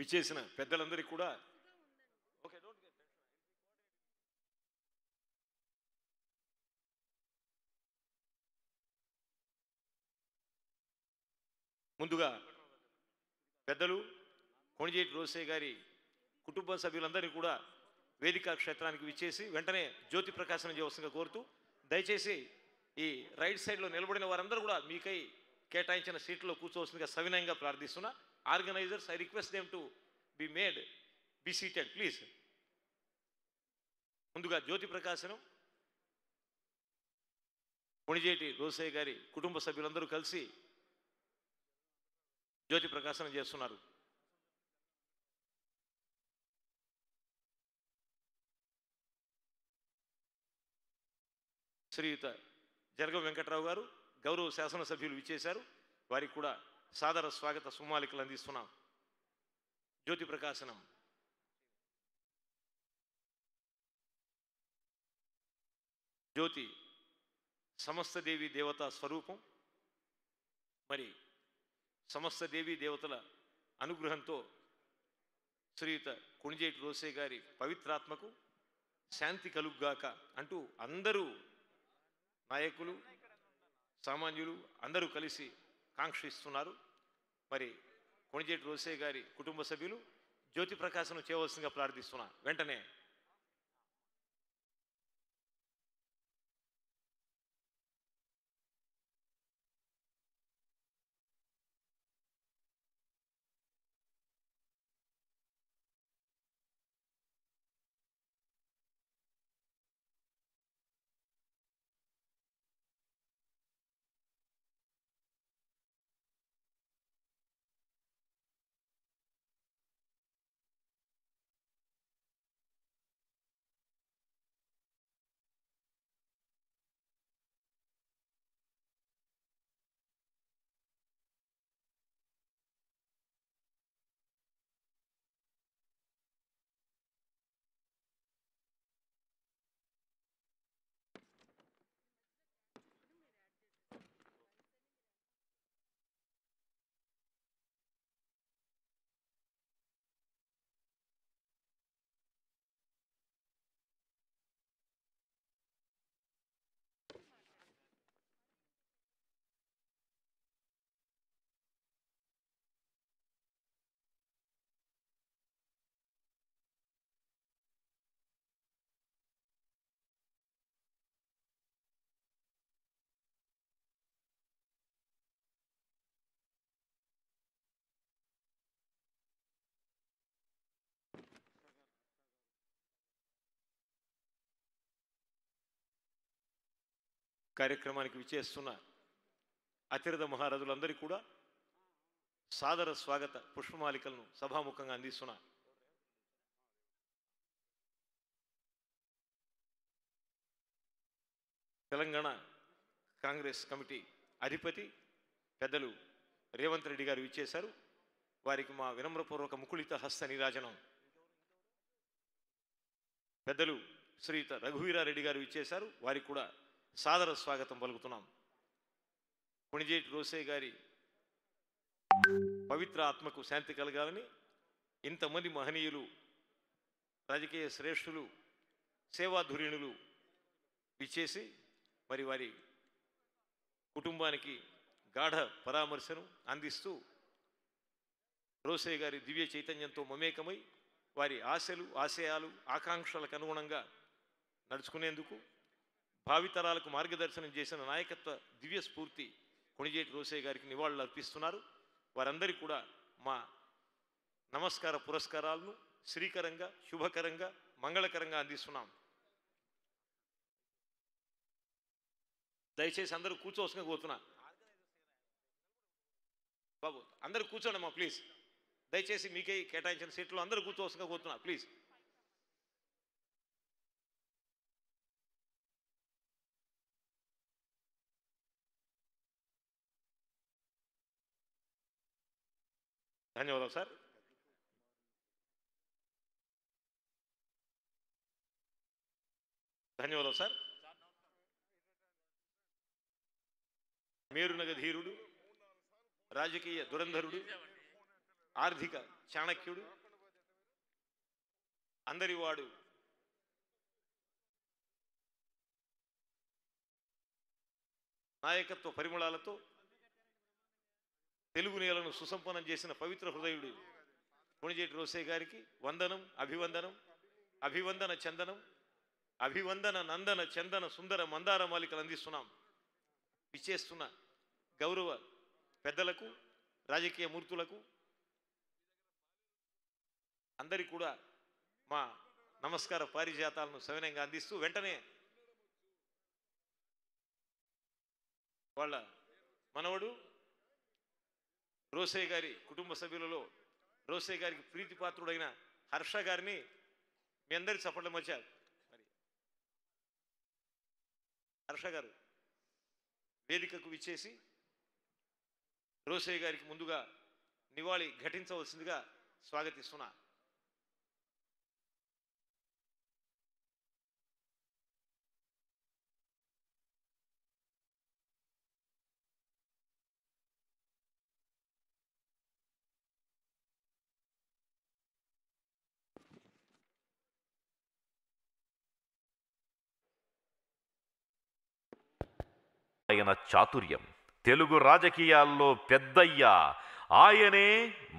విచేసిన పెద్దలందరికీ కూడా ముందుగా పెద్దలు కొణిజేటి రోసే గారి కుటుంబ సభ్యులందరినీ కూడా వేదిక క్షేత్రానికి విచ్చేసి వెంటనే జ్యోతి ప్రకాశనం చేయవలసిందిగా కోరుతూ దయచేసి ఈ రైట్ సైడ్లో నిలబడిన వారందరూ కూడా మీకై కేటాయించిన సీట్లో కూర్చోవలసిందిగా సవినయంగా ప్రార్థిస్తున్నా organisers I request them to be made be seated, please. ముందుగా జ్యోతి ప్రకాశనం పుణిజేటి రోసయ్య గారి కుటుంబ సభ్యులందరూ కలిసి జ్యోతి ప్రకాశనం చేస్తున్నారు శ్రీయుత జరగ వెంకట్రావు గారు గౌరవ శాసనసభ్యులు విచ్చేశారు వారికి కూడా సాదర స్వాగత సుమాలికలు అందిస్తున్నాం జ్యోతి ప్రకాశనం జ్యోతి సమస్త దేవి దేవతా స్వరూపం మరి సమస్త దేవి దేవతల అనుగ్రహంతో శ్రీయుత కుణిజేటి రోసే గారి పవిత్రాత్మకు శాంతి కలుగ్గాక అంటూ అందరూ నాయకులు సామాన్యులు అందరూ కలిసి కాంక్షిస్తున్నారు మరి కొణిజేటి రోసే గారి కుటుంబ సభ్యులు జ్యోతి ప్రకాశం చేయవలసిందిగా ప్రార్థిస్తున్నా వెంటనే కార్యక్రమానికి విచేస్తున్న అతిరథ మహారథులందరికీ కూడా సాదర స్వాగత పుష్పమాలికలను సభాముఖంగా అందిస్తున్నా తెలంగాణ కాంగ్రెస్ కమిటీ అధిపతి పెద్దలు రేవంత్ రెడ్డి గారు ఇచ్చేశారు వారికి మా వినమ్రపూర్వక ముకుళిత హస్త నిరాజనం పెద్దలు శ్రీ రఘువీరారెడ్డి గారు ఇచ్చేశారు వారికి కూడా సాదర స్వాగతం పలుకుతున్నాం పుణిజేటి రోసే గారి పవిత్ర ఆత్మకు శాంతి కలగాలని ఇంతమంది మహనీయులు రాజకీయ శ్రేష్ఠులు సేవాధురీణులు ఇచ్చేసి మరి వారి కుటుంబానికి గాఢ పరామర్శను అందిస్తూ రోసే గారి దివ్య చైతన్యంతో మమేకమై వారి ఆశలు ఆశయాలు ఆకాంక్షలకు అనుగుణంగా నడుచుకునేందుకు భావితరాలకు మార్గదర్శనం చేసిన నాయకత్వ దివ్య స్ఫూర్తి కొణిజేటి రోసే గారికి నివాళులు అర్పిస్తున్నారు వారందరికీ కూడా మా నమస్కార పురస్కారాలను శ్రీకరంగా శుభకరంగా మంగళకరంగా అందిస్తున్నాం దయచేసి అందరూ కూర్చోవలసిన కోతున్నా బాబు అందరూ కూర్చోండమ్మా ప్లీజ్ దయచేసి మీకే కేటాయించిన సీట్లు అందరూ కూర్చోవలసిన కోతున్నా ప్లీజ్ ధన్యవాదాలు సార్ ధన్యవాదాలు సార్ మేరునగ ధీరుడు రాజకీయ దురంధరుడు ఆర్థిక చాణక్యుడు అందరివాడు నాయకత్వ పరిమళాలతో తెలుగు నేలను సుసంపన్నం చేసిన పవిత్ర హృదయుడు కొణిజేటి రోసే గారికి వందనం అభివందనం అభివందన చందనం అభివందన నందన చందన సుందర మందార మాలికలు అందిస్తున్నాం విచ్చేస్తున్న గౌరవ పెద్దలకు రాజకీయ మూర్తులకు అందరికీ కూడా మా నమస్కార పారిజాతాలను సవినంగా అందిస్తూ వెంటనే వాళ్ళ మనవడు రోసయ్య గారి కుటుంబ సభ్యులలో రోసయ్య గారికి ప్రీతిపాత్రుడైన హర్ష గారిని మీ అందరి చప్పట్ల మధ్యారు మరి హర్ష గారు వేదికకు విచ్చేసి రోసయ్య గారికి ముందుగా నివాళి ఘటించవలసిందిగా స్వాగతిస్తున్నా మాటయన చాతుర్యం తెలుగు రాజకీయాల్లో పెద్దయ్య ఆయనే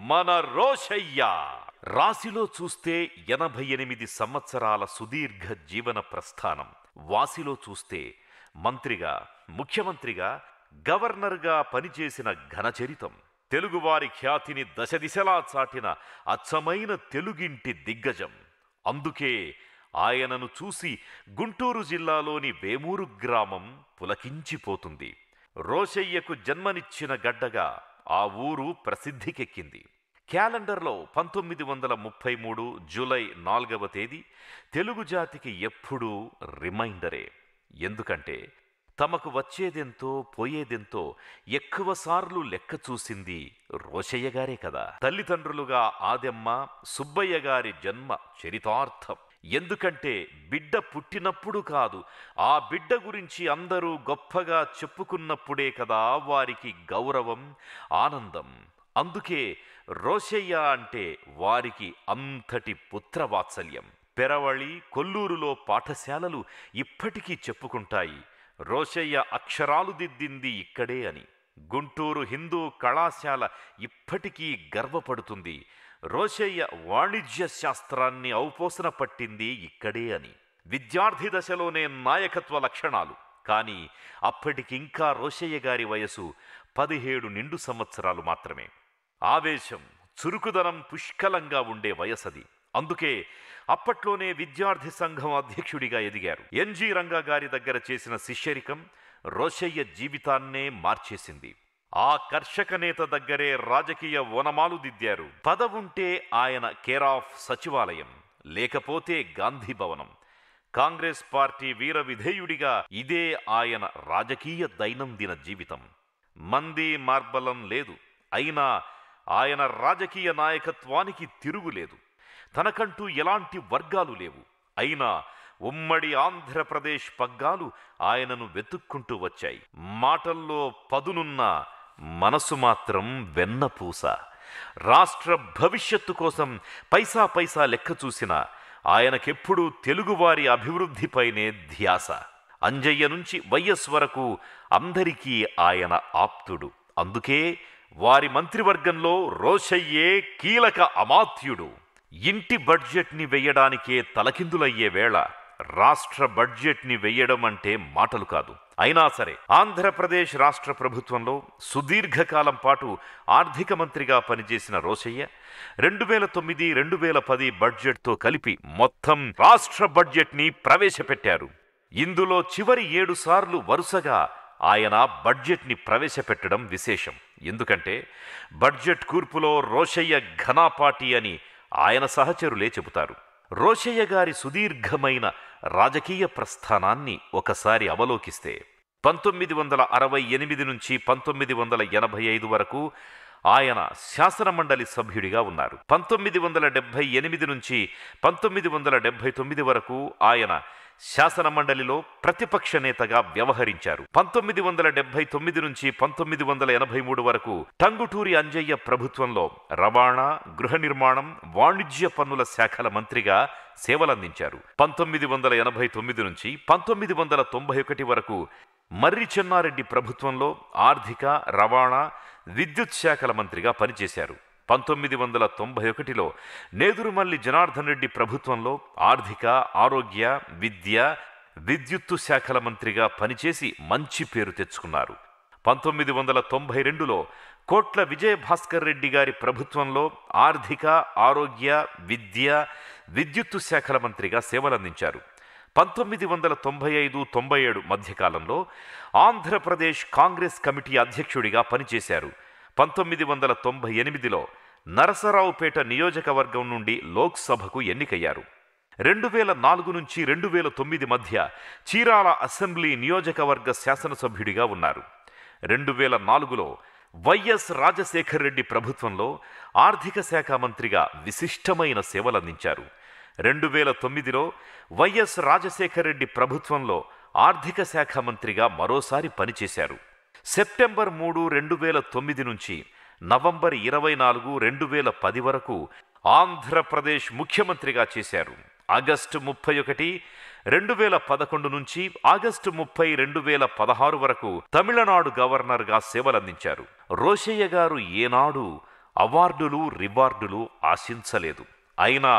మన రోషయ్య రాశిలో చూస్తే ఎనభై ఎనిమిది సంవత్సరాల సుదీర్ఘ జీవన ప్రస్థానం వాసిలో చూస్తే మంత్రిగా ముఖ్యమంత్రిగా గవర్నర్గా పనిచేసిన ఘనచరితం తెలుగువారి ఖ్యాతిని దశ దిశలా చాటిన అచ్చమైన తెలుగింటి దిగ్గజం అందుకే ఆయనను చూసి గుంటూరు జిల్లాలోని వేమూరు గ్రామం పులకించిపోతుంది రోషయ్యకు జన్మనిచ్చిన గడ్డగా ఆ ఊరు ప్రసిద్ధికెక్కింది క్యాలెండర్లో పంతొమ్మిది వందల ముప్పై మూడు జూలై నాలుగవ తేదీ తెలుగు జాతికి ఎప్పుడూ రిమైండరే ఎందుకంటే తమకు వచ్చేదెంతో పోయేదెంతో ఎక్కువసార్లు లెక్క చూసింది రోషయ్య గారే కదా తల్లిదండ్రులుగా ఆదెమ్మ సుబ్బయ్య గారి జన్మ చరితార్థం ఎందుకంటే బిడ్డ పుట్టినప్పుడు కాదు ఆ బిడ్డ గురించి అందరూ గొప్పగా చెప్పుకున్నప్పుడే కదా వారికి గౌరవం ఆనందం అందుకే రోషయ్య అంటే వారికి అంతటి పుత్రవాత్సల్యం పెరవళి కొల్లూరులో పాఠశాలలు ఇప్పటికీ చెప్పుకుంటాయి రోషయ్య అక్షరాలు దిద్దింది ఇక్కడే అని గుంటూరు హిందూ కళాశాల ఇప్పటికీ గర్వపడుతుంది రోషయ్య వాణిజ్య శాస్త్రాన్ని ఔపోసన పట్టింది ఇక్కడే అని విద్యార్థి దశలోనే నాయకత్వ లక్షణాలు కానీ అప్పటికింకా రోషయ్య గారి వయసు పదిహేడు నిండు సంవత్సరాలు మాత్రమే ఆవేశం చురుకుదనం పుష్కలంగా ఉండే వయసది అందుకే అప్పట్లోనే విద్యార్థి సంఘం అధ్యక్షుడిగా ఎదిగారు ఎన్జీ రంగా గారి దగ్గర చేసిన శిష్యరికం రోషయ్య జీవితాన్నే మార్చేసింది ఆ కర్షక నేత దగ్గరే రాజకీయ వనమాలు దిద్దారు పదవుంటే ఆయన కేర్ ఆఫ్ సచివాలయం లేకపోతే గాంధీ భవనం కాంగ్రెస్ పార్టీ వీర విధేయుడిగా ఇదే ఆయన రాజకీయ దైనందిన జీవితం మంది మార్బలం లేదు అయినా ఆయన రాజకీయ నాయకత్వానికి తిరుగులేదు తనకంటూ ఎలాంటి వర్గాలు లేవు అయినా ఉమ్మడి ఆంధ్రప్రదేశ్ పగ్గాలు ఆయనను వెతుక్కుంటూ వచ్చాయి మాటల్లో పదునున్న మనసు మాత్రం వెన్నపూస రాష్ట్ర భవిష్యత్తు కోసం పైసా పైసా లెక్క చూసిన ఆయనకెప్పుడూ తెలుగువారి అభివృద్ధిపైనే ధ్యాస అంజయ్య నుంచి వైఎస్ వరకు అందరికీ ఆయన ఆప్తుడు అందుకే వారి మంత్రివర్గంలో రోషయ్యే కీలక అమాత్యుడు ఇంటి బడ్జెట్ని వెయ్యడానికే తలకిందులయ్యే వేళ రాష్ట్ర బడ్జెట్ని వెయ్యడం అంటే మాటలు కాదు అయినా సరే ఆంధ్రప్రదేశ్ రాష్ట్ర ప్రభుత్వంలో సుదీర్ఘకాలం పాటు ఆర్థిక మంత్రిగా పనిచేసిన రోశయ్య రెండు వేల తొమ్మిది రెండు వేల పది బడ్జెట్తో కలిపి మొత్తం రాష్ట్ర బడ్జెట్ని ప్రవేశపెట్టారు ఇందులో చివరి ఏడు సార్లు వరుసగా ఆయన బడ్జెట్ని ప్రవేశపెట్టడం విశేషం ఎందుకంటే బడ్జెట్ కూర్పులో రోషయ్య ఘనాపాటి అని ఆయన సహచరులే చెబుతారు రోషయ్య గారి సుదీర్ఘమైన రాజకీయ ప్రస్థానాన్ని ఒకసారి అవలోకిస్తే పంతొమ్మిది వందల అరవై ఎనిమిది నుంచి పంతొమ్మిది వందల ఎనభై ఐదు వరకు ఆయన శాసనమండలి సభ్యుడిగా ఉన్నారు పంతొమ్మిది వందల డెబ్భై ఎనిమిది నుంచి పంతొమ్మిది వందల డెబ్భై తొమ్మిది వరకు ఆయన శాసనమండలిలో ప్రతిపక్ష నేతగా వ్యవహరించారు పంతొమ్మిది వందల డెబ్బై తొమ్మిది నుంచి పంతొమ్మిది వందల ఎనభై మూడు వరకు టంగుటూరి అంజయ్య ప్రభుత్వంలో రవాణా గృహ నిర్మాణం వాణిజ్య పన్నుల శాఖల మంత్రిగా సేవలందించారు పంతొమ్మిది వందల ఎనభై తొమ్మిది నుంచి పంతొమ్మిది వందల తొంభై ఒకటి వరకు మర్రి చెన్నారెడ్డి ప్రభుత్వంలో ఆర్థిక రవాణా విద్యుత్ శాఖల మంత్రిగా పనిచేశారు పంతొమ్మిది వందల తొంభై ఒకటిలో నేదురుమల్లి జనార్దన్ రెడ్డి ప్రభుత్వంలో ఆర్థిక ఆరోగ్య విద్య విద్యుత్తు శాఖల మంత్రిగా పనిచేసి మంచి పేరు తెచ్చుకున్నారు పంతొమ్మిది వందల తొంభై రెండులో కోట్ల విజయభాస్కర్ రెడ్డి గారి ప్రభుత్వంలో ఆర్థిక ఆరోగ్య విద్య విద్యుత్తు శాఖల మంత్రిగా సేవలందించారు పంతొమ్మిది వందల తొంభై ఐదు తొంభై ఏడు మధ్యకాలంలో ఆంధ్రప్రదేశ్ కాంగ్రెస్ కమిటీ అధ్యక్షుడిగా పనిచేశారు పంతొమ్మిది వందల తొంభై ఎనిమిదిలో నరసరావుపేట నియోజకవర్గం నుండి లోక్సభకు ఎన్నికయ్యారు రెండు వేల నాలుగు నుంచి రెండు వేల తొమ్మిది మధ్య చీరాల అసెంబ్లీ నియోజకవర్గ శాసనసభ్యుడిగా ఉన్నారు రెండు వేల నాలుగులో వైఎస్ రాజశేఖర్ రెడ్డి ప్రభుత్వంలో ఆర్థిక శాఖ మంత్రిగా విశిష్టమైన సేవలందించారు రెండు వేల తొమ్మిదిలో వైఎస్ రాజశేఖర్ రెడ్డి ప్రభుత్వంలో ఆర్థిక శాఖ మంత్రిగా మరోసారి పనిచేశారు సెప్టెంబర్ మూడు రెండు వేల తొమ్మిది నుంచి నవంబర్ ఇరవై నాలుగు రెండు వేల పది వరకు ఆంధ్రప్రదేశ్ ముఖ్యమంత్రిగా చేశారు ఆగస్టు ముప్పై ఒకటి రెండు వేల పదకొండు నుంచి ఆగస్టు ముప్పై రెండు వేల పదహారు వరకు తమిళనాడు గవర్నర్గా సేవలందించారు రోషయ్య గారు ఏనాడు అవార్డులు రివార్డులు ఆశించలేదు అయినా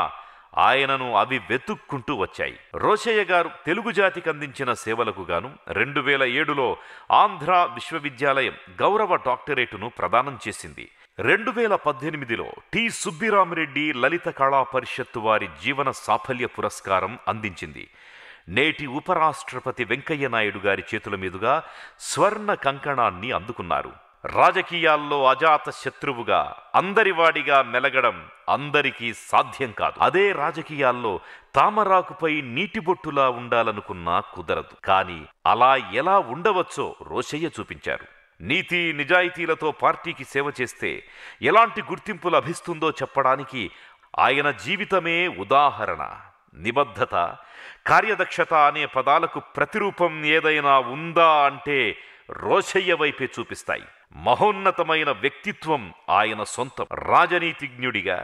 ఆయనను అవి వెతుక్కుంటూ వచ్చాయి రోషయ్య గారు తెలుగు జాతికి అందించిన సేవలకు గాను రెండు వేల ఏడులో ఆంధ్ర విశ్వవిద్యాలయం గౌరవ డాక్టరేటును ప్రదానం చేసింది రెండు వేల పద్దెనిమిదిలో టి సుబ్బిరామిరెడ్డి లలిత కళా పరిషత్తు వారి జీవన సాఫల్య పురస్కారం అందించింది నేటి ఉపరాష్ట్రపతి వెంకయ్య నాయుడు గారి చేతుల మీదుగా స్వర్ణ కంకణాన్ని అందుకున్నారు రాజకీయాల్లో అజాత శత్రువుగా అందరివాడిగా మెలగడం అందరికీ సాధ్యం కాదు అదే రాజకీయాల్లో తామరాకుపై నీటిబొట్టులా ఉండాలనుకున్నా కుదరదు కానీ అలా ఎలా ఉండవచ్చో రోషయ్య చూపించారు నీతి నిజాయితీలతో పార్టీకి సేవ చేస్తే ఎలాంటి గుర్తింపు లభిస్తుందో చెప్పడానికి ఆయన జీవితమే ఉదాహరణ నిబద్ధత కార్యదక్షత అనే పదాలకు ప్రతిరూపం ఏదైనా ఉందా అంటే రోషయ్య వైపే చూపిస్తాయి మహోన్నతమైన వ్యక్తిత్వం ఆయన సొంతం రాజనీతిజ్ఞుడిగా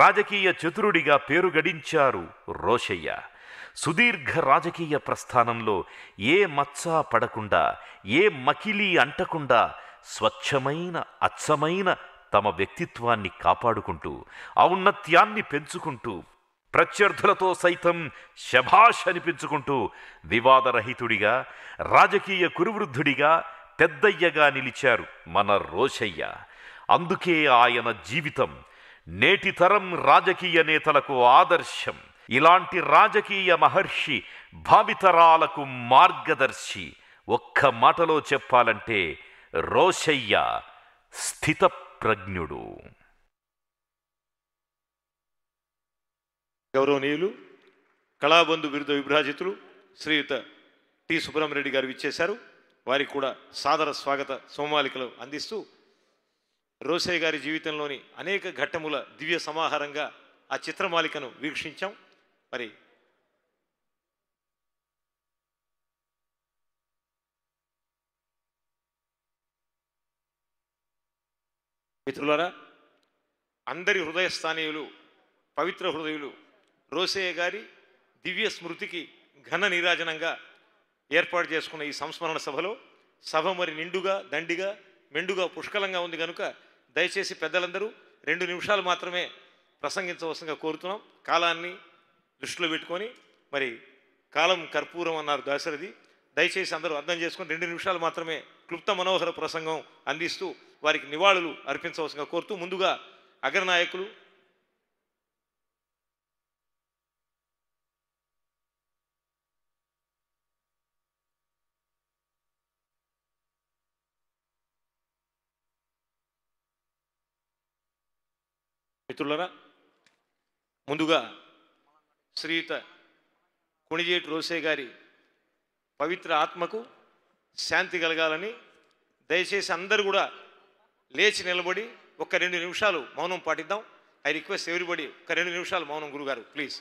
రాజకీయ చతురుడిగా పేరు గడించారు రోషయ్య సుదీర్ఘ రాజకీయ ప్రస్థానంలో ఏ మత్సా పడకుండా ఏ మకిలీ అంటకుండా స్వచ్ఛమైన అచ్చమైన తమ వ్యక్తిత్వాన్ని కాపాడుకుంటూ ఔన్నత్యాన్ని పెంచుకుంటూ ప్రత్యర్థులతో సైతం శభాష్ అనిపించుకుంటూ వివాదరహితుడిగా రాజకీయ కురువృద్ధుడిగా పెద్దయ్యగా నిలిచారు మన రోషయ్య అందుకే ఆయన జీవితం నేటి తరం రాజకీయ నేతలకు ఆదర్శం ఇలాంటి రాజకీయ మహర్షి భావితరాలకు మార్గదర్శి ఒక్క మాటలో చెప్పాలంటే రోషయ్య స్థితప్రజ్ఞుడు గౌరవనీయులు కళాబంధు విరుద్ధ విభ్రాజితులు శ్రీయుత టి సుబ్రహ్మరెడ్డి గారు ఇచ్చేశారు వారికి కూడా సాదర స్వాగత సోమాలికలు అందిస్తూ రోసయ్య గారి జీవితంలోని అనేక ఘట్టముల దివ్య సమాహారంగా ఆ చిత్రమాలికను వీక్షించాం మరి మిత్రులారా అందరి హృదయస్థానీయులు పవిత్ర హృదయులు రోసయ్య గారి దివ్య స్మృతికి ఘన నీరాజనంగా ఏర్పాటు చేసుకున్న ఈ సంస్మరణ సభలో సభ మరి నిండుగా దండిగా మెండుగా పుష్కలంగా ఉంది కనుక దయచేసి పెద్దలందరూ రెండు నిమిషాలు మాత్రమే ప్రసంగించవలసిందిగా కోరుతున్నాం కాలాన్ని దృష్టిలో పెట్టుకొని మరి కాలం కర్పూరం అన్నారు దాశరథి దయచేసి అందరూ అర్థం చేసుకొని రెండు నిమిషాలు మాత్రమే క్లుప్త మనోహర ప్రసంగం అందిస్తూ వారికి నివాళులు అర్పించవలసిందిగా కోరుతూ ముందుగా అగ్రనాయకులు మిత్రులరా ముందుగా శ్రీయుత కొణిజేటి రోసే గారి పవిత్ర ఆత్మకు శాంతి కలగాలని దయచేసి అందరూ కూడా లేచి నిలబడి ఒక రెండు నిమిషాలు మౌనం పాటిద్దాం ఐ రిక్వెస్ట్ ఎవరిబడి ఒక రెండు నిమిషాలు మౌనం గురుగారు please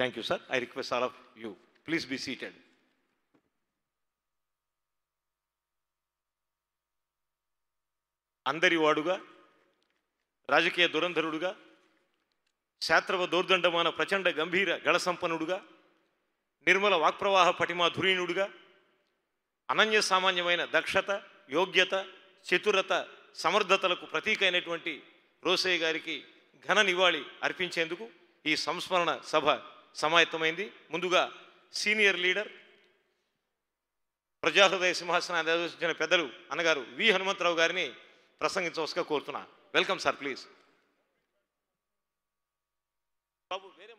thank you sir I request all of you please be seated అందరి వాడుగా రాజకీయ దురంధరుడుగా శాత్రవ దౌర్దండమాన ప్రచండ గంభీర సంపన్నుడుగా నిర్మల వాక్ప్రవాహ పటిమాధురీణుడుగా అనన్య సామాన్యమైన దక్షత యోగ్యత చతురత సమర్థతలకు ప్రతీక అయినటువంటి రోసయ్య గారికి ఘన నివాళి అర్పించేందుకు ఈ సంస్మరణ సభ సమాయత్తమైంది ముందుగా సీనియర్ లీడర్ ప్రజాహృదయ సింహాసనాన్ని ఆలోచించిన పెద్దలు అన్నగారు వి హనుమంతరావు గారిని ప్రసంగించవచ్చుగా కోరుతున్నా వెల్కమ్ సార్ ప్లీజ్ బాబు వేరే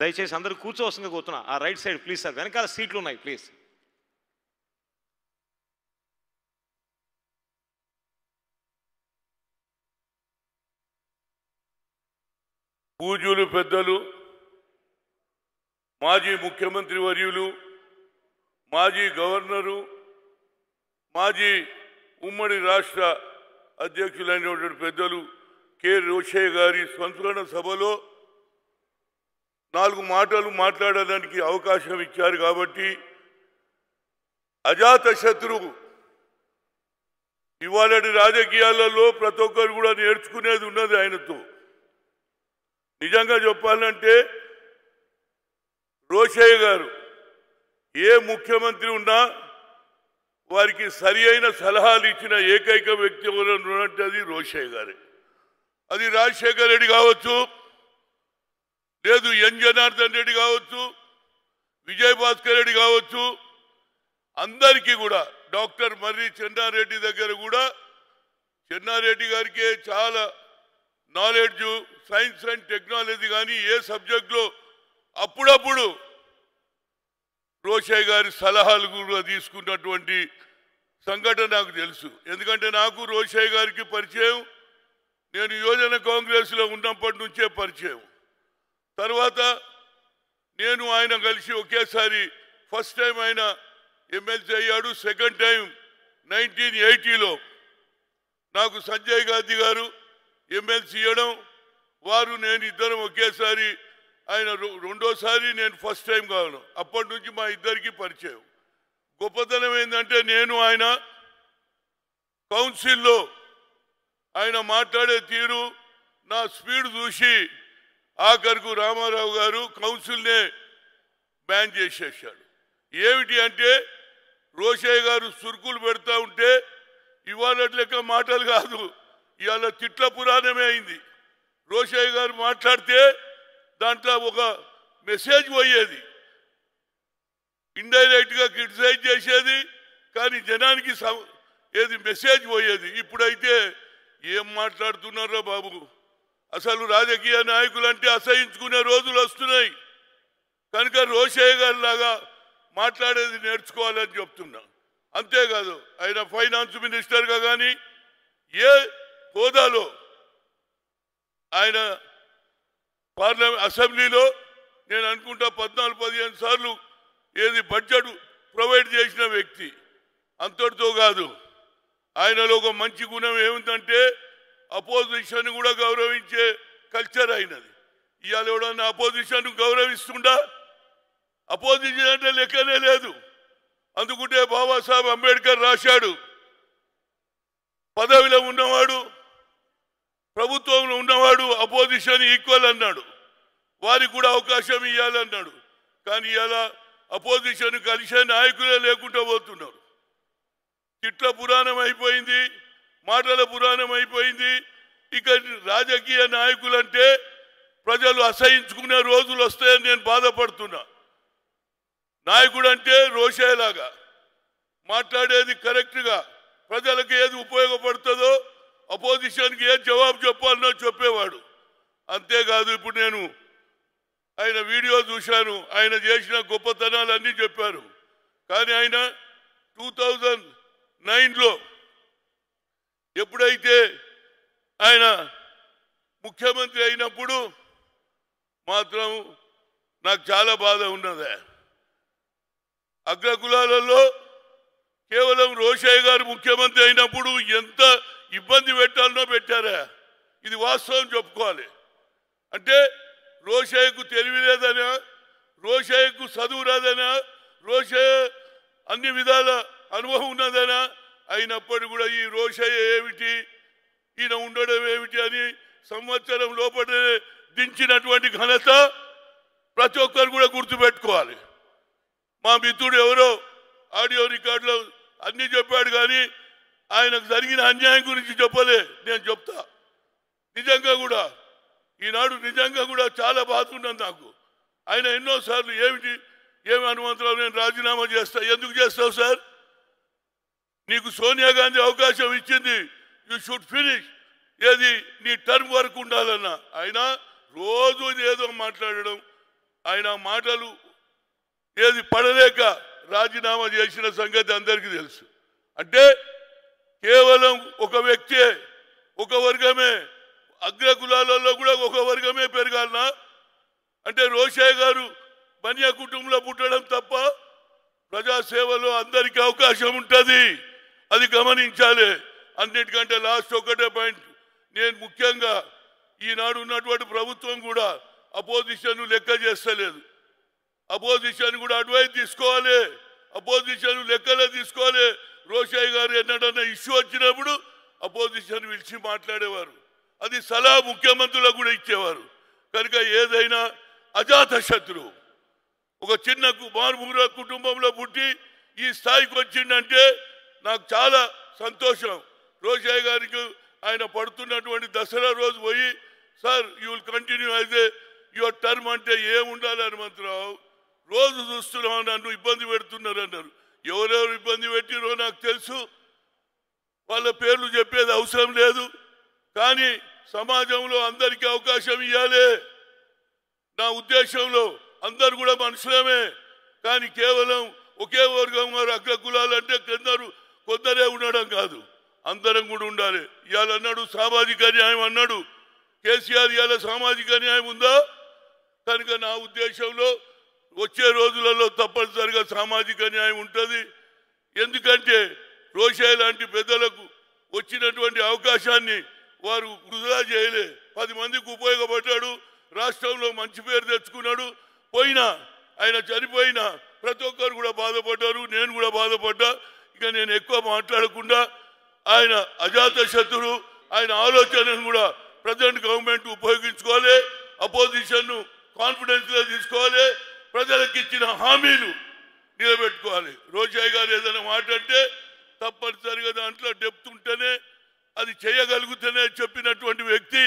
దయచేసి అందరూ కూర్చోవసంగా కూర్చున్నా ఆ రైట్ సైడ్ ప్లీజ్ సార్ వెనకాల సీట్లు ఉన్నాయి ప్లీజ్ పూజులు పెద్దలు మాజీ ముఖ్యమంత్రి వర్యులు మాజీ గవర్నరు మాజీ ఉమ్మడి రాష్ట్ర అధ్యక్షులైనటువంటి పెద్దలు కె రోషయ్య గారి సంస్మరణ సభలో నాలుగు మాటలు మాట్లాడడానికి అవకాశం ఇచ్చారు కాబట్టి అజాత శత్రువు ఇవాళటి రాజకీయాలలో ప్రతి ఒక్కరు కూడా నేర్చుకునేది ఉన్నది ఆయనతో నిజంగా చెప్పాలంటే రోషయ్య గారు ఏ ముఖ్యమంత్రి ఉన్నా వారికి సరి అయిన సలహాలు ఇచ్చిన ఏకైక వ్యక్తి ఎవరు ఉన్నట్టు అది రోషయ్య గారే అది రాజశేఖర్ రెడ్డి కావచ్చు లేదు ఎన్ జనార్దన్ రెడ్డి కావచ్చు విజయ్ భాస్కర్ రెడ్డి కావచ్చు అందరికీ కూడా డాక్టర్ మర్రి చెన్నారెడ్డి దగ్గర కూడా చెన్నారెడ్డి గారికి చాలా నాలెడ్జ్ సైన్స్ అండ్ టెక్నాలజీ కానీ ఏ సబ్జెక్ట్లో అప్పుడప్పుడు రోషయ్య గారి సలహాలు కూడా తీసుకున్నటువంటి సంఘటన నాకు తెలుసు ఎందుకంటే నాకు రోషయ్య గారికి పరిచయం నేను యువజన కాంగ్రెస్లో ఉన్నప్పటి నుంచే పరిచయం తర్వాత నేను ఆయన కలిసి ఒకేసారి ఫస్ట్ టైం ఆయన ఎమ్మెల్సీ అయ్యాడు సెకండ్ టైం నైన్టీన్ ఎయిటీలో నాకు సంజయ్ గాంధీ గారు ఎమ్మెల్సీ ఇవ్వడం వారు నేను ఇద్దరం ఒకేసారి ఆయన రెండోసారి నేను ఫస్ట్ టైం కావడం అప్పటి నుంచి మా ఇద్దరికి పరిచయం గొప్పతనం ఏంటంటే నేను ఆయన కౌన్సిల్లో ఆయన మాట్లాడే తీరు నా స్పీడ్ చూసి ఆఖరుకు రామారావు గారు కౌన్సిల్నే బ్యాన్ చేసేసాడు ఏమిటి అంటే రోషయ్య గారు సురుకులు పెడతా ఉంటే ఇవాళ లెక్క మాటలు కాదు ఇవాళ తిట్ల పురాణమే అయింది రోషయ్య గారు మాట్లాడితే దాంట్లో ఒక మెసేజ్ పోయేది ఇండైరెక్ట్గా క్రిటిసైజ్ చేసేది కానీ జనానికి ఏది మెసేజ్ పోయేది ఇప్పుడైతే ఏం మాట్లాడుతున్నారా బాబు అసలు రాజకీయ నాయకులంటే అసహించుకునే రోజులు వస్తున్నాయి కనుక రోషయ్య గారి లాగా మాట్లాడేది నేర్చుకోవాలని చెప్తున్నా అంతేకాదు ఆయన ఫైనాన్స్ మినిస్టర్గా కానీ ఏ హోదాలో ఆయన పార్లమెంట్ అసెంబ్లీలో నేను అనుకుంటా పద్నాలుగు పదిహేను సార్లు ఏది బడ్జెట్ ప్రొవైడ్ చేసిన వ్యక్తి అంతటితో కాదు ఆయనలో ఒక మంచి గుణం ఏమిటంటే అపోజిషన్ కూడా గౌరవించే కల్చర్ అయినది ఇవాళ ఎవడన్నా అపోజిషన్ గౌరవిస్తుండా అపోజిషన్ అంటే లెక్కనే లేదు అందుకుంటే బాబాసాహెబ్ అంబేద్కర్ రాశాడు పదవిలో ఉన్నవాడు ప్రభుత్వంలో ఉన్నవాడు అపోజిషన్ ఈక్వల్ అన్నాడు వారికి కూడా అవకాశం ఇవ్వాలన్నాడు కానీ ఇలా అపోజిషన్ కలిసే నాయకులే లేకుండా పోతున్నారు చిట్ల పురాణం అయిపోయింది మాటల పురాణం అయిపోయింది ఇక రాజకీయ నాయకులంటే ప్రజలు అసహించుకునే రోజులు వస్తాయని నేను బాధపడుతున్నా నాయకుడు అంటే రోషేలాగా మాట్లాడేది కరెక్ట్గా ప్రజలకు ఏది ఉపయోగపడుతుందో అపోజిషన్కి ఏం జవాబు చెప్పాలనో చెప్పేవాడు అంతేకాదు ఇప్పుడు నేను ఆయన వీడియో చూశాను ఆయన చేసిన గొప్పతనాలన్నీ చెప్పారు కానీ ఆయన టూ థౌజండ్ నైన్లో ఎప్పుడైతే ఆయన ముఖ్యమంత్రి అయినప్పుడు మాత్రం నాకు చాలా బాధ ఉన్నది అగ్రకులాలలో కేవలం రోషయ్య గారు ముఖ్యమంత్రి అయినప్పుడు ఎంత ఇబ్బంది పెట్టాలనో పెట్టారా ఇది వాస్తవం చెప్పుకోవాలి అంటే రోషయ్యకు తెలివి లేదనా రోషయ్యకు చదువు రాదనా రోషయ్య అన్ని విధాల అనుభవం ఉన్నదనా అయినప్పటికీ కూడా ఈ రోషయ్య ఏమిటి ఈయన ఉండడం ఏమిటి అని సంవత్సరం లోపలే దించినటువంటి ఘనత ప్రతి ఒక్కరు కూడా గుర్తుపెట్టుకోవాలి మా మిత్రుడు ఎవరో ఆడియో రికార్డులో అన్నీ చెప్పాడు కానీ ఆయనకు జరిగిన అన్యాయం గురించి చెప్పలే నేను చెప్తా నిజంగా కూడా ఈనాడు నిజంగా కూడా చాలా బాధ నాకు ఆయన ఎన్నోసార్లు ఏమిటి ఏమి అనుమంతరావు నేను రాజీనామా చేస్తా ఎందుకు చేస్తావు సార్ నీకు సోనియా గాంధీ అవకాశం ఇచ్చింది యు షుడ్ ఫినిష్ ఏది నీ టర్మ్ వరకు ఉండాలన్న ఆయన రోజు ఏదో మాట్లాడడం ఆయన మాటలు ఏది పడలేక రాజీనామా చేసిన సంగతి అందరికీ తెలుసు అంటే కేవలం ఒక వ్యక్తే ఒక వర్గమే అగ్ర కులాలలో కూడా ఒక వర్గమే పెరగాలనా అంటే రోషయ్య గారు బన్యా కుటుంబంలో పుట్టడం తప్ప ప్రజాసేవలో అందరికీ అవకాశం ఉంటుంది అది గమనించాలి అన్నిటికంటే లాస్ట్ ఒకటే పాయింట్ నేను ముఖ్యంగా ఈనాడు ఉన్నటువంటి ప్రభుత్వం కూడా అపోజిషన్ లెక్క చేస్తలేదు అపోజిషన్ కూడా అడ్వైజ్ తీసుకోవాలి అపోజిషన్ లెక్కలే తీసుకోవాలి రోషయ్య గారు ఎన్నడన్న ఇష్యూ వచ్చినప్పుడు అపోజిషన్ పిలిచి మాట్లాడేవారు అది సలహా ముఖ్యమంత్రులకు కూడా ఇచ్చేవారు కనుక ఏదైనా అజాత శత్రువు ఒక చిన్న మారుమూర కుటుంబంలో పుట్టి ఈ స్థాయికి వచ్చిందంటే నాకు చాలా సంతోషం రోజాయ్ గారికి ఆయన పడుతున్నటువంటి దసరా రోజు పోయి సార్ యూ విల్ కంటిన్యూ అయితే యువర్ టర్మ్ అంటే ఏముండాలి హనుమంతరావు రోజు చూస్తున్నావు నన్ను ఇబ్బంది పెడుతున్నారు అన్నారు ఎవరెవరు ఇబ్బంది పెట్టినో నాకు తెలుసు వాళ్ళ పేర్లు చెప్పేది అవసరం లేదు కానీ సమాజంలో అందరికీ అవకాశం ఇవ్వాలి నా ఉద్దేశంలో అందరు కూడా మనుషులమే కానీ కేవలం ఒకే వర్గం వారు అగ్రకులాలంటే కిందరు కొందరే ఉండడం కాదు అందరం కూడా ఉండాలి ఇవాళ అన్నాడు సామాజిక న్యాయం అన్నాడు కేసీఆర్ ఇవాళ సామాజిక న్యాయం ఉందా కనుక నా ఉద్దేశంలో వచ్చే రోజులలో తప్పనిసరిగా సామాజిక న్యాయం ఉంటుంది ఎందుకంటే రోషాయి లాంటి పెద్దలకు వచ్చినటువంటి అవకాశాన్ని వారు వృధా చేయలే పది మందికి ఉపయోగపడ్డాడు రాష్ట్రంలో మంచి పేరు తెచ్చుకున్నాడు పోయినా ఆయన చనిపోయినా ప్రతి ఒక్కరు కూడా బాధపడ్డారు నేను కూడా బాధపడ్డా ఇంకా నేను ఎక్కువ మాట్లాడకుండా ఆయన అజాత శత్రుడు ఆయన ఆలోచనను కూడా ప్రజెంట్ గవర్నమెంట్ ఉపయోగించుకోవాలి అపోజిషన్ను కాన్ఫిడెన్స్గా తీసుకోవాలి ప్రజలకు ఇచ్చిన హామీలు నిలబెట్టుకోవాలి రోజాయ్ గారు ఏదైనా మాట్లాడితే తప్పనిసరిగా దాంట్లో డెప్త్ ఉంటేనే అది చేయగలుగుతానే చెప్పినటువంటి వ్యక్తి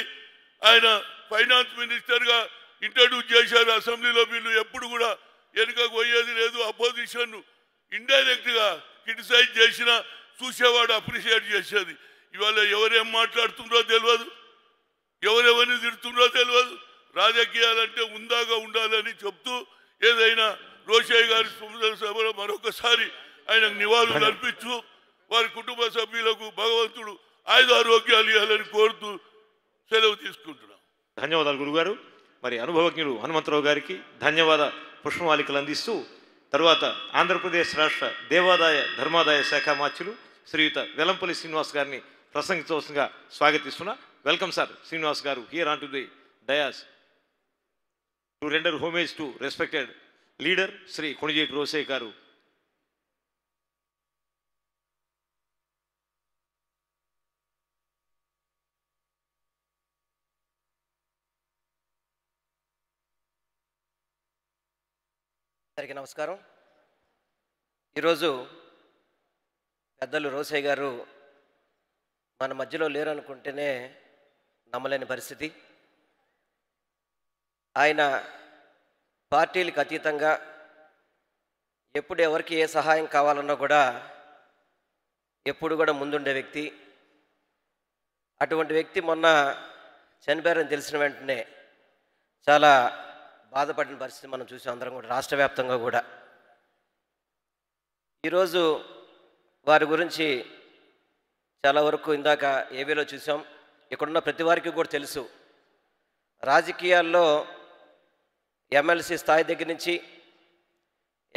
ఆయన ఫైనాన్స్ మినిస్టర్గా ఇంట్రడ్యూస్ చేశారు అసెంబ్లీలో వీళ్ళు ఎప్పుడు కూడా వెనుకకు పోయేది లేదు అపోజిషన్ ఇండైరెక్ట్గా క్రిటిసైజ్ చేసినా చూసేవాడు అప్రిషియేట్ చేసేది ఇవాళ ఎవరేం మాట్లాడుతుండో తెలియదు ఎవరెవరిని తిడుతుండో తెలియదు రాజకీయాలంటే ఉందాగా ఉండాలని చెప్తూ ఏదైనా రోషయ్య గారి సభలో మరొకసారి ఆయనకు నివాళులు అర్పించు వారి కుటుంబ సభ్యులకు భగవంతుడు ఆయుధ ఆరోగ్యాలు ఇవ్వాలని కోరుతూ సెలవు తీసుకుంటున్నాం ధన్యవాదాలు గురుగారు మరి అనుభవజ్ఞుడు హనుమంతరావు గారికి ధన్యవాద పుష్పమాలికలు అందిస్తూ తర్వాత ఆంధ్రప్రదేశ్ రాష్ట్ర దేవాదాయ ధర్మాదాయ శాఖ మాచ్యులు శ్రీయుత వెలంపల్లి శ్రీనివాస్ గారిని ప్రసంగించవలసిందిగా స్వాగతిస్తున్నా వెల్కమ్ సార్ శ్రీనివాస్ గారు here on to the dais to render homage to respected leader Shri Konijeti Rosaiah గారు అందరికీ నమస్కారం ఈరోజు పెద్దలు రోసయ్య గారు మన మధ్యలో లేరనుకుంటేనే నమ్మలేని పరిస్థితి ఆయన పార్టీలకు అతీతంగా ఎప్పుడు ఎవరికి ఏ సహాయం కావాలన్నా కూడా ఎప్పుడు కూడా ముందుండే వ్యక్తి అటువంటి వ్యక్తి మొన్న చనిపోయారని తెలిసిన వెంటనే చాలా బాధపడిన పరిస్థితి మనం చూసాం అందరం కూడా రాష్ట్ర వ్యాప్తంగా కూడా ఈరోజు వారి గురించి చాలా వరకు ఇందాక ఏవీలో చూసాం ఇక్కడున్న ప్రతి వారికి కూడా తెలుసు రాజకీయాల్లో ఎమ్మెల్సీ స్థాయి దగ్గర నుంచి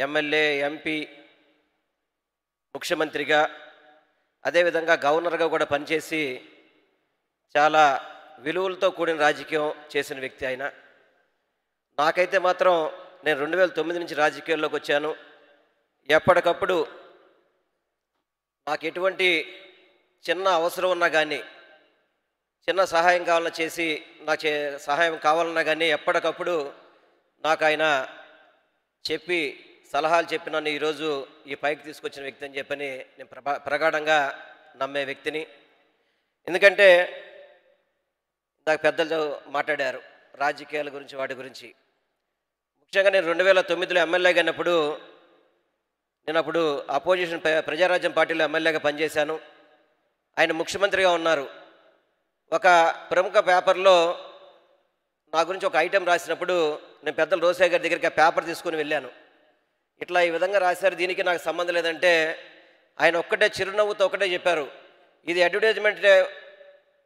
ఎమ్మెల్యే ఎంపీ ముఖ్యమంత్రిగా అదేవిధంగా గవర్నర్గా కూడా పనిచేసి చాలా విలువలతో కూడిన రాజకీయం చేసిన వ్యక్తి ఆయన నాకైతే మాత్రం నేను రెండు వేల తొమ్మిది నుంచి రాజకీయాల్లోకి వచ్చాను ఎప్పటికప్పుడు నాకు ఎటువంటి చిన్న అవసరం ఉన్నా కానీ చిన్న సహాయం కావాలన్నా చేసి నా చే సహాయం కావాలన్నా కానీ ఎప్పటికప్పుడు నాకు ఆయన చెప్పి సలహాలు చెప్పి నన్ను ఈరోజు ఈ పైకి తీసుకొచ్చిన వ్యక్తి అని చెప్పని నేను ప్రగాఢంగా నమ్మే వ్యక్తిని ఎందుకంటే నాకు పెద్దలు మాట్లాడారు రాజకీయాల గురించి వాటి గురించి ముఖ్యంగా నేను రెండు వేల తొమ్మిదిలో ఎమ్మెల్యేగా అయినప్పుడు నేను అప్పుడు అపోజిషన్ ప్రజారాజ్యం పార్టీలో ఎమ్మెల్యేగా పనిచేశాను ఆయన ముఖ్యమంత్రిగా ఉన్నారు ఒక ప్రముఖ పేపర్లో నా గురించి ఒక ఐటెం రాసినప్పుడు నేను పెద్దలు రోసే గారి దగ్గరికి ఆ పేపర్ తీసుకుని వెళ్ళాను ఇట్లా ఈ విధంగా రాశారు దీనికి నాకు సంబంధం లేదంటే ఆయన ఒక్కటే చిరునవ్వుతో ఒకటే చెప్పారు ఇది అడ్వర్టైజ్మెంట్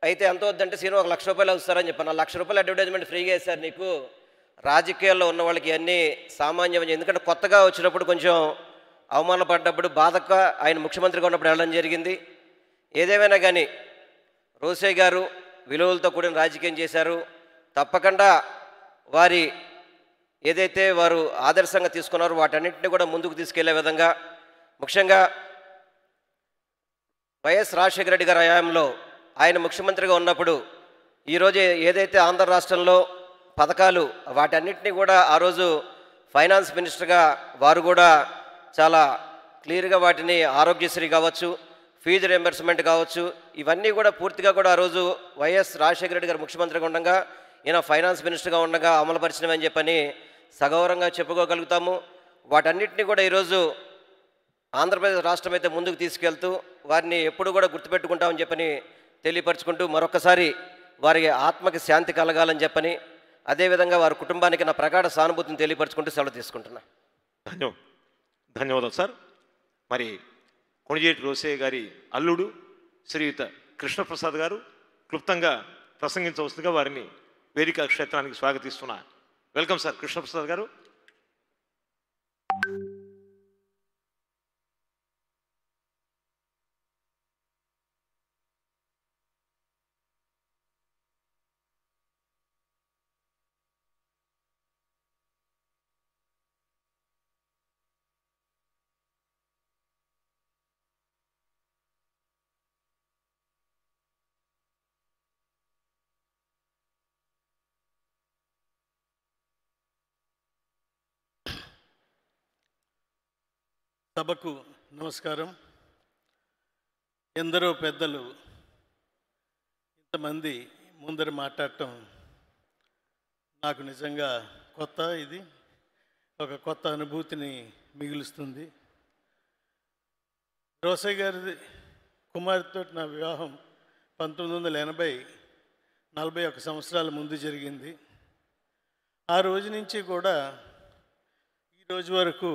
అయితే ఎంత వద్దంటే సీను ఒక లక్ష రూపాయలు వస్తారని చెప్పాను ఆ లక్ష రూపాయలు అడ్వర్టైజ్మెంట్ ఫ్రీగా వేశారు నీకు రాజకీయాల్లో ఉన్న వాళ్ళకి అన్నీ సామాన్యమైన ఎందుకంటే కొత్తగా వచ్చినప్పుడు కొంచెం అవమానపడ్డప్పుడు బాధగా ఆయన ముఖ్యమంత్రిగా ఉన్నప్పుడు వెళ్ళడం జరిగింది ఏదేమైనా కానీ రోసే గారు విలువలతో కూడిన రాజకీయం చేశారు తప్పకుండా వారి ఏదైతే వారు ఆదర్శంగా తీసుకున్నారో వాటన్నింటినీ కూడా ముందుకు తీసుకెళ్లే విధంగా ముఖ్యంగా వైఎస్ రాజశేఖర రెడ్డి గారి హయాంలో ఆయన ముఖ్యమంత్రిగా ఉన్నప్పుడు ఈరోజు ఏదైతే ఆంధ్ర రాష్ట్రంలో పథకాలు వాటన్నిటినీ కూడా ఆ రోజు ఫైనాన్స్ మినిస్టర్గా వారు కూడా చాలా క్లియర్గా వాటిని ఆరోగ్యశ్రీ కావచ్చు ఫీజు రియంబర్స్మెంట్ కావచ్చు ఇవన్నీ కూడా పూర్తిగా కూడా ఆ రోజు వైఎస్ రాజశేఖర రెడ్డి గారు ముఖ్యమంత్రిగా ఉండగా ఈయన ఫైనాన్స్ మినిస్టర్గా ఉండగా అని చెప్పని సగౌరవంగా చెప్పుకోగలుగుతాము వాటన్నిటిని కూడా ఈరోజు ఆంధ్రప్రదేశ్ రాష్ట్రం అయితే ముందుకు తీసుకెళ్తూ వారిని ఎప్పుడు కూడా గుర్తుపెట్టుకుంటామని చెప్పని తెలియపరచుకుంటూ మరొకసారి వారికి ఆత్మకి శాంతి కలగాలని చెప్పని అదేవిధంగా వారి కుటుంబానికి నా ప్రగాఢ సానుభూతిని తెలియపరచుకుంటూ సెలవు తీసుకుంటున్నా ధన్యవాదం ధన్యవాదాలు సార్ మరి కొణిజేటి రోసే గారి అల్లుడు శ్రీయుత కృష్ణప్రసాద్ గారు క్లుప్తంగా ప్రసంగించవలసిందిగా వారిని వేదిక క్షేత్రానికి స్వాగతిస్తున్నా వెల్కమ్ సార్ కృష్ణప్రసాద్ గారు సభకు నమస్కారం ఎందరో పెద్దలు ఇంతమంది ముందర మాట్లాడటం నాకు నిజంగా కొత్త ఇది ఒక కొత్త అనుభూతిని మిగులుస్తుంది రోసయ్య గారి కుమారితో నా వివాహం పంతొమ్మిది వందల ఎనభై నలభై ఒక సంవత్సరాల ముందు జరిగింది ఆ రోజు నుంచి కూడా ఈ రోజు వరకు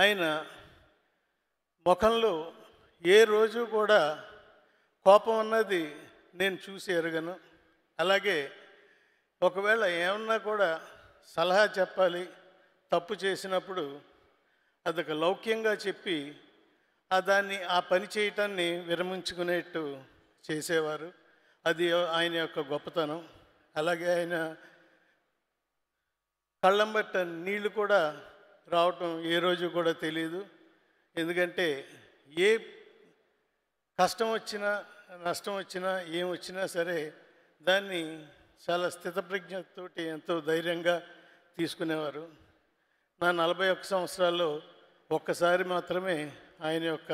ఆయన ముఖంలో ఏ రోజు కూడా కోపం అన్నది నేను చూసి ఎరగను అలాగే ఒకవేళ ఏమన్నా కూడా సలహా చెప్పాలి తప్పు చేసినప్పుడు అదొక లౌక్యంగా చెప్పి ఆ దాన్ని ఆ పని చేయటాన్ని విరమించుకునేట్టు చేసేవారు అది ఆయన యొక్క గొప్పతనం అలాగే ఆయన కళ్ళంబట్ట నీళ్ళు కూడా రావటం ఏ రోజు కూడా తెలియదు ఎందుకంటే ఏ కష్టం వచ్చినా నష్టం వచ్చినా ఏం వచ్చినా సరే దాన్ని చాలా స్థితప్రజ్ఞతోటి ఎంతో ధైర్యంగా తీసుకునేవారు నా నలభై ఒక్క సంవత్సరాల్లో ఒక్కసారి మాత్రమే ఆయన యొక్క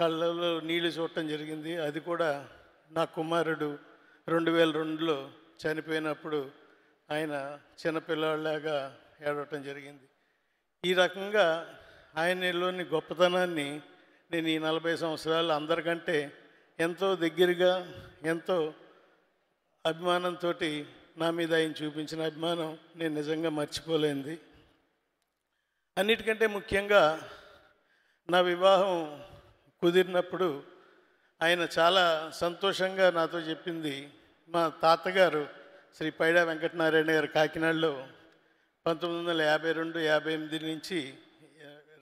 కళ్ళలో నీళ్లు చూడటం జరిగింది అది కూడా నా కుమారుడు రెండు వేల రెండులో చనిపోయినప్పుడు ఆయన చిన్నపిల్లలాగా ఏడవటం జరిగింది ఈ రకంగా ఆయనలోని గొప్పతనాన్ని నేను ఈ నలభై సంవత్సరాలు అందరికంటే ఎంతో దగ్గరగా ఎంతో అభిమానంతో నా మీద ఆయన చూపించిన అభిమానం నేను నిజంగా మర్చిపోలేంది అన్నిటికంటే ముఖ్యంగా నా వివాహం కుదిరినప్పుడు ఆయన చాలా సంతోషంగా నాతో చెప్పింది మా తాతగారు శ్రీ పైడా వెంకటనారాయణ గారు కాకినాడలో పంతొమ్మిది వందల యాభై రెండు యాభై ఎనిమిది నుంచి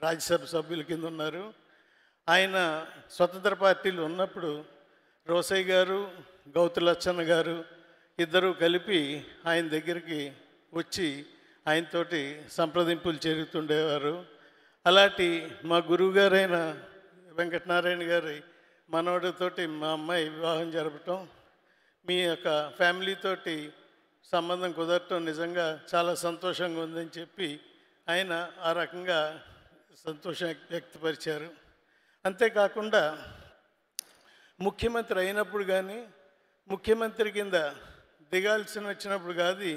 రాజ్యసభ సభ్యుల కింద ఉన్నారు ఆయన స్వతంత్ర పార్టీలు ఉన్నప్పుడు రోసయ్య గారు గౌతులచ్చన్న గారు ఇద్దరూ కలిపి ఆయన దగ్గరికి వచ్చి ఆయనతోటి సంప్రదింపులు జరుగుతుండేవారు అలాంటి మా గురువుగారైన వెంకటనారాయణ గారి మనవడితోటి మా అమ్మాయి వివాహం జరపటం మీ యొక్క ఫ్యామిలీతోటి సంబంధం కుదరటం నిజంగా చాలా సంతోషంగా ఉందని చెప్పి ఆయన ఆ రకంగా సంతోషం వ్యక్తపరిచారు అంతేకాకుండా ముఖ్యమంత్రి అయినప్పుడు కానీ ముఖ్యమంత్రి కింద దిగాల్సిన వచ్చినప్పుడు కాదు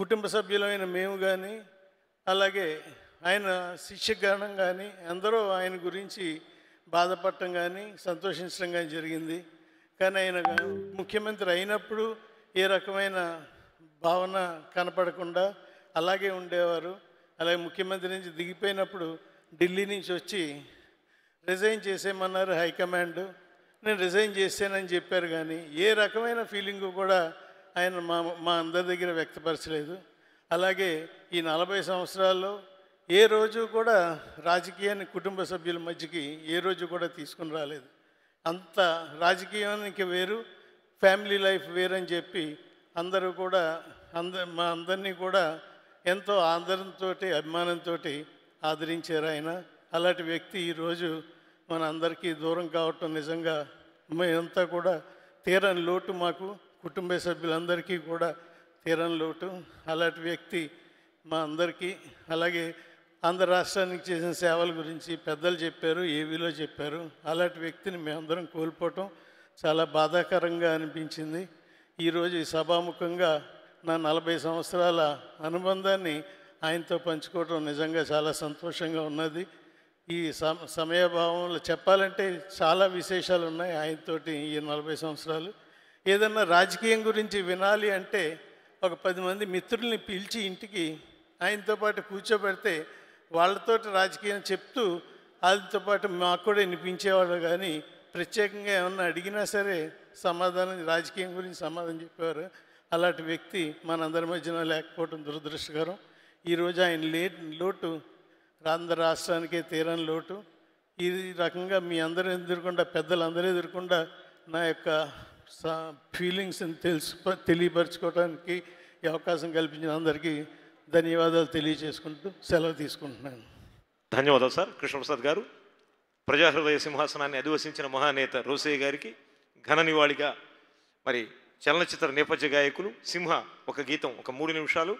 కుటుంబ సభ్యులమైన మేము కానీ అలాగే ఆయన శిష్యగానం కానీ ఎందరో ఆయన గురించి బాధపడటం కానీ సంతోషించడం కానీ జరిగింది కానీ ఆయన ముఖ్యమంత్రి అయినప్పుడు ఏ రకమైన భావన కనపడకుండా అలాగే ఉండేవారు అలాగే ముఖ్యమంత్రి నుంచి దిగిపోయినప్పుడు ఢిల్లీ నుంచి వచ్చి రిజైన్ చేసేయమన్నారు హైకమాండ్ నేను రిజైన్ చేశానని చెప్పారు కానీ ఏ రకమైన ఫీలింగ్ కూడా ఆయన మా మా అందరి దగ్గర వ్యక్తపరచలేదు అలాగే ఈ నలభై సంవత్సరాల్లో ఏ రోజు కూడా రాజకీయాన్ని కుటుంబ సభ్యుల మధ్యకి ఏ రోజు కూడా తీసుకుని రాలేదు అంత రాజకీయానికి వేరు ఫ్యామిలీ లైఫ్ వేరని చెప్పి అందరూ కూడా అంద మా అందరినీ కూడా ఎంతో ఆందోళనతో అభిమానంతో ఆదరించారు ఆయన అలాంటి వ్యక్తి ఈరోజు మన అందరికీ దూరం కావటం నిజంగా మేమంతా కూడా తీరని లోటు మాకు కుటుంబ సభ్యులందరికీ కూడా తీరని లోటు అలాంటి వ్యక్తి మా అందరికీ అలాగే ఆంధ్ర రాష్ట్రానికి చేసిన సేవల గురించి పెద్దలు చెప్పారు ఏవీలో చెప్పారు అలాంటి వ్యక్తిని మేమందరం కోల్పోవటం చాలా బాధాకరంగా అనిపించింది ఈరోజు ఈ సభాముఖంగా నా నలభై సంవత్సరాల అనుబంధాన్ని ఆయనతో పంచుకోవడం నిజంగా చాలా సంతోషంగా ఉన్నది ఈ సమయభావంలో చెప్పాలంటే చాలా విశేషాలు ఉన్నాయి ఆయనతోటి ఈ నలభై సంవత్సరాలు ఏదన్నా రాజకీయం గురించి వినాలి అంటే ఒక పది మంది మిత్రుల్ని పిలిచి ఇంటికి ఆయనతో పాటు కూర్చోబెడితే వాళ్ళతోటి రాజకీయం చెప్తూ ఆయనతో పాటు మాకు కూడా వినిపించేవాళ్ళు కానీ ప్రత్యేకంగా ఏమన్నా అడిగినా సరే సమాధానం రాజకీయం గురించి సమాధానం చెప్పేవారు అలాంటి వ్యక్తి మనందరి మధ్యన లేకపోవటం దురదృష్టకరం ఈరోజు ఆయన లే లోటు ఆంధ్ర రాష్ట్రానికే తీరని లోటు ఈ రకంగా మీ అందరూ ఎదురకుండా పెద్దలందరూ ఎదురకుండా నా యొక్క ఫీలింగ్స్ని తెలుసు తెలియపరచుకోవడానికి అవకాశం కల్పించిన అందరికీ ధన్యవాదాలు తెలియజేసుకుంటూ సెలవు తీసుకుంటున్నాను ధన్యవాదాలు సార్ కృష్ణప్రసాద్ గారు ప్రజాహృదయ సింహాసనాన్ని అధివసించిన మహానేత రోసయ్య గారికి ఘన నివాళిగా మరి చలనచిత్ర నేపథ్య గాయకులు సింహ ఒక గీతం ఒక మూడు నిమిషాలు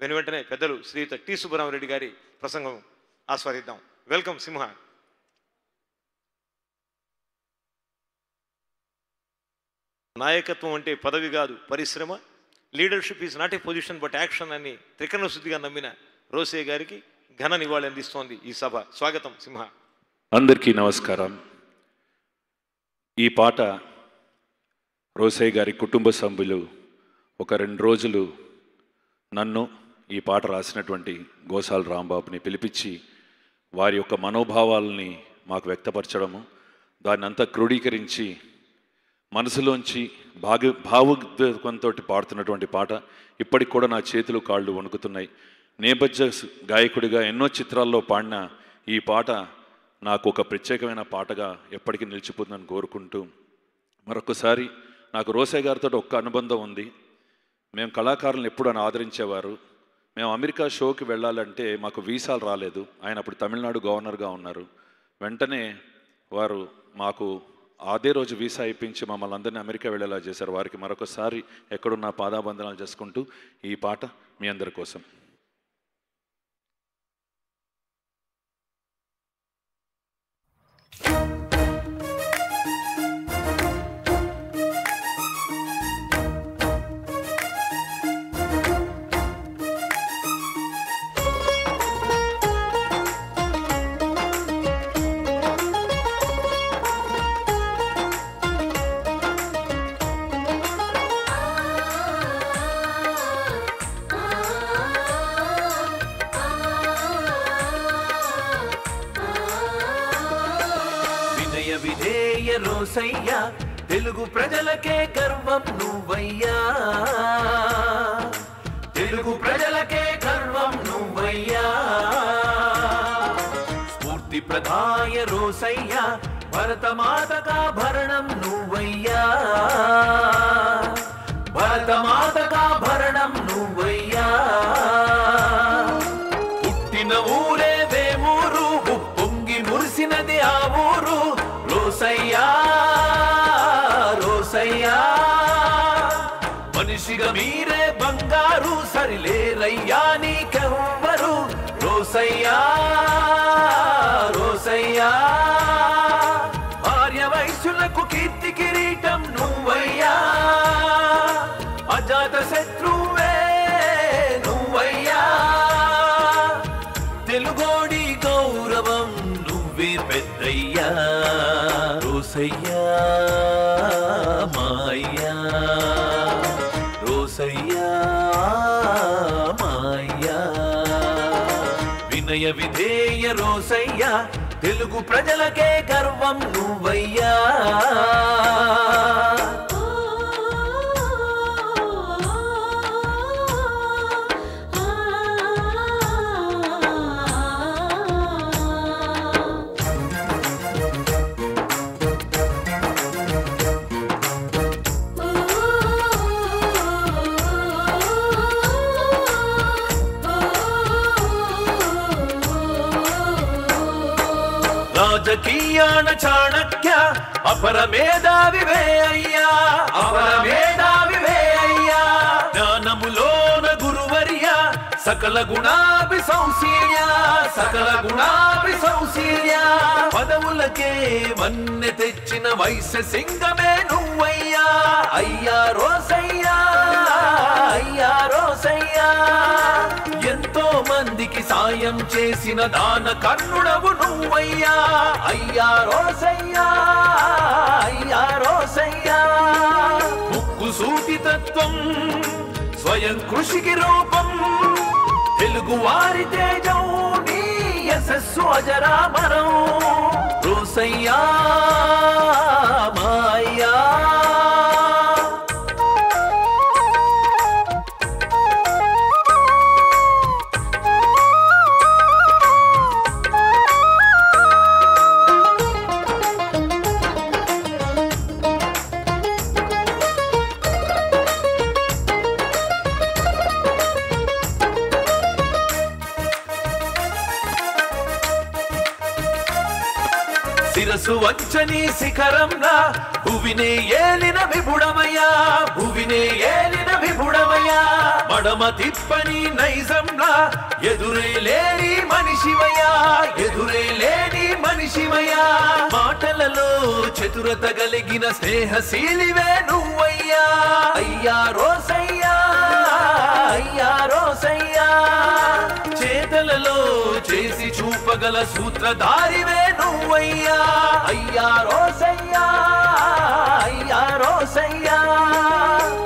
వెను వెంటనే పెద్దలు శ్రీయుత టి సుబ్బరామరెడ్డి గారి ప్రసంగం ఆస్వాదిద్దాం వెల్కమ్ సింహ నాయకత్వం అంటే పదవి కాదు పరిశ్రమ leadership is not a position but action అని త్రికరణ శుద్ధిగా నమ్మిన రోసే గారికి ఘన నివాళి అందిస్తోంది ఈ సభ స్వాగతం సింహ అందరికీ నమస్కారం ఈ పాట రోసయ్య గారి కుటుంబ సభ్యులు ఒక రెండు రోజులు నన్ను ఈ పాట రాసినటువంటి గోసాల రాంబాబుని పిలిపించి వారి యొక్క మనోభావాలని మాకు వ్యక్తపరచడము దాన్ని అంతా క్రోడీకరించి మనసులోంచి భాగ భావోద్వేగంతో పాడుతున్నటువంటి పాట ఇప్పటికి కూడా నా చేతులు కాళ్ళు వణుకుతున్నాయి నేపథ్య గాయకుడిగా ఎన్నో చిత్రాల్లో పాడిన ఈ పాట నాకు ఒక ప్రత్యేకమైన పాటగా ఎప్పటికీ నిలిచిపోతుందని కోరుకుంటూ మరొకసారి నాకు రోసే గారితో ఒక్క అనుబంధం ఉంది మేము కళాకారులను ఎప్పుడు అని ఆదరించేవారు మేము అమెరికా షోకి వెళ్ళాలంటే మాకు వీసాలు రాలేదు ఆయన అప్పుడు తమిళనాడు గవర్నర్గా ఉన్నారు వెంటనే వారు మాకు అదే రోజు వీసా ఇప్పించి మమ్మల్ని అందరినీ అమెరికా వెళ్ళేలా చేశారు వారికి మరొకసారి ఎక్కడున్న పాదాబంధనాలు చేసుకుంటూ ఈ పాట మీ అందరి కోసం you. రోసయ్యా తెలుగు ప్రజలకే గర్వం నువ్వయ్యా తెలుగు ప్రజలకే గర్వం నువ్వయ్యా స్ఫూర్తి ప్రధాయ రోసయ్యా భరతమాతగా భరణం నువ్వయ్యా భరతమాతగా భరణం నువ్వయ్యా పుట్టిన ఊరు మీరే బంగారు సరిలేరయ్యా నీకెవ్వరు రోసయ్యా రోసయ్యా ఆర్య వైశ్యులకు కీర్తి కిరీటం నువ్వయ్యా అజాత శత్రువే నువ్వయ్యా తెలుగోడి గౌరవం నువ్వే పెద్దయ్యా రోసయ్యా మాయ్యా రోసయ్య తెలుగు ప్రజలకే గర్వం నువ్వయ్యా అపర అయ్యా అపర అయ్యా జ్ఞానములోన గురువర్య సకల గుణాభి సంశీ సకల గుణాపి సౌశీల్య పదవులకే వన్నె తెచ్చిన వైశ్య సింగమే నువ్వయ్యా అయ్యా రోసయ్యా అయ్యా రోసయ్యా ఎంతో మందికి సాయం చేసిన దాన కర్ణుడవు నువ్వయ్యా అయ్యా రోసయ్యా అయ్యా రోసయ్యా ముక్కు తత్వం స్వయం కృషికి రూపం తెలుగు వారి తేజం అజరామరం రోసయ్యా మాయ్యా అంచని శిఖరంలా భువినే ఏలిన విపుడమయ్యా భువినే ఏలిన విపుడమయ్యా మడమ తిప్పని నైజంలా ఎదురే లేని మనిషివయ్యా ఎదురే లేని మనిషివయ్యా మాటలలో చతురత కలిగిన స్నేహశీలివే నువ్వయ్యా అయ్యా రోసయ్యా అయ్యారో సయ్యా చేతలలో చేసి చూపగల సూత్రధారివే నువ్వయ్యా అయ్యా రోసయ్యా అయ్యా రోసయ్యా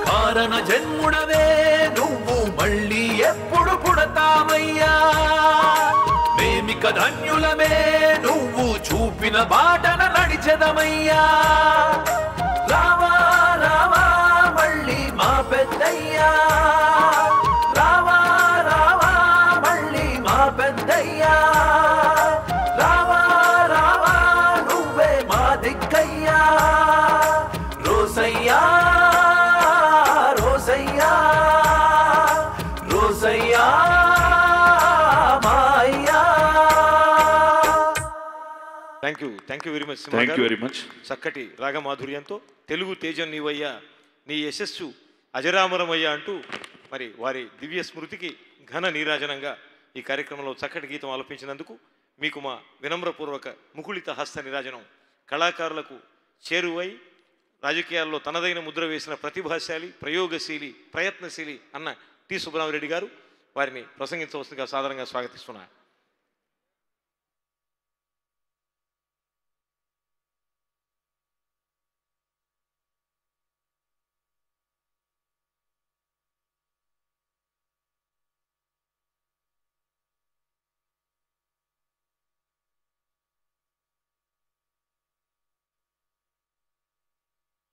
కారణ జన్ముడవే నువ్వు మళ్ళీ ఎప్పుడు పుడతావయ్యా మేమిక ధన్యులమే నువ్వు చూపిన బాటన నడిచదమయ్యా రావా రావా మళ్ళీ మా పెద్దయ్యా thank you very much thank you very much చక్కటి రాగమాధుర్యంతో తెలుగు తేజం నీవయ్యా నీ యశస్సు అజరామరమయ్యా అంటూ మరి వారి దివ్య స్మృతికి ఘన నీరాజనంగా ఈ కార్యక్రమంలో చక్కటి గీతం ఆలపించినందుకు మీకు మా వినమ్రపూర్వక ముకుళిత హస్త నిరాజనం కళాకారులకు చేరువై రాజకీయాల్లో తనదైన ముద్ర వేసిన ప్రతిభాశాలి ప్రయోగశీలి ప్రయత్నశీలి అన్న టి సుబ్రహ్మరెడ్డి గారు వారిని ప్రసంగించవలసిందిగా సాధారణంగా స్వాగతిస్తున్నారు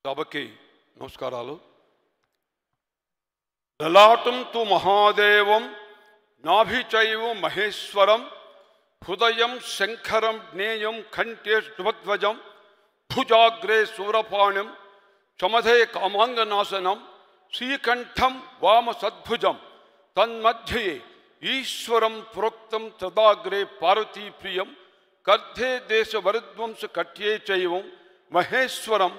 సభకి నమస్కారాలు లలాటం తు మహాదేవం నాభిచైవం మహేశ్వరం హృదయం శంఖరం జ్ఞేయం కంఠే శుభధ్వజం భుజాగ్రే సూరపాణం చమధే కామాంగనాశనం శ్రీకంఠం వామ సద్భుజం తన్మధ్యే ఈశ్వరం ప్రోక్తం తదాగ్రే పార్వతీప్రియం కర్ధే దేశవరధ్వంస కట్యే చైవం మహేశ్వరం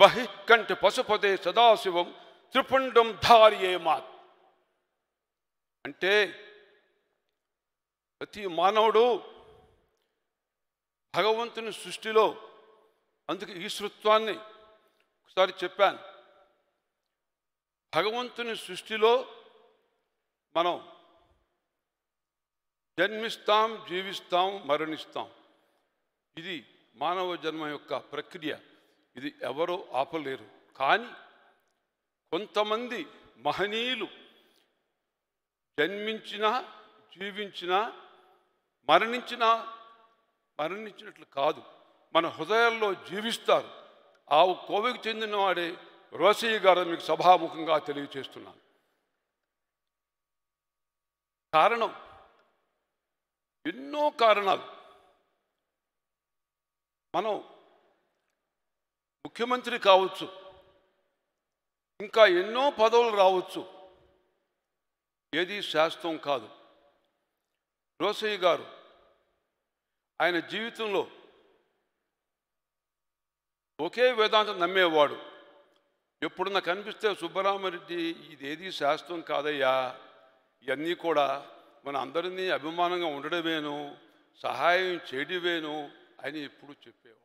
బహిక్కంటి పశుపదే సదాశివం త్రిపుండం ధార్యే మాత్ అంటే ప్రతి మానవుడు భగవంతుని సృష్టిలో అందుకే ఈశ్వత్వాన్ని ఒకసారి చెప్పాను భగవంతుని సృష్టిలో మనం జన్మిస్తాం జీవిస్తాం మరణిస్తాం ఇది మానవ జన్మ యొక్క ప్రక్రియ ఇది ఎవరూ ఆపలేరు కానీ కొంతమంది మహనీయులు జన్మించినా జీవించినా మరణించినా మరణించినట్లు కాదు మన హృదయాల్లో జీవిస్తారు ఆ కోవికి చెందినవాడే రోసయ్య గారు మీకు సభాముఖంగా తెలియచేస్తున్నాను కారణం ఎన్నో కారణాలు మనం ముఖ్యమంత్రి కావచ్చు ఇంకా ఎన్నో పదవులు రావచ్చు ఏది శాస్త్రం కాదు రోసయ్య గారు ఆయన జీవితంలో ఒకే వేదాంతం నమ్మేవాడు ఎప్పుడు నాకు అనిపిస్తే సుబ్బరామరెడ్డి ఇదేది శాస్త్రం కాదయ్యా ఇవన్నీ కూడా మన అందరినీ అభిమానంగా ఉండడమేను సహాయం చేయడమేను అని ఎప్పుడు చెప్పేవాడు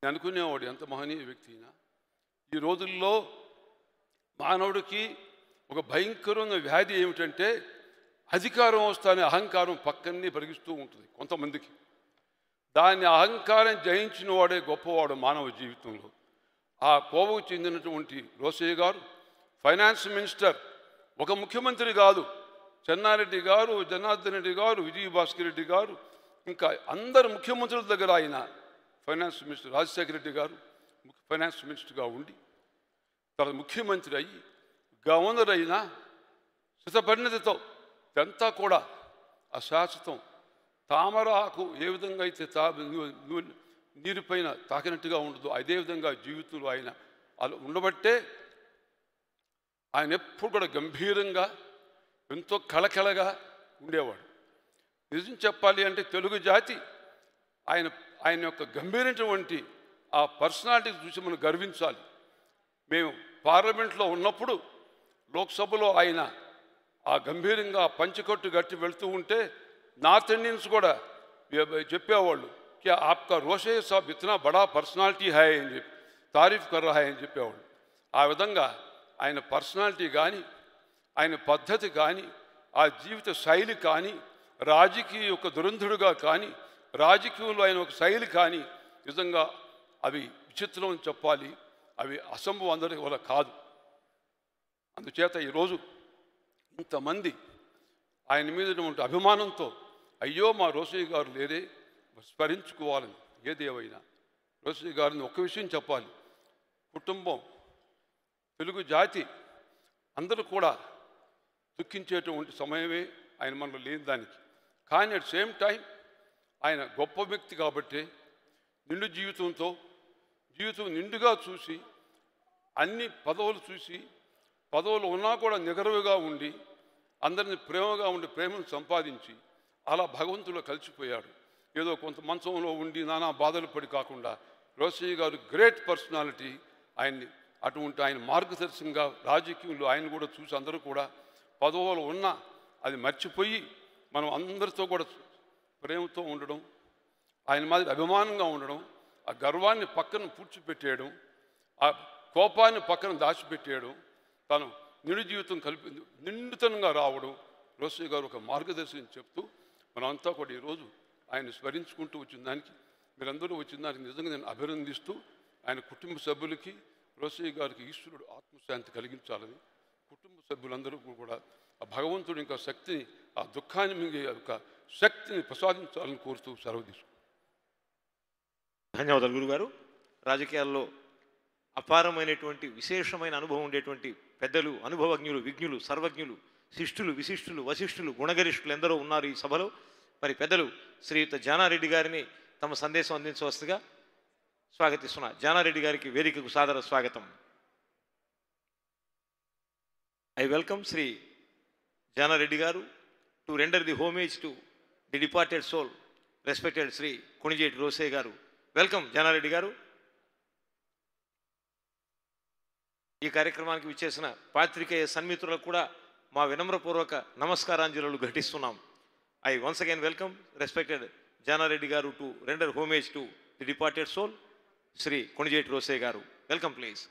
నేను అనుకునేవాడు ఎంత మహనీయ వ్యక్తి అయినా ఈ రోజుల్లో మానవుడికి ఒక భయంకరమైన వ్యాధి ఏమిటంటే అధికారం వస్తానే అహంకారం పక్కనే పరిగిస్తూ ఉంటుంది కొంతమందికి దాన్ని అహంకారం జయించిన వాడే గొప్పవాడు మానవ జీవితంలో ఆ కోవకు చెందినటువంటి రోసయ్య గారు ఫైనాన్స్ మినిస్టర్ ఒక ముఖ్యమంత్రి కాదు చెన్నారెడ్డి గారు జనార్దన్ రెడ్డి గారు విజయభాస్కర్ రెడ్డి గారు ఇంకా అందరు ముఖ్యమంత్రుల దగ్గర ఆయన ఫైనాన్స్ మినిస్టర్ రాజశేఖర రెడ్డి గారు ఫైనాన్స్ మినిస్టర్గా ఉండి తర్వాత ముఖ్యమంత్రి అయ్యి గవర్నర్ అయిన శతపరిణతితో ఇదంతా కూడా అశాశ్వతం తామరాకు ఏ విధంగా అయితే తా నీరుపైన తాకినట్టుగా ఉండదు అదే విధంగా జీవితంలో ఆయన అలా ఉండబట్టే ఆయన ఎప్పుడు కూడా గంభీరంగా ఎంతో కళకళగా ఉండేవాడు నిజం చెప్పాలి అంటే తెలుగు జాతి ఆయన ఆయన యొక్క గంభీరమైనటువంటి ఆ పర్సనాలిటీ చూసి మనం గర్వించాలి మేము పార్లమెంట్లో ఉన్నప్పుడు లోక్సభలో ఆయన ఆ గంభీరంగా పంచకట్టు గట్టి వెళుతూ ఉంటే నార్త్ ఇండియన్స్ కూడా చెప్పేవాళ్ళు కే ఆప్కా రోషే సాబ్ ఇతనా బడా పర్సనాలిటీ హాయ్ అని చెప్పి తారీఫ్ కర్ర హాయ్ అని చెప్పేవాళ్ళు ఆ విధంగా ఆయన పర్సనాలిటీ కానీ ఆయన పద్ధతి కానీ ఆ జీవిత శైలి కానీ రాజకీయ యొక్క దురంధుడుగా కానీ రాజకీయంలో ఆయన ఒక శైలి కానీ నిజంగా అవి విచిత్రం చెప్పాలి అవి అసంభవం అందరి వల్ల కాదు అందుచేత ఈరోజు ఇంతమంది ఆయన మీద ఉన్నటువంటి అభిమానంతో అయ్యో మా రోషని గారు లేరే స్మరించుకోవాలని ఏదేవైనా దేవైనా గారిని ఒక విషయం చెప్పాలి కుటుంబం తెలుగు జాతి అందరూ కూడా దుఃఖించేటువంటి సమయమే ఆయన మనలో లేని దానికి కానీ అట్ సేమ్ టైం ఆయన గొప్ప వ్యక్తి కాబట్టి నిండు జీవితంతో జీవితం నిండుగా చూసి అన్ని పదవులు చూసి పదవులు ఉన్నా కూడా నిగరువుగా ఉండి అందరిని ప్రేమగా ఉండి ప్రేమను సంపాదించి అలా భగవంతుడు కలిసిపోయాడు ఏదో కొంత మంచంలో ఉండి నానా బాధలు పడి కాకుండా రోషయ్య గారు గ్రేట్ పర్సనాలిటీ ఆయన్ని అటువంటి ఆయన మార్గదర్శకంగా రాజకీయంలో ఆయన కూడా చూసి అందరూ కూడా పదవులు ఉన్నా అది మర్చిపోయి మనం అందరితో కూడా ప్రేమతో ఉండడం ఆయన మాదిరి అభిమానంగా ఉండడం ఆ గర్వాన్ని పక్కన పూడ్చిపెట్టేయడం ఆ కోపాన్ని పక్కన దాచిపెట్టేయడం తను నిండు జీవితం కలిపి నిండుతనంగా రావడం రోసయ్య గారు ఒక మార్గదర్శనం చెప్తూ మనంతా కూడా ఈరోజు ఆయన స్మరించుకుంటూ వచ్చిన దానికి మీరందరూ వచ్చిన దానికి నిజంగా నేను అభినందిస్తూ ఆయన కుటుంబ సభ్యులకి రోసయ్య గారికి ఈశ్వరుడు ఆత్మశాంతి కలిగించాలని కుటుంబ సభ్యులందరూ కూడా ఆ భగవంతుడు ఇంకా శక్తిని ఆ దుఃఖాన్ని మింగే యొక్క శక్తిని ప్రసాదించాలని కోరుతూ సెలవు తీసుకు ధన్యవాదాలు గురుగారు రాజకీయాల్లో అపారమైనటువంటి విశేషమైన అనుభవం ఉండేటువంటి పెద్దలు అనుభవజ్ఞులు విజ్ఞులు సర్వజ్ఞులు శిష్టులు విశిష్టులు వశిష్ఠులు గుణగరిష్ఠులు ఎందరో ఉన్నారు ఈ సభలో మరి పెద్దలు శ్రీయుత జానారెడ్డి గారిని తమ సందేశం అందించవస్తుగా స్వాగతిస్తున్నా జానారెడ్డి గారికి వేదికకు సాదర స్వాగతం ఐ వెల్కమ్ శ్రీ జానారెడ్డి గారు to render the homage to the departed soul respected Shri Konijeti Rosaiah గారు వెల్కమ్ జానారెడ్డి గారు ఈ కార్యక్రమానికి విచ్చేసిన పాత్రికేయ సన్మిత్రులకు కూడా మా వినమ్రపూర్వక నమస్కారాంజలు ఘటిస్తున్నాం I once again welcome respected Jana Reddy గారు to render homage to the departed soul Shri Konijeti Rosaiah గారు వెల్కమ్ ప్లీజ్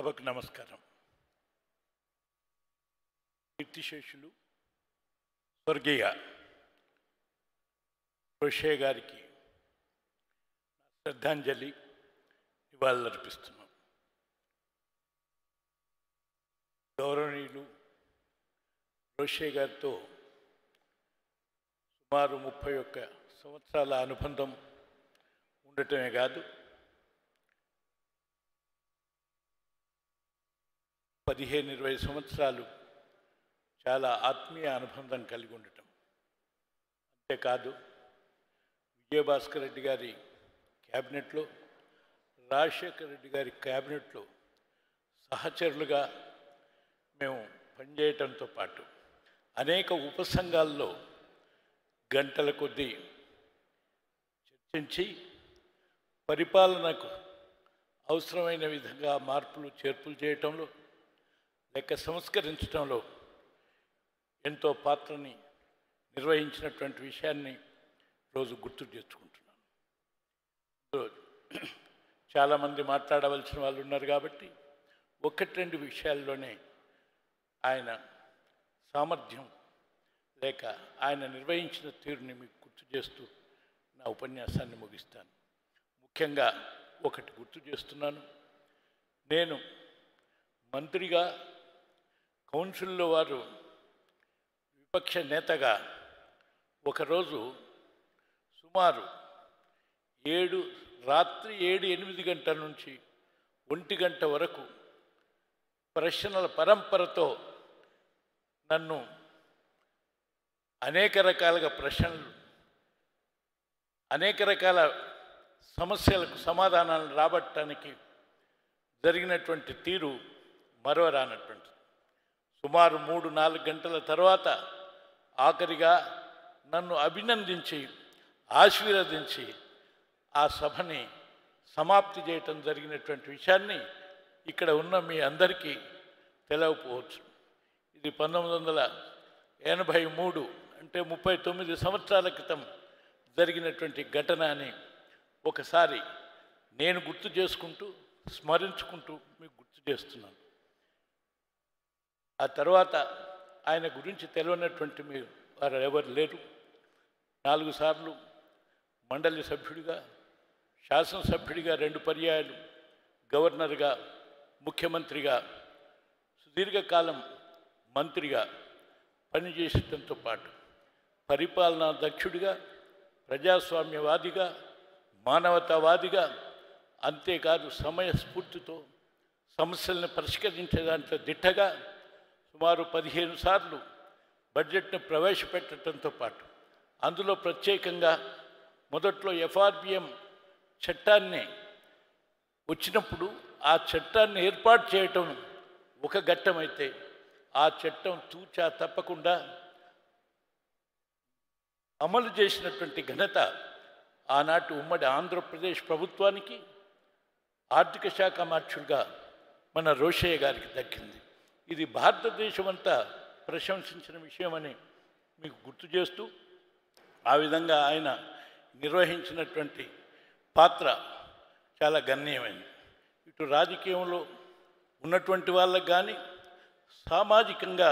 సభకు నమస్కారం కీర్తిశేషులు స్వర్గీయ రోషే గారికి శ్రద్ధాంజలి నివాళులర్పిస్తున్నాం గౌరవనీయులు రోషే గారితో సుమారు ముప్పై ఒక్క సంవత్సరాల అనుబంధం ఉండటమే కాదు పదిహేను ఇరవై సంవత్సరాలు చాలా ఆత్మీయ అనుబంధం కలిగి ఉండటం అంతేకాదు విజయభాస్కర్ రెడ్డి గారి క్యాబినెట్లో రాజశేఖర్ రెడ్డి గారి క్యాబినెట్లో సహచరులుగా మేము పనిచేయటంతో పాటు అనేక ఉపసంఘాల్లో గంటల కొద్దీ చర్చించి పరిపాలనకు అవసరమైన విధంగా మార్పులు చేర్పులు చేయటంలో లేక సంస్కరించడంలో ఎంతో పాత్రని నిర్వహించినటువంటి విషయాన్ని రోజు గుర్తు చేసుకుంటున్నాను ఈరోజు చాలామంది మాట్లాడవలసిన వాళ్ళు ఉన్నారు కాబట్టి ఒకటి రెండు విషయాల్లోనే ఆయన సామర్థ్యం లేక ఆయన నిర్వహించిన తీరుని మీకు గుర్తు చేస్తూ నా ఉపన్యాసాన్ని ముగిస్తాను ముఖ్యంగా ఒకటి గుర్తు చేస్తున్నాను నేను మంత్రిగా కౌన్సిల్లో వారు విపక్ష నేతగా ఒకరోజు సుమారు ఏడు రాత్రి ఏడు ఎనిమిది గంటల నుంచి ఒంటి గంట వరకు ప్రశ్నల పరంపరతో నన్ను అనేక రకాలుగా ప్రశ్నలు అనేక రకాల సమస్యలకు సమాధానాలు రాబట్టడానికి జరిగినటువంటి తీరు రానటువంటి సుమారు మూడు నాలుగు గంటల తర్వాత ఆఖరిగా నన్ను అభినందించి ఆశీర్వదించి ఆ సభని సమాప్తి చేయటం జరిగినటువంటి విషయాన్ని ఇక్కడ ఉన్న మీ అందరికీ తెలియకపోవచ్చు ఇది పంతొమ్మిది వందల ఎనభై మూడు అంటే ముప్పై తొమ్మిది సంవత్సరాల క్రితం జరిగినటువంటి ఘటన అని ఒకసారి నేను గుర్తు చేసుకుంటూ స్మరించుకుంటూ మీకు గుర్తు చేస్తున్నాను ఆ తర్వాత ఆయన గురించి తెలియనటువంటి మీరు వారు ఎవరు లేరు నాలుగు సార్లు మండలి సభ్యుడిగా శాసనసభ్యుడిగా రెండు పర్యాయాలు గవర్నర్గా ముఖ్యమంత్రిగా సుదీర్ఘకాలం మంత్రిగా పనిచేసడంతో పాటు పరిపాలనా దక్షుడిగా ప్రజాస్వామ్యవాదిగా మానవతావాదిగా అంతేకాదు సమయస్ఫూర్తితో సమస్యలను పరిష్కరించే దాంట్లో దిట్టగా సుమారు పదిహేను సార్లు బడ్జెట్ను ప్రవేశపెట్టడంతో పాటు అందులో ప్రత్యేకంగా మొదట్లో ఎఫ్ఆర్బిఎం చట్టాన్ని వచ్చినప్పుడు ఆ చట్టాన్ని ఏర్పాటు చేయటం ఒక ఘట్టమైతే ఆ చట్టం తూచా తప్పకుండా అమలు చేసినటువంటి ఘనత ఆనాటి ఉమ్మడి ఆంధ్రప్రదేశ్ ప్రభుత్వానికి ఆర్థిక శాఖ మార్చులుగా మన రోషయ్య గారికి దక్కింది ఇది భారతదేశం అంతా ప్రశంసించిన విషయమని మీకు గుర్తు చేస్తూ ఆ విధంగా ఆయన నిర్వహించినటువంటి పాత్ర చాలా గణనీయమైనది ఇటు రాజకీయంలో ఉన్నటువంటి వాళ్ళకు కానీ సామాజికంగా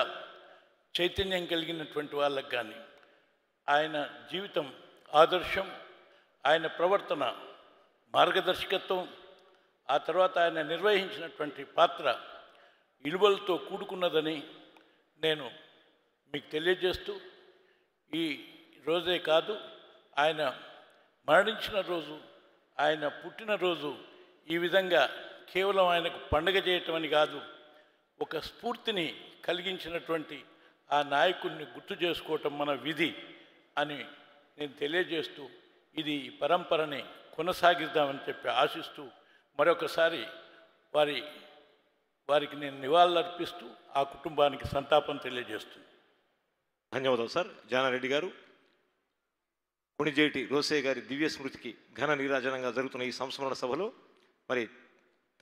చైతన్యం కలిగినటువంటి వాళ్ళకు కానీ ఆయన జీవితం ఆదర్శం ఆయన ప్రవర్తన మార్గదర్శకత్వం ఆ తర్వాత ఆయన నిర్వహించినటువంటి పాత్ర విలువలతో కూడుకున్నదని నేను మీకు తెలియజేస్తూ ఈ రోజే కాదు ఆయన మరణించిన రోజు ఆయన పుట్టినరోజు ఈ విధంగా కేవలం ఆయనకు పండగ చేయటం అని కాదు ఒక స్ఫూర్తిని కలిగించినటువంటి ఆ నాయకుడిని గుర్తు చేసుకోవటం మన విధి అని నేను తెలియజేస్తూ ఇది పరంపరని కొనసాగిద్దామని చెప్పి ఆశిస్తూ మరొకసారి వారి వారికి నేను నివాళులర్పిస్తూ ఆ కుటుంబానికి సంతాపం తెలియజేస్తుంది ధన్యవాదాలు సార్ జానారెడ్డి గారు కొణిజేటి రోసే గారి దివ్య స్మృతికి ఘన నీరాజనంగా జరుగుతున్న ఈ సంస్మరణ సభలో మరి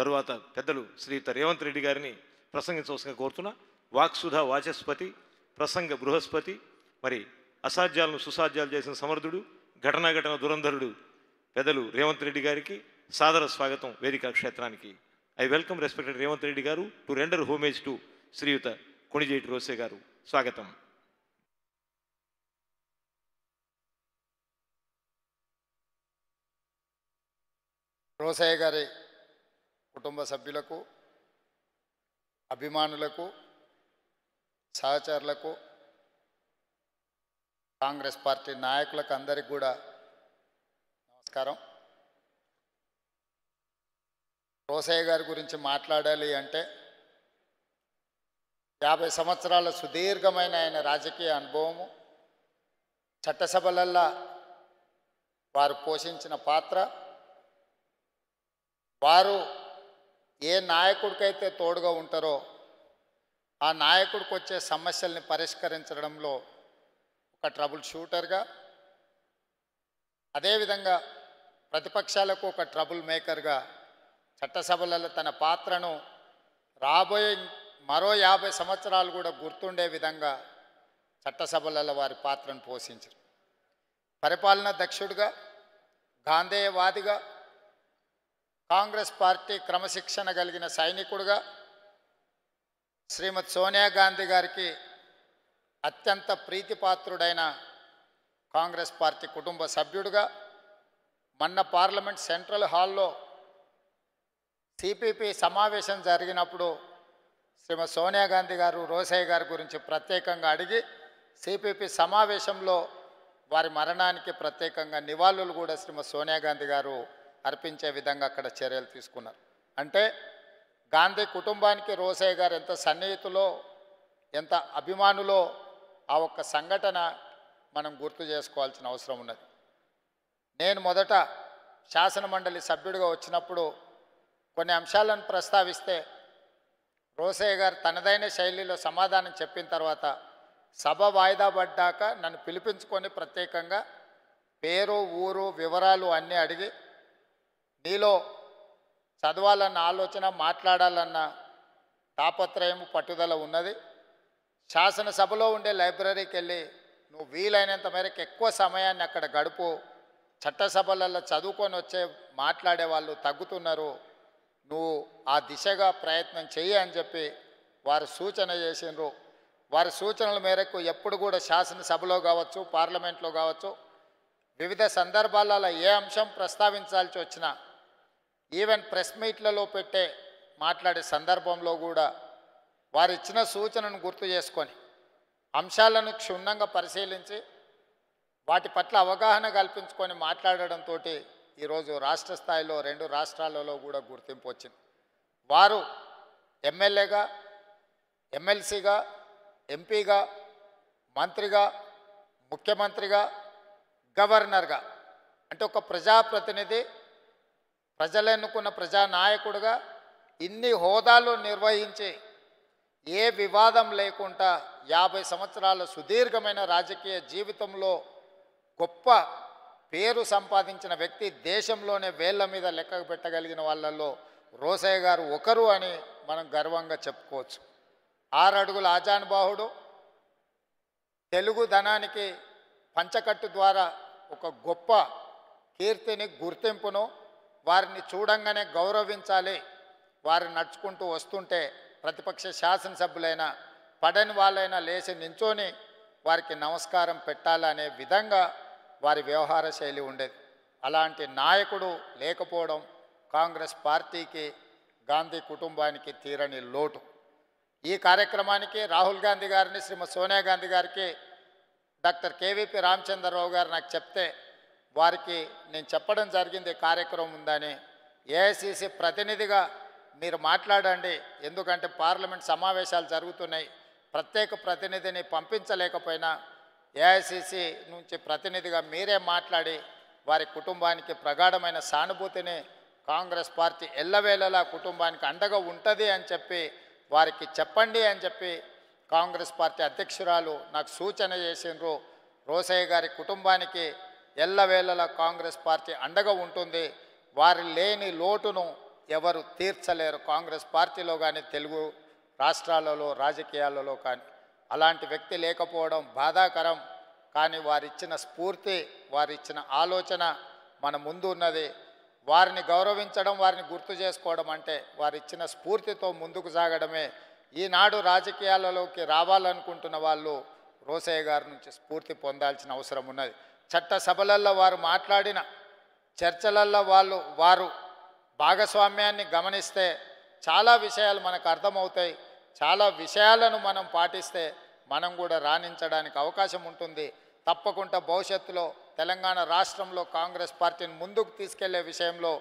తరువాత పెద్దలు శ్రీయుత రేవంత్ రెడ్డి గారిని ప్రసంగించవలసిన కోరుతున్న వాక్సుధ వాచస్పతి ప్రసంగ బృహస్పతి మరి అసాధ్యాలను సుసాధ్యాలు చేసిన సమర్థుడు ఘటనాఘటన దురంధరుడు పెద్దలు రేవంత్ రెడ్డి గారికి సాదర స్వాగతం వేదిక క్షేత్రానికి I welcome respected Revanth Reddy గారు టు రెండర్ హోమేజ్ టు శ్రీయుత కొణిజేటి రోసే గారు స్వాగతం రోసయ్య గారి కుటుంబ సభ్యులకు అభిమానులకు సహచరులకు కాంగ్రెస్ పార్టీ నాయకులకు అందరికీ కూడా నమస్కారం రోసయ్య గారి గురించి మాట్లాడాలి అంటే యాభై సంవత్సరాల సుదీర్ఘమైన ఆయన రాజకీయ అనుభవము చట్టసభలల్లా వారు పోషించిన పాత్ర వారు ఏ నాయకుడికైతే తోడుగా ఉంటారో ఆ నాయకుడికి వచ్చే సమస్యల్ని పరిష్కరించడంలో ఒక ట్రబుల్ షూటర్గా అదేవిధంగా ప్రతిపక్షాలకు ఒక ట్రబుల్ మేకర్గా చట్టసభలలో తన పాత్రను రాబోయే మరో యాభై సంవత్సరాలు కూడా గుర్తుండే విధంగా చట్టసభలలో వారి పాత్రను పోషించారు పరిపాలన దక్షుడుగా గాంధేయవాదిగా కాంగ్రెస్ పార్టీ క్రమశిక్షణ కలిగిన సైనికుడుగా శ్రీమతి సోనియా గాంధీ గారికి అత్యంత ప్రీతిపాత్రుడైన కాంగ్రెస్ పార్టీ కుటుంబ సభ్యుడుగా మన్న పార్లమెంట్ సెంట్రల్ హాల్లో సిపిపి సమావేశం జరిగినప్పుడు శ్రీమతి సోనియా గాంధీ గారు రోసయ్య గారి గురించి ప్రత్యేకంగా అడిగి సిపిపి సమావేశంలో వారి మరణానికి ప్రత్యేకంగా నివాళులు కూడా శ్రీమతి సోనియా గాంధీ గారు అర్పించే విధంగా అక్కడ చర్యలు తీసుకున్నారు అంటే గాంధీ కుటుంబానికి రోసయ్య గారు ఎంత సన్నిహితులో ఎంత అభిమానులో ఆ ఒక్క సంఘటన మనం గుర్తు చేసుకోవాల్సిన అవసరం ఉన్నది నేను మొదట శాసనమండలి సభ్యుడిగా వచ్చినప్పుడు కొన్ని అంశాలను ప్రస్తావిస్తే రోసయ్య గారు తనదైన శైలిలో సమాధానం చెప్పిన తర్వాత సభ వాయిదా పడ్డాక నన్ను పిలిపించుకొని ప్రత్యేకంగా పేరు ఊరు వివరాలు అన్నీ అడిగి నీలో చదవాలన్న ఆలోచన మాట్లాడాలన్న తాపత్రయం పట్టుదల ఉన్నది శాసనసభలో ఉండే లైబ్రరీకి వెళ్ళి నువ్వు వీలైనంత మేరకు ఎక్కువ సమయాన్ని అక్కడ గడుపు చట్టసభలలో చదువుకొని వచ్చే మాట్లాడే వాళ్ళు తగ్గుతున్నారు నువ్వు ఆ దిశగా ప్రయత్నం చెయ్యి అని చెప్పి వారు సూచన చేసిండ్రు వారి సూచనల మేరకు ఎప్పుడు కూడా శాసనసభలో కావచ్చు పార్లమెంట్లో కావచ్చు వివిధ సందర్భాలలో ఏ అంశం ప్రస్తావించాల్సి వచ్చినా ఈవెన్ ప్రెస్ మీట్లలో పెట్టే మాట్లాడే సందర్భంలో కూడా వారు ఇచ్చిన సూచనను గుర్తు చేసుకొని అంశాలను క్షుణ్ణంగా పరిశీలించి వాటి పట్ల అవగాహన కల్పించుకొని మాట్లాడడంతో ఈరోజు రాష్ట్ర స్థాయిలో రెండు రాష్ట్రాలలో కూడా గుర్తింపు వచ్చింది వారు ఎమ్మెల్యేగా ఎమ్మెల్సీగా ఎంపీగా మంత్రిగా ముఖ్యమంత్రిగా గవర్నర్గా అంటే ఒక ప్రజాప్రతినిధి ప్రజలు ఎన్నుకున్న ప్రజానాయకుడుగా ఇన్ని హోదాలు నిర్వహించి ఏ వివాదం లేకుండా యాభై సంవత్సరాల సుదీర్ఘమైన రాజకీయ జీవితంలో గొప్ప పేరు సంపాదించిన వ్యక్తి దేశంలోనే వేళ్ల మీద లెక్క పెట్టగలిగిన వాళ్ళల్లో రోసయ్య గారు ఒకరు అని మనం గర్వంగా చెప్పుకోవచ్చు ఆరు అడుగుల ఆజానుబాహుడు తెలుగు ధనానికి పంచకట్టు ద్వారా ఒక గొప్ప కీర్తిని గుర్తింపును వారిని చూడంగానే గౌరవించాలి వారు నడుచుకుంటూ వస్తుంటే ప్రతిపక్ష శాసనసభ్యులైన పడని వాళ్ళైనా లేచి నించోని వారికి నమస్కారం పెట్టాలనే విధంగా వారి వ్యవహార శైలి ఉండేది అలాంటి నాయకుడు లేకపోవడం కాంగ్రెస్ పార్టీకి గాంధీ కుటుంబానికి తీరని లోటు ఈ కార్యక్రమానికి రాహుల్ గాంధీ గారిని శ్రీమతి సోనియా గాంధీ గారికి డాక్టర్ కేవీపీ రామచంద్రరావు గారు నాకు చెప్తే వారికి నేను చెప్పడం జరిగింది కార్యక్రమం ఉందని ఏఐసిసి ప్రతినిధిగా మీరు మాట్లాడండి ఎందుకంటే పార్లమెంట్ సమావేశాలు జరుగుతున్నాయి ప్రత్యేక ప్రతినిధిని పంపించలేకపోయినా ఏఐసిసి నుంచి ప్రతినిధిగా మీరే మాట్లాడి వారి కుటుంబానికి ప్రగాఢమైన సానుభూతిని కాంగ్రెస్ పార్టీ ఎల్లవేళలా కుటుంబానికి అండగా ఉంటుంది అని చెప్పి వారికి చెప్పండి అని చెప్పి కాంగ్రెస్ పార్టీ అధ్యక్షురాలు నాకు సూచన చేసిండ్రు రోసయ్య గారి కుటుంబానికి ఎల్లవేళలా కాంగ్రెస్ పార్టీ అండగా ఉంటుంది వారి లేని లోటును ఎవరు తీర్చలేరు కాంగ్రెస్ పార్టీలో కానీ తెలుగు రాష్ట్రాలలో రాజకీయాలలో కానీ అలాంటి వ్యక్తి లేకపోవడం బాధాకరం కానీ వారిచ్చిన స్ఫూర్తి వారిచ్చిన ఆలోచన మన ముందు ఉన్నది వారిని గౌరవించడం వారిని గుర్తు చేసుకోవడం అంటే వారిచ్చిన స్ఫూర్తితో ముందుకు సాగడమే ఈనాడు రాజకీయాలలోకి రావాలనుకుంటున్న వాళ్ళు రోసయ్య గారి నుంచి స్ఫూర్తి పొందాల్సిన అవసరం ఉన్నది చట్టసభలల్లో వారు మాట్లాడిన చర్చలల్లో వాళ్ళు వారు భాగస్వామ్యాన్ని గమనిస్తే చాలా విషయాలు మనకు అర్థమవుతాయి చాలా విషయాలను మనం పాటిస్తే మనం కూడా రాణించడానికి అవకాశం ఉంటుంది తప్పకుండా భవిష్యత్తులో తెలంగాణ రాష్ట్రంలో కాంగ్రెస్ పార్టీని ముందుకు తీసుకెళ్లే విషయంలో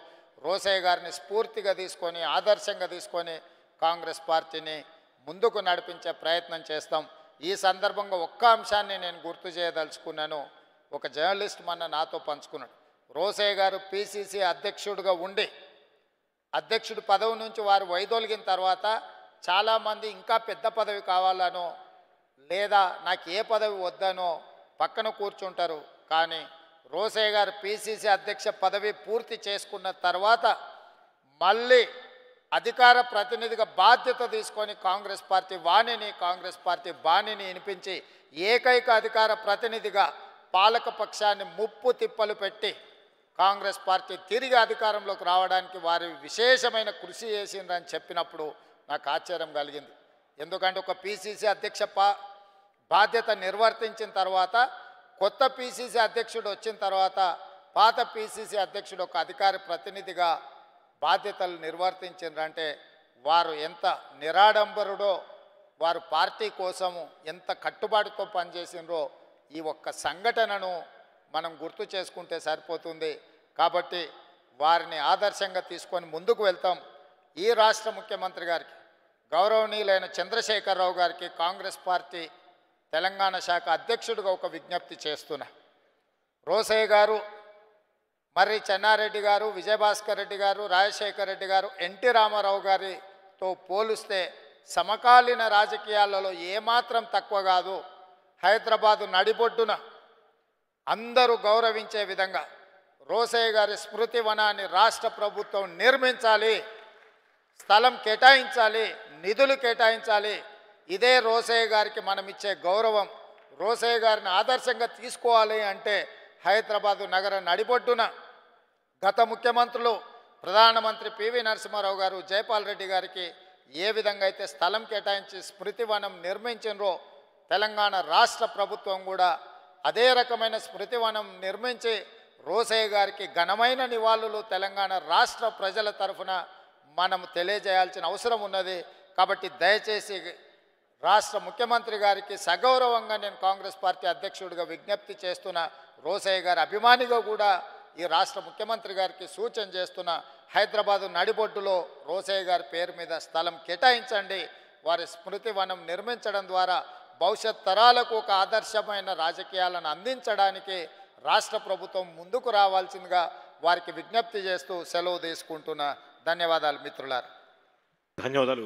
రోసయ్య గారిని స్ఫూర్తిగా తీసుకొని ఆదర్శంగా తీసుకొని కాంగ్రెస్ పార్టీని ముందుకు నడిపించే ప్రయత్నం చేస్తాం ఈ సందర్భంగా ఒక్క అంశాన్ని నేను గుర్తు చేయదలుచుకున్నాను ఒక జర్నలిస్ట్ మన నాతో పంచుకున్నాడు రోసయ్య గారు పిసిసి అధ్యక్షుడిగా ఉండి అధ్యక్షుడు పదవి నుంచి వారు వైదొలిగిన తర్వాత చాలామంది ఇంకా పెద్ద పదవి కావాలనో లేదా నాకు ఏ పదవి వద్దనో పక్కన కూర్చుంటారు కానీ రోసయ్య గారు పిసిసి అధ్యక్ష పదవి పూర్తి చేసుకున్న తర్వాత మళ్ళీ అధికార ప్రతినిధిగా బాధ్యత తీసుకొని కాంగ్రెస్ పార్టీ వాణిని కాంగ్రెస్ పార్టీ బాణిని వినిపించి ఏకైక అధికార ప్రతినిధిగా పాలక పక్షాన్ని ముప్పు తిప్పలు పెట్టి కాంగ్రెస్ పార్టీ తిరిగి అధికారంలోకి రావడానికి వారి విశేషమైన కృషి చేసిందని చెప్పినప్పుడు నాకు ఆశ్చర్యం కలిగింది ఎందుకంటే ఒక పిసిసి అధ్యక్ష బాధ్యత నిర్వర్తించిన తర్వాత కొత్త పిసిసి అధ్యక్షుడు వచ్చిన తర్వాత పాత పిసిసి అధ్యక్షుడు ఒక అధికార ప్రతినిధిగా బాధ్యతలు నిర్వర్తించిందంటే వారు ఎంత నిరాడంబరుడో వారు పార్టీ కోసము ఎంత కట్టుబాటుతో పనిచేసినరో ఈ ఒక్క సంఘటనను మనం గుర్తు చేసుకుంటే సరిపోతుంది కాబట్టి వారిని ఆదర్శంగా తీసుకొని ముందుకు వెళ్తాం ఈ రాష్ట్ర ముఖ్యమంత్రి గారికి గౌరవనీయులైన చంద్రశేఖరరావు గారికి కాంగ్రెస్ పార్టీ తెలంగాణ శాఖ అధ్యక్షుడిగా ఒక విజ్ఞప్తి చేస్తున్నా రోసయ్య గారు మర్రి చెన్నారెడ్డి గారు విజయభాస్కర్ రెడ్డి గారు రాజశేఖర రెడ్డి గారు ఎన్టీ రామారావు గారితో పోలిస్తే సమకాలీన రాజకీయాలలో ఏమాత్రం తక్కువ కాదు హైదరాబాదు నడిబొడ్డున అందరూ గౌరవించే విధంగా రోసయ్య గారి స్మృతి వనాన్ని రాష్ట్ర ప్రభుత్వం నిర్మించాలి స్థలం కేటాయించాలి నిధులు కేటాయించాలి ఇదే రోసయ్య గారికి మనం ఇచ్చే గౌరవం రోసయ్య గారిని ఆదర్శంగా తీసుకోవాలి అంటే హైదరాబాదు నగరం నడిపొడ్డున గత ముఖ్యమంత్రులు ప్రధానమంత్రి పివి నరసింహారావు గారు జయపాల్ రెడ్డి గారికి ఏ విధంగా అయితే స్థలం కేటాయించి స్మృతివనం నిర్మించినరో తెలంగాణ రాష్ట్ర ప్రభుత్వం కూడా అదే రకమైన స్మృతివనం నిర్మించి రోసయ్య గారికి ఘనమైన నివాళులు తెలంగాణ రాష్ట్ర ప్రజల తరఫున మనం తెలియజేయాల్సిన అవసరం ఉన్నది కాబట్టి దయచేసి రాష్ట్ర ముఖ్యమంత్రి గారికి సగౌరవంగా నేను కాంగ్రెస్ పార్టీ అధ్యక్షుడిగా విజ్ఞప్తి చేస్తున్న రోసయ్య గారి అభిమానిగా కూడా ఈ రాష్ట్ర ముఖ్యమంత్రి గారికి సూచన చేస్తున్న హైదరాబాద్ నడిబొడ్డులో రోసయ్య గారి పేరు మీద స్థలం కేటాయించండి వారి స్మృతి వనం నిర్మించడం ద్వారా భవిష్యత్ తరాలకు ఒక ఆదర్శమైన రాజకీయాలను అందించడానికి రాష్ట్ర ప్రభుత్వం ముందుకు రావాల్సిందిగా వారికి విజ్ఞప్తి చేస్తూ సెలవు తీసుకుంటున్న ధన్యవాదాలు మిత్రులారు ధన్యవాదాలు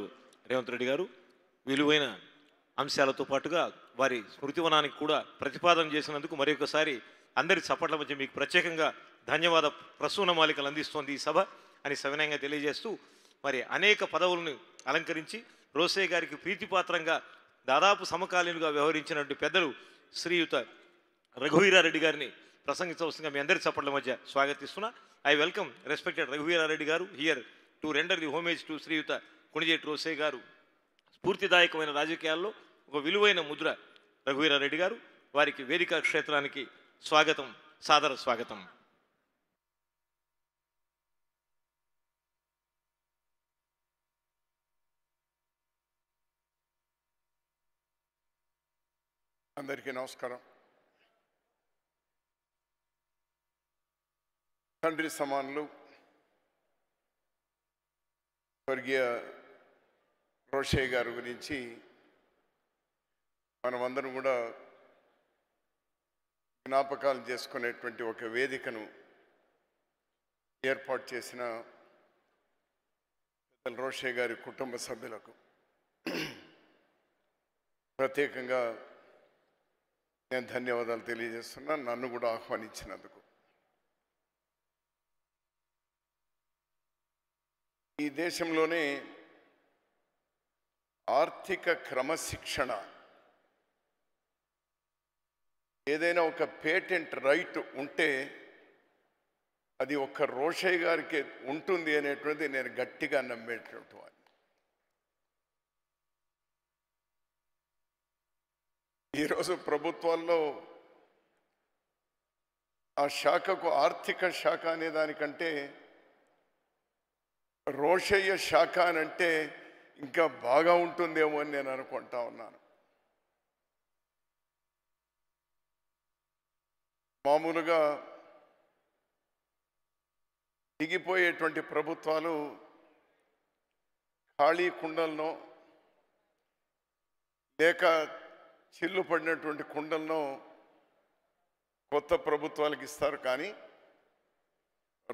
రేవంత్ రెడ్డి గారు విలువైన అంశాలతో పాటుగా వారి స్మృతివనానికి కూడా ప్రతిపాదన చేసినందుకు మరొకసారి అందరి చప్పట్ల మధ్య మీకు ప్రత్యేకంగా ధన్యవాద ప్రసూన మాలికలు అందిస్తోంది ఈ సభ అని సవినయంగా తెలియజేస్తూ మరి అనేక పదవులను అలంకరించి రోసే గారికి ప్రీతిపాత్రంగా దాదాపు సమకాలీనుగా వ్యవహరించినటువంటి పెద్దలు శ్రీయుత రఘువీరారెడ్డి గారిని ప్రసంగించవలసిందిగా మీ అందరి చప్పట్ల మధ్య స్వాగతిస్తున్నా ఐ వెల్కమ్ రెస్పెక్టెడ్ రఘువీరారెడ్డి గారు here to render the homage to శ్రీయుత కుణిజేట్ రోసే గారు స్ఫూర్తిదాయకమైన రాజకీయాల్లో ఒక విలువైన ముద్ర రఘువీరారెడ్డి గారు వారికి వేదిక క్షేత్రానికి స్వాగతం సాదర స్వాగతం అందరికీ నమస్కారం తండ్రి సమానులు స్వర్గీయ రోషయ్య గారి గురించి మనమందరం కూడా జ్ఞాపకాలు చేసుకునేటువంటి ఒక వేదికను ఏర్పాటు చేసిన రోషయ్య గారి కుటుంబ సభ్యులకు ప్రత్యేకంగా నేను ధన్యవాదాలు తెలియజేస్తున్నాను నన్ను కూడా ఆహ్వానించినందుకు ఈ దేశంలోనే ఆర్థిక క్రమశిక్షణ ఏదైనా ఒక పేటెంట్ రైట్ ఉంటే అది ఒక రోషయ్య గారికి ఉంటుంది అనేటువంటిది నేను గట్టిగా నమ్మేటటువంటి ఈరోజు ప్రభుత్వాల్లో ఆ శాఖకు ఆర్థిక శాఖ అనే దానికంటే రోషయ్య శాఖ అని అంటే ఇంకా బాగా ఉంటుందేమో అని నేను అనుకుంటా ఉన్నాను మామూలుగా దిగిపోయేటువంటి ప్రభుత్వాలు ఖాళీ కుండలను లేక చిల్లు పడినటువంటి కుండలను కొత్త ప్రభుత్వాలకు ఇస్తారు కానీ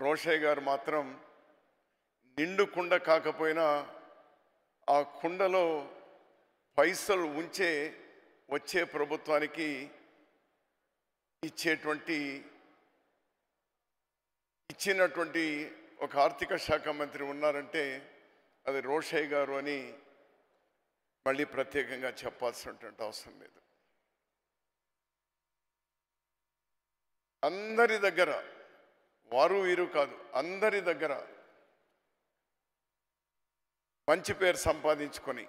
రోషయ్య గారు మాత్రం నిండు కుండ కాకపోయినా ఆ కుండలో పైసలు ఉంచే వచ్చే ప్రభుత్వానికి ఇచ్చేటువంటి ఇచ్చినటువంటి ఒక ఆర్థిక శాఖ మంత్రి ఉన్నారంటే అది రోషయ్య గారు అని మళ్ళీ ప్రత్యేకంగా చెప్పాల్సినటువంటి అవసరం లేదు అందరి దగ్గర వారు వీరు కాదు అందరి దగ్గర మంచి పేరు సంపాదించుకొని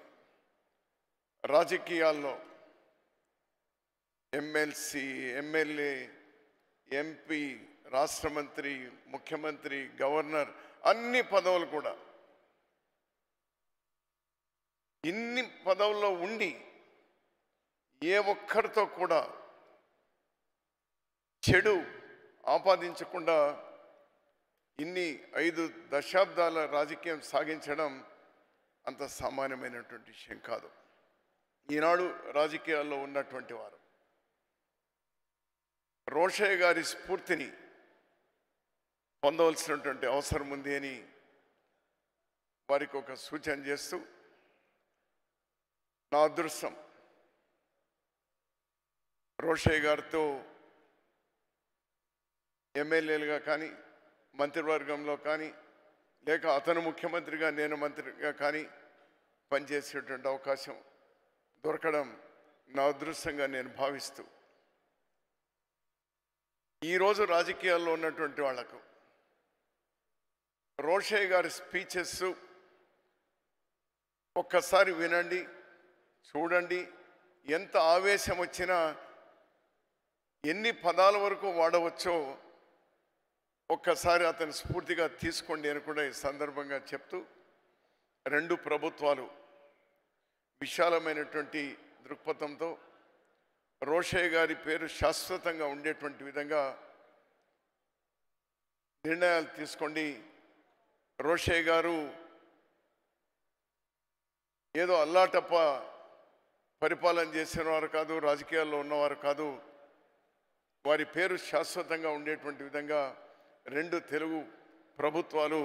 రాజకీయాల్లో ఎమ్మెల్సీ ఎమ్మెల్యే ఎంపీ రాష్ట్ర మంత్రి ముఖ్యమంత్రి గవర్నర్ అన్ని పదవులు కూడా ఇన్ని పదవుల్లో ఉండి ఏ ఒక్కరితో కూడా చెడు ఆపాదించకుండా ఇన్ని ఐదు దశాబ్దాల రాజకీయం సాగించడం అంత సామాన్యమైనటువంటి విషయం కాదు ఈనాడు రాజకీయాల్లో ఉన్నటువంటి వారు రోషయ్య గారి స్ఫూర్తిని పొందవలసినటువంటి అవసరం ఉంది అని వారికి ఒక సూచన చేస్తూ నా అదృష్టం రోషయ్య గారితో ఎమ్మెల్యేలుగా కానీ మంత్రివర్గంలో కానీ లేక అతను ముఖ్యమంత్రిగా నేను మంత్రిగా కానీ పనిచేసేటువంటి అవకాశం దొరకడం నా అదృష్టంగా నేను భావిస్తూ ఈరోజు రాజకీయాల్లో ఉన్నటువంటి వాళ్లకు రోషయ్య గారి స్పీచెస్ ఒక్కసారి వినండి చూడండి ఎంత ఆవేశం వచ్చినా ఎన్ని పదాల వరకు వాడవచ్చో ఒక్కసారి అతను స్ఫూర్తిగా తీసుకోండి అని కూడా ఈ సందర్భంగా చెప్తూ రెండు ప్రభుత్వాలు విశాలమైనటువంటి దృక్పథంతో రోషయ్య గారి పేరు శాశ్వతంగా ఉండేటువంటి విధంగా నిర్ణయాలు తీసుకోండి రోషయ్య గారు ఏదో అల్లాటప్ప పరిపాలన చేసినవారు కాదు రాజకీయాల్లో ఉన్నవారు కాదు వారి పేరు శాశ్వతంగా ఉండేటువంటి విధంగా రెండు తెలుగు ప్రభుత్వాలు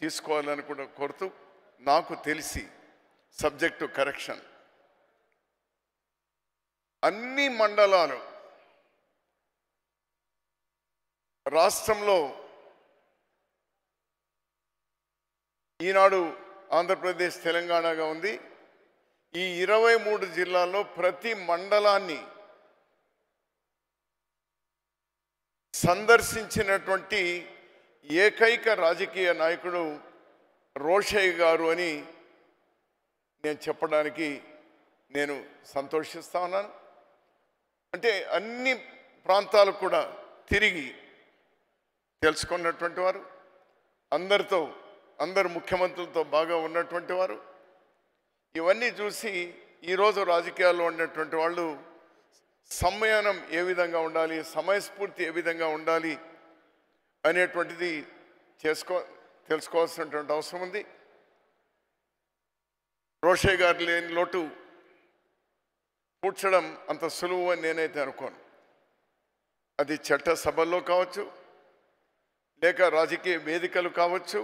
తీసుకోవాలని కూడా కోరుతూ నాకు తెలిసి సబ్జెక్టు కరెక్షన్ అన్ని మండలాలు రాష్ట్రంలో ఈనాడు ఆంధ్రప్రదేశ్ తెలంగాణగా ఉంది ఈ ఇరవై మూడు జిల్లాల్లో ప్రతి మండలాన్ని సందర్శించినటువంటి ఏకైక రాజకీయ నాయకుడు రోషయ్య గారు అని నేను చెప్పడానికి నేను సంతోషిస్తా ఉన్నాను అంటే అన్ని ప్రాంతాలకు కూడా తిరిగి తెలుసుకున్నటువంటి వారు అందరితో అందరు ముఖ్యమంత్రులతో బాగా ఉన్నటువంటి వారు ఇవన్నీ చూసి ఈరోజు రాజకీయాల్లో ఉన్నటువంటి వాళ్ళు సమయానం ఏ విధంగా ఉండాలి సమయస్ఫూర్తి ఏ విధంగా ఉండాలి అనేటువంటిది చేసుకో తెలుసుకోవాల్సినటువంటి అవసరం ఉంది రోషే గారు లేని లోటు పూడ్చడం అంత సులువు అని నేనైతే అనుకోను అది చట్ట సభల్లో కావచ్చు లేక రాజకీయ వేదికలు కావచ్చు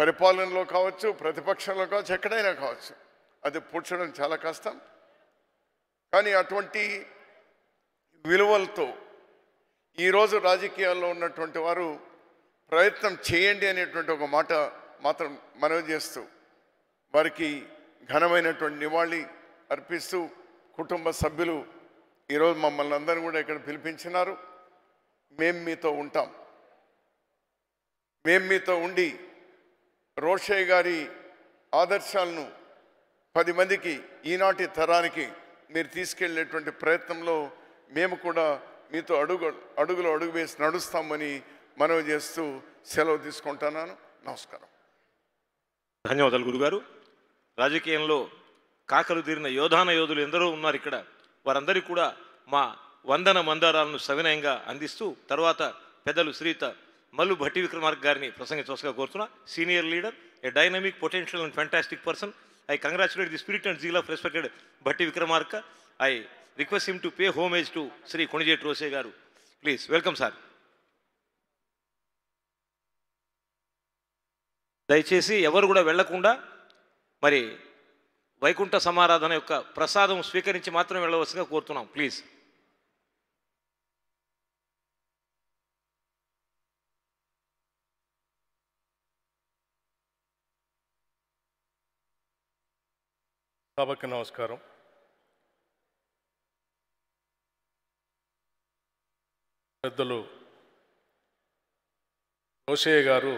పరిపాలనలో కావచ్చు ప్రతిపక్షంలో కావచ్చు ఎక్కడైనా కావచ్చు అది పూడ్చడం చాలా కష్టం కానీ అటువంటి విలువలతో ఈరోజు రాజకీయాల్లో ఉన్నటువంటి వారు ప్రయత్నం చేయండి అనేటువంటి ఒక మాట మాత్రం మనవి చేస్తూ వారికి ఘనమైనటువంటి నివాళి అర్పిస్తూ కుటుంబ సభ్యులు ఈరోజు మమ్మల్ని అందరూ కూడా ఇక్కడ పిలిపించినారు మేం మీతో ఉంటాం మేం మీతో ఉండి రోషయ్య గారి ఆదర్శాలను పది మందికి ఈనాటి తరానికి మీరు తీసుకెళ్లేటువంటి ప్రయత్నంలో మేము కూడా మీతో అడుగు అడుగులో అడుగు వేసి నడుస్తామని మనవి చేస్తూ సెలవు తీసుకుంటున్నాను నమస్కారం ధన్యవాదాలు గురుగారు రాజకీయంలో కాకలు తీరిన యోధాన యోధులు ఎందరో ఉన్నారు ఇక్కడ వారందరికీ కూడా మా వందన మందారాలను సవినయంగా అందిస్తూ తర్వాత పెద్దలు శ్రీత మల్లు భట్టి విక్రమార్క్ గారిని ప్రసంగించవలసిగా కోరుతున్నా senior leader a dynamic potential and fantastic person I congratulate the spirit and zeal of respected Bhatti Vikramarka I request him to pay homage to Shri Konijeti Rosaiah గారు ప్లీజ్ వెల్కమ్ సార్ దయచేసి ఎవరు కూడా వెళ్లకుండా మరి వైకుంఠ సమారాధన యొక్క ప్రసాదం స్వీకరించి మాత్రం వెళ్ళవలసిందిగా కోరుతున్నాం ప్లీజ్ సభకు నమస్కారం పెద్దలు రోషయ్య గారు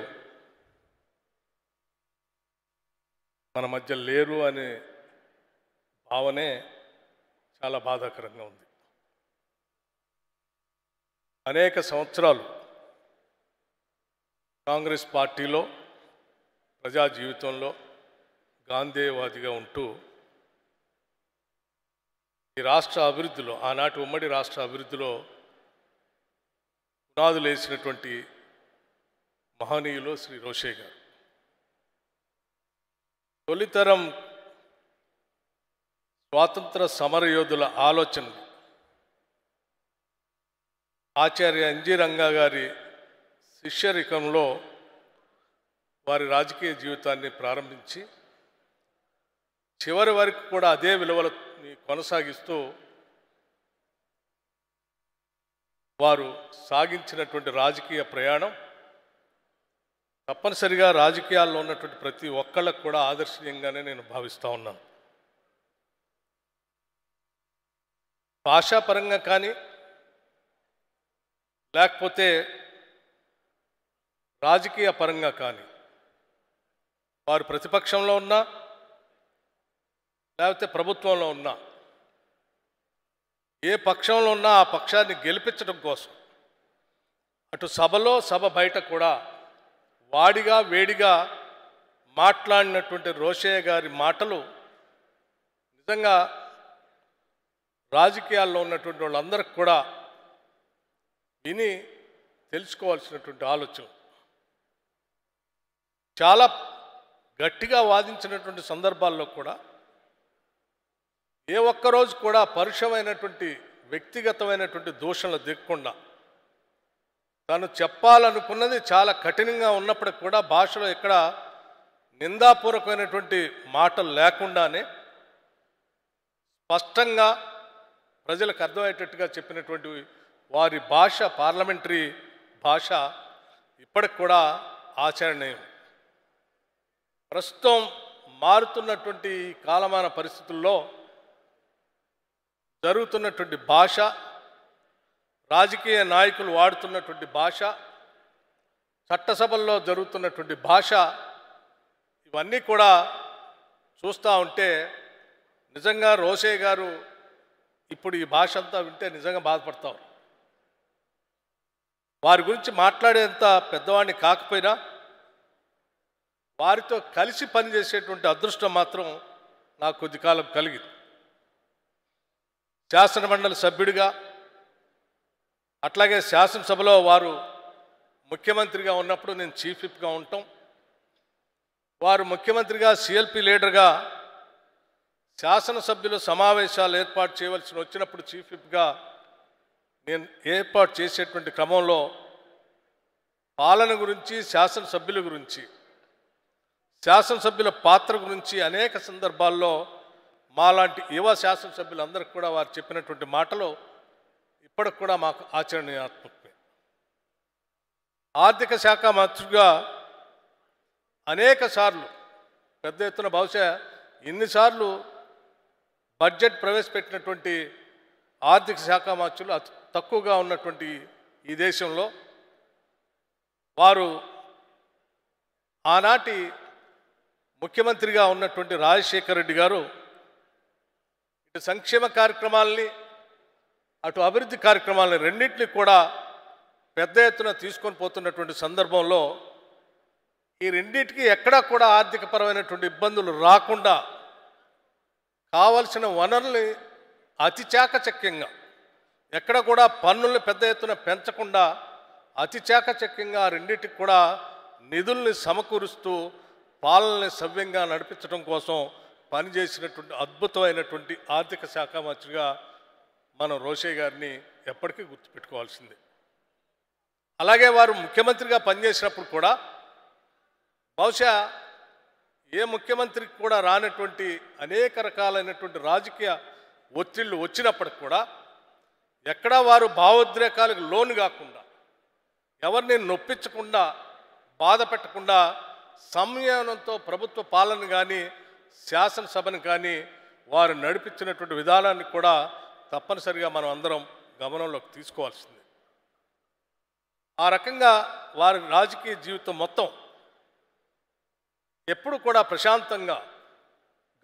మన మధ్య లేరు అనే భావనే చాలా బాధాకరంగా ఉంది అనేక సంవత్సరాలు కాంగ్రెస్ పార్టీలో ప్రజా జీవితంలో గాంధీవాదిగా ఉంటూ ఈ రాష్ట్ర అభివృద్ధిలో ఆనాటి ఉమ్మడి రాష్ట్ర అభివృద్ధిలో పునాదులు వేసినటువంటి మహనీయులు శ్రీ రోషే గారు తొలితరం స్వాతంత్ర సమరయోధుల ఆలోచన ఆచార్య రంగా గారి శిష్యరికంలో వారి రాజకీయ జీవితాన్ని ప్రారంభించి చివరి వరకు కూడా అదే విలువల ని కొనసాగిస్తూ వారు సాగించినటువంటి రాజకీయ ప్రయాణం తప్పనిసరిగా రాజకీయాల్లో ఉన్నటువంటి ప్రతి ఒక్కళ్ళకు కూడా ఆదర్శనీయంగానే నేను భావిస్తూ ఉన్నాను భాషాపరంగా కానీ లేకపోతే రాజకీయ పరంగా కానీ వారు ప్రతిపక్షంలో ఉన్నా లేకపోతే ప్రభుత్వంలో ఉన్నా ఏ పక్షంలో ఉన్నా ఆ పక్షాన్ని గెలిపించడం కోసం అటు సభలో సభ బయట కూడా వాడిగా వేడిగా మాట్లాడినటువంటి రోషయ్య గారి మాటలు నిజంగా రాజకీయాల్లో ఉన్నటువంటి వాళ్ళందరికి కూడా విని తెలుసుకోవాల్సినటువంటి ఆలోచన చాలా గట్టిగా వాదించినటువంటి సందర్భాల్లో కూడా ఏ ఒక్కరోజు కూడా పరుషమైనటువంటి వ్యక్తిగతమైనటువంటి దూషణలు దిగకుండా తను చెప్పాలనుకున్నది చాలా కఠినంగా ఉన్నప్పటికి కూడా భాషలో ఇక్కడ నిందాపూర్వకమైనటువంటి మాటలు లేకుండానే స్పష్టంగా ప్రజలకు అర్థమయ్యేటట్టుగా చెప్పినటువంటి వారి భాష పార్లమెంటరీ భాష ఇప్పటికి కూడా ఆచరణీయం ప్రస్తుతం మారుతున్నటువంటి కాలమాన పరిస్థితుల్లో జరుగుతున్నటువంటి భాష రాజకీయ నాయకులు వాడుతున్నటువంటి భాష చట్టసభల్లో జరుగుతున్నటువంటి భాష ఇవన్నీ కూడా చూస్తూ ఉంటే నిజంగా రోసే గారు ఇప్పుడు ఈ భాష అంతా వింటే నిజంగా బాధపడతారు వారి గురించి మాట్లాడేంత పెద్దవాడిని కాకపోయినా వారితో కలిసి పనిచేసేటువంటి అదృష్టం మాత్రం నాకు కొద్ది కాలం కలిగింది శాసనమండలి సభ్యుడిగా అట్లాగే శాసనసభలో వారు ముఖ్యమంత్రిగా ఉన్నప్పుడు నేను చీఫ్ విప్గా ఉంటాం వారు ముఖ్యమంత్రిగా సిఎల్పి లీడర్గా శాసనసభ్యుల సమావేశాలు ఏర్పాటు చేయవలసి వచ్చినప్పుడు చీఫ్ విప్గా నేను ఏర్పాటు చేసేటువంటి క్రమంలో పాలన గురించి శాసనసభ్యుల గురించి శాసనసభ్యుల పాత్ర గురించి అనేక సందర్భాల్లో మాలాంటి యువ శాసనసభ్యులందరికీ కూడా వారు చెప్పినటువంటి మాటలు ఇప్పటికి కూడా మాకు ఆచరణీయాత్మకమే ఆర్థిక శాఖ మంత్రిగా అనేక సార్లు పెద్ద ఎత్తున బహుశా ఎన్నిసార్లు బడ్జెట్ ప్రవేశపెట్టినటువంటి ఆర్థిక శాఖ మంత్రులు అతి తక్కువగా ఉన్నటువంటి ఈ దేశంలో వారు ఆనాటి ముఖ్యమంత్రిగా ఉన్నటువంటి రాజశేఖర రెడ్డి గారు ఇటు సంక్షేమ కార్యక్రమాలని అటు అభివృద్ధి కార్యక్రమాలని రెండింటిని కూడా పెద్ద ఎత్తున తీసుకొని పోతున్నటువంటి సందర్భంలో ఈ రెండింటికి ఎక్కడా కూడా ఆర్థికపరమైనటువంటి ఇబ్బందులు రాకుండా కావలసిన వనరుల్ని అతి చాకచక్యంగా ఎక్కడ కూడా పన్నుల్ని పెద్ద ఎత్తున పెంచకుండా అతి చాకచక్యంగా రెండింటికి కూడా నిధుల్ని సమకూరుస్తూ పాలనని సవ్యంగా నడిపించడం కోసం పనిచేసినటువంటి అద్భుతమైనటువంటి ఆర్థిక శాఖ మంత్రిగా మనం రోషే గారిని ఎప్పటికీ గుర్తుపెట్టుకోవాల్సిందే అలాగే వారు ముఖ్యమంత్రిగా పనిచేసినప్పుడు కూడా బహుశా ఏ ముఖ్యమంత్రికి కూడా రానటువంటి అనేక రకాలైనటువంటి రాజకీయ ఒత్తిళ్ళు వచ్చినప్పటికి కూడా ఎక్కడా వారు భావోద్రేకాలకు లోను కాకుండా ఎవరిని నొప్పించకుండా బాధ పెట్టకుండా సంయమనంతో ప్రభుత్వ పాలన కానీ శాసనసభను కానీ వారు నడిపించినటువంటి విధానాన్ని కూడా తప్పనిసరిగా మనం అందరం గమనంలోకి తీసుకోవాల్సింది ఆ రకంగా వారి రాజకీయ జీవితం మొత్తం ఎప్పుడు కూడా ప్రశాంతంగా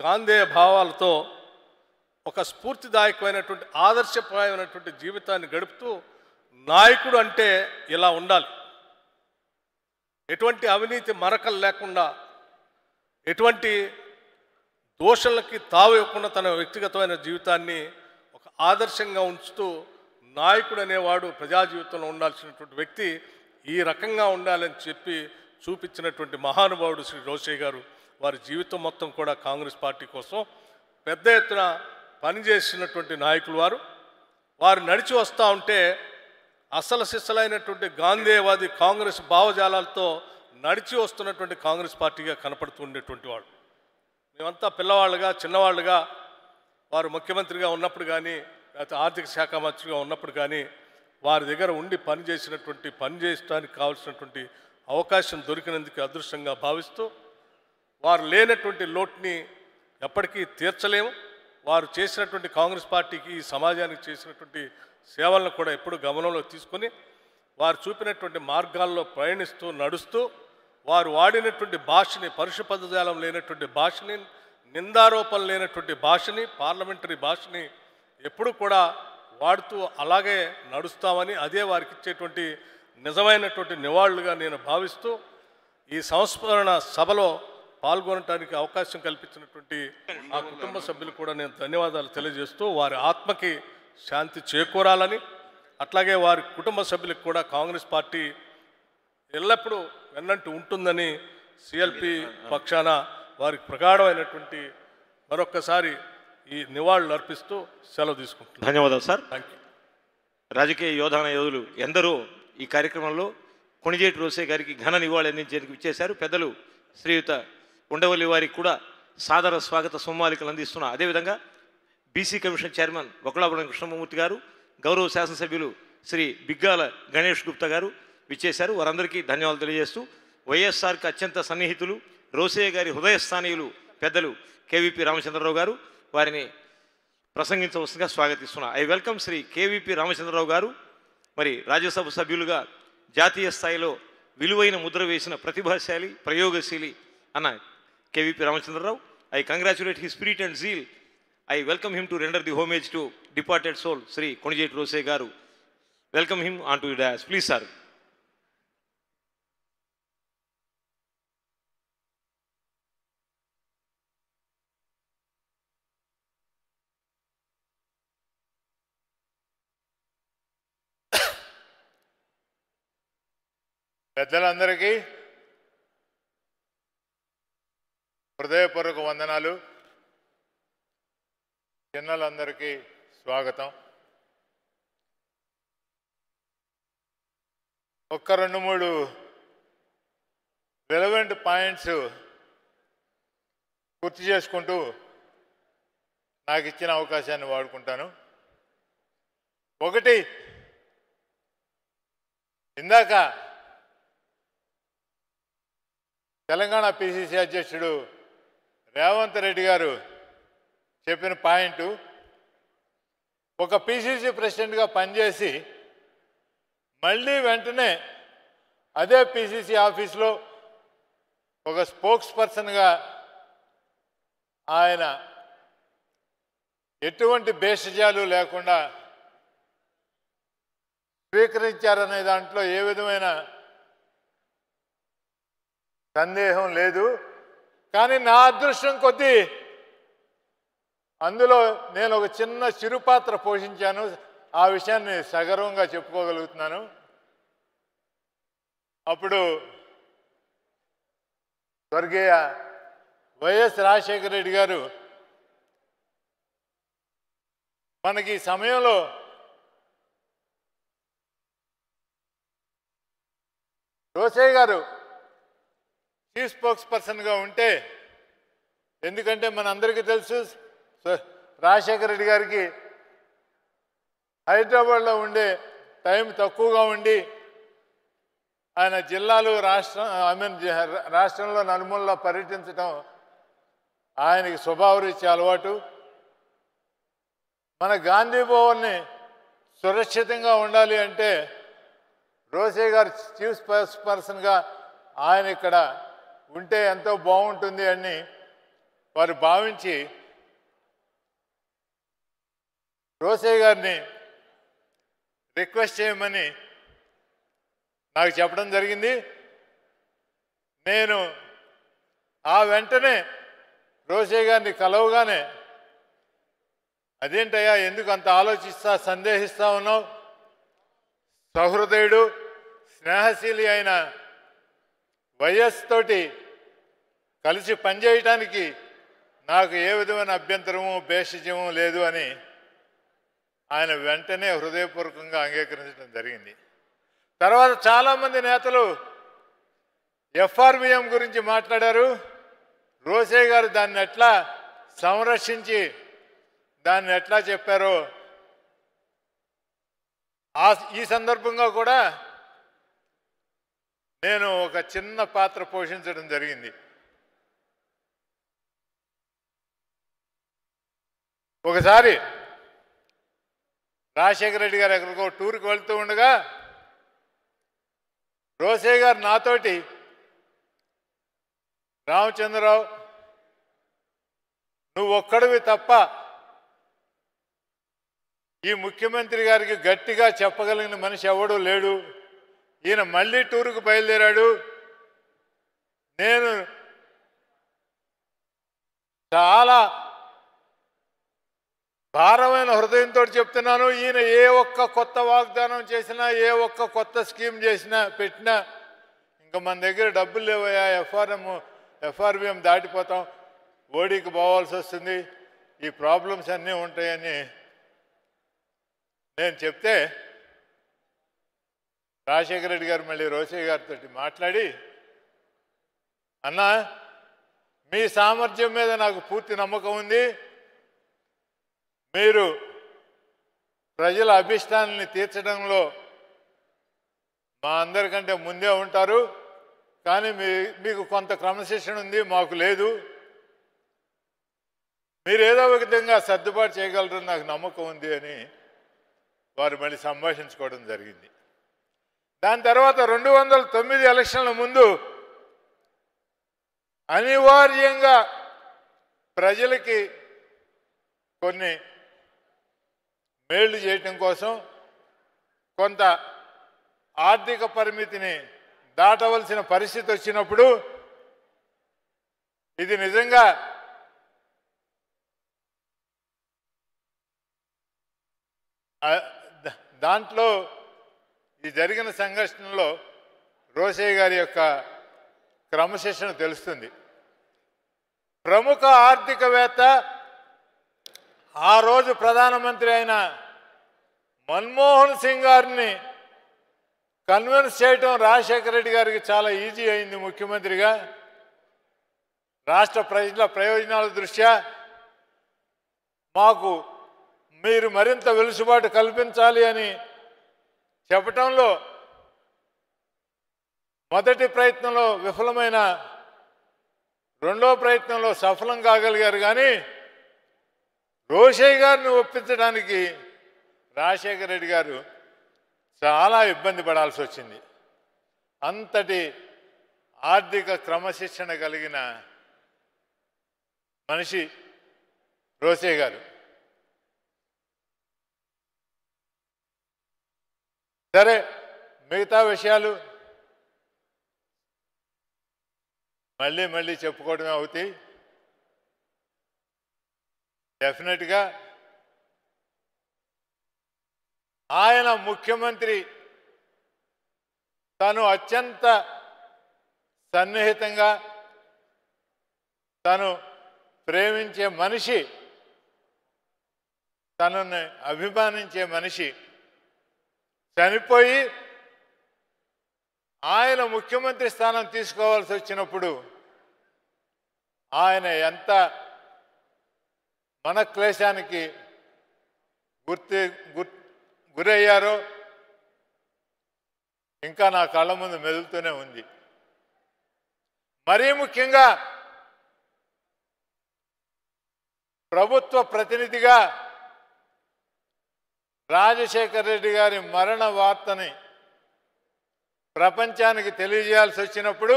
గాంధేయ భావాలతో ఒక స్ఫూర్తిదాయకమైనటువంటి ఆదర్శప్రాయమైనటువంటి జీవితాన్ని గడుపుతూ నాయకుడు అంటే ఇలా ఉండాలి ఎటువంటి అవినీతి మరకలు లేకుండా ఎటువంటి తావు తావివ్వకుండా తన వ్యక్తిగతమైన జీవితాన్ని ఒక ఆదర్శంగా ఉంచుతూ నాయకుడు అనేవాడు ప్రజా జీవితంలో ఉండాల్సినటువంటి వ్యక్తి ఈ రకంగా ఉండాలని చెప్పి చూపించినటువంటి మహానుభావుడు శ్రీ రోషయ్య గారు వారి జీవితం మొత్తం కూడా కాంగ్రెస్ పార్టీ కోసం పెద్ద ఎత్తున పనిచేసినటువంటి నాయకులు వారు వారు నడిచి వస్తూ ఉంటే అసలు సిస్సలైనటువంటి గాంధేవాది కాంగ్రెస్ భావజాలాలతో నడిచి వస్తున్నటువంటి కాంగ్రెస్ పార్టీగా కనపడుతుండేటువంటి వాడు మేమంతా పిల్లవాళ్ళుగా చిన్నవాళ్ళుగా వారు ముఖ్యమంత్రిగా ఉన్నప్పుడు కానీ లేకపోతే ఆర్థిక శాఖ మంత్రిగా ఉన్నప్పుడు కానీ వారి దగ్గర ఉండి పనిచేసినటువంటి పనిచేయడానికి కావాల్సినటువంటి అవకాశం దొరికినందుకు అదృష్టంగా భావిస్తూ వారు లేనటువంటి లోటుని ఎప్పటికీ తీర్చలేము వారు చేసినటువంటి కాంగ్రెస్ పార్టీకి ఈ సమాజానికి చేసినటువంటి సేవలను కూడా ఎప్పుడు గమనంలో తీసుకొని వారు చూపినటువంటి మార్గాల్లో ప్రయాణిస్తూ నడుస్తూ వారు వాడినటువంటి భాషని పరుష పదజాలం లేనటువంటి భాషని నిందారోపణ లేనటువంటి భాషని పార్లమెంటరీ భాషని ఎప్పుడు కూడా వాడుతూ అలాగే నడుస్తామని అదే వారికి ఇచ్చేటువంటి నిజమైనటువంటి నివాళులుగా నేను భావిస్తూ ఈ సంస్మరణ సభలో పాల్గొనడానికి అవకాశం కల్పించినటువంటి ఆ కుటుంబ సభ్యులు కూడా నేను ధన్యవాదాలు తెలియజేస్తూ వారి ఆత్మకి శాంతి చేకూరాలని అట్లాగే వారి కుటుంబ సభ్యులకు కూడా కాంగ్రెస్ పార్టీ ఎల్లప్పుడూ వెన్నంటి ఉంటుందని సిఎల్పి పక్షాన వారికి ప్రగాఢమైనటువంటి మరొక్కసారి ఈ నివాళులు అర్పిస్తూ సెలవు తీసుకుంటున్నాను ధన్యవాదాలు సార్ థ్యాంక్ యూ రాజకీయ యోధాన యోధులు ఎందరో ఈ కార్యక్రమంలో కొణిజేటి రోసే గారికి ఘన నివాళి అందించేందుకు ఇచ్చేశారు పెద్దలు శ్రీయుత ఉండవల్లి వారికి కూడా సాదర స్వాగత సోమాలికలు అందిస్తున్నా అదేవిధంగా BC commission chairman Okalapuram Krishnamurthy గారు గౌరవ శాసనసభ్యులు శ్రీ బిగ్గాల గణేష్ గుప్తా గారు విచ్చేశారు వారందరికీ ధన్యవాదాలు తెలియజేస్తూ వైఎస్ఆర్కి అత్యంత సన్నిహితులు రోసయ్య గారి హృదయస్థానీయులు పెద్దలు కేవీపీ రామచంద్రరావు గారు వారిని ప్రసంగించవలసిందిగా స్వాగతిస్తున్నా ఐ వెల్కమ్ శ్రీ కేవీపీ రామచంద్రరావు గారు మరి రాజ్యసభ సభ్యులుగా జాతీయ స్థాయిలో విలువైన ముద్ర వేసిన ప్రతిభాశాలి ప్రయోగశీలి అన్న KVP Ramachandra Rao I congratulate he spirit and zeal I welcome him to render the homage to departed soul Shri Konijeti Rosaiah గారు welcome him on to dais please sir పెద్దలందరికీ హృదయపూర్వక వందనాలు చిన్నలందరికీ స్వాగతం ఒక్క రెండు మూడు రిలవెంట్ పాయింట్స్ గుర్తు చేసుకుంటూ నాకు ఇచ్చిన అవకాశాన్ని వాడుకుంటాను ఒకటి ఇందాక తెలంగాణ పిసిసి అధ్యక్షుడు రేవంత్ రెడ్డి గారు చెప్పిన పాయింటు ఒక పిసిసి ప్రెసిడెంట్గా పనిచేసి మళ్ళీ వెంటనే అదే పిసిసి ఆఫీస్లో ఒక స్పోక్స్ పర్సన్గా ఆయన ఎటువంటి భేషజాలు లేకుండా స్వీకరించారనే దాంట్లో ఏ విధమైన సందేహం లేదు కానీ నా అదృష్టం కొద్దీ అందులో నేను ఒక చిన్న చిరుపాత్ర పోషించాను ఆ విషయాన్ని సగర్వంగా చెప్పుకోగలుగుతున్నాను అప్పుడు స్వర్గీయ వైఎస్ రాజశేఖర రెడ్డి గారు మనకి సమయంలో రోసయ్య గారు చీఫ్ స్పోక్స్ పర్సన్గా ఉంటే ఎందుకంటే మన అందరికీ తెలుసు రాజశేఖర రెడ్డి గారికి హైదరాబాద్లో ఉండే టైం తక్కువగా ఉండి ఆయన జిల్లాలు రాష్ట్రం ఐ మీన్ రాష్ట్రంలో నలుమూలలో పర్యటించడం ఆయనకి స్వభావరీత్యా అలవాటు మన గాంధీ భవన్ని సురక్షితంగా ఉండాలి అంటే రోసే గారు చీఫ్ పర్సన్గా ఆయన ఇక్కడ ఉంటే ఎంతో బాగుంటుంది అని వారు భావించి రోసే గారిని రిక్వెస్ట్ చేయమని నాకు చెప్పడం జరిగింది నేను ఆ వెంటనే రోసే గారిని కలవగానే అదేంటయ్యా ఎందుకు అంత ఆలోచిస్తా సందేహిస్తా ఉన్నావు సహృదయుడు స్నేహశీలి అయిన వైఎస్ తోటి కలిసి పనిచేయటానికి నాకు ఏ విధమైన అభ్యంతరము భేషజము లేదు అని ఆయన వెంటనే హృదయపూర్వకంగా అంగీకరించడం జరిగింది తర్వాత చాలామంది నేతలు ఎఫ్ఆర్బిఎం గురించి మాట్లాడారు రోసే గారు దాన్ని ఎట్లా సంరక్షించి దాన్ని ఎట్లా చెప్పారో ఈ సందర్భంగా కూడా నేను ఒక చిన్న పాత్ర పోషించడం జరిగింది ఒకసారి రాజశేఖర రెడ్డి గారు ఎక్కడికో టూర్కి వెళ్తూ ఉండగా రోసే గారు నాతోటి రామచంద్రరావు నువ్వు ఒక్కడివి తప్ప ఈ ముఖ్యమంత్రి గారికి గట్టిగా చెప్పగలిగిన మనిషి ఎవడూ లేడు ఈయన మళ్ళీ టూరుకు బయలుదేరాడు నేను చాలా భారమైన హృదయంతో చెప్తున్నాను ఈయన ఏ ఒక్క కొత్త వాగ్దానం చేసినా ఏ ఒక్క కొత్త స్కీమ్ చేసినా పెట్టినా ఇంకా మన దగ్గర డబ్బులు లేవయా ఎఫ్ఆర్ఎం ఎఫ్ఆర్బిఎం దాటిపోతాం ఓడికి పోవాల్సి వస్తుంది ఈ ప్రాబ్లమ్స్ అన్నీ ఉంటాయని నేను చెప్తే రాజశేఖర రెడ్డి గారు మళ్ళీ రోసయ్య గారితో మాట్లాడి అన్నా మీ సామర్థ్యం మీద నాకు పూర్తి నమ్మకం ఉంది మీరు ప్రజల అభిష్టాన్ని తీర్చడంలో మా అందరికంటే ముందే ఉంటారు కానీ మీ మీకు కొంత క్రమశిక్షణ ఉంది మాకు లేదు మీరు ఏదో ఒక విధంగా సర్దుబాటు చేయగలరని నాకు నమ్మకం ఉంది అని వారు మళ్ళీ సంభాషించుకోవడం జరిగింది దాని తర్వాత రెండు వందల తొమ్మిది ఎలక్షన్ల ముందు అనివార్యంగా ప్రజలకి కొన్ని మేళ్లు చేయటం కోసం కొంత ఆర్థిక పరిమితిని దాటవలసిన పరిస్థితి వచ్చినప్పుడు ఇది నిజంగా దాంట్లో ఈ జరిగిన సంఘర్షణలో రోషయ్య గారి యొక్క క్రమశిక్షణ తెలుస్తుంది ప్రముఖ ఆర్థికవేత్త ఆ రోజు ప్రధానమంత్రి అయిన మన్మోహన్ సింగ్ గారిని కన్విన్స్ చేయటం రాజశేఖర రెడ్డి గారికి చాలా ఈజీ అయింది ముఖ్యమంత్రిగా రాష్ట్ర ప్రజల ప్రయోజనాల దృష్ట్యా మాకు మీరు మరింత వెలుసుబాటు కల్పించాలి అని చెప్పటంలో మొదటి ప్రయత్నంలో విఫలమైన రెండో ప్రయత్నంలో సఫలం కాగలిగారు కానీ రోషయ్య గారిని ఒప్పించడానికి రాజశేఖర రెడ్డి గారు చాలా ఇబ్బంది పడాల్సి వచ్చింది అంతటి ఆర్థిక క్రమశిక్షణ కలిగిన మనిషి రోషయ్య గారు సరే మిగతా విషయాలు మళ్ళీ మళ్ళీ చెప్పుకోవడమే అవుతాయి డెఫినెట్గా ఆయన ముఖ్యమంత్రి తను అత్యంత సన్నిహితంగా తను ప్రేమించే మనిషి తనని అభిమానించే మనిషి చనిపోయి ఆయన ముఖ్యమంత్రి స్థానం తీసుకోవాల్సి వచ్చినప్పుడు ఆయన ఎంత మన క్లేశానికి గుర్తి గురయ్యారో ఇంకా నా కళ్ళ ముందు మెదులుతూనే ఉంది మరీ ముఖ్యంగా ప్రభుత్వ ప్రతినిధిగా రాజశేఖర రెడ్డి గారి మరణ వార్తని ప్రపంచానికి తెలియజేయాల్సి వచ్చినప్పుడు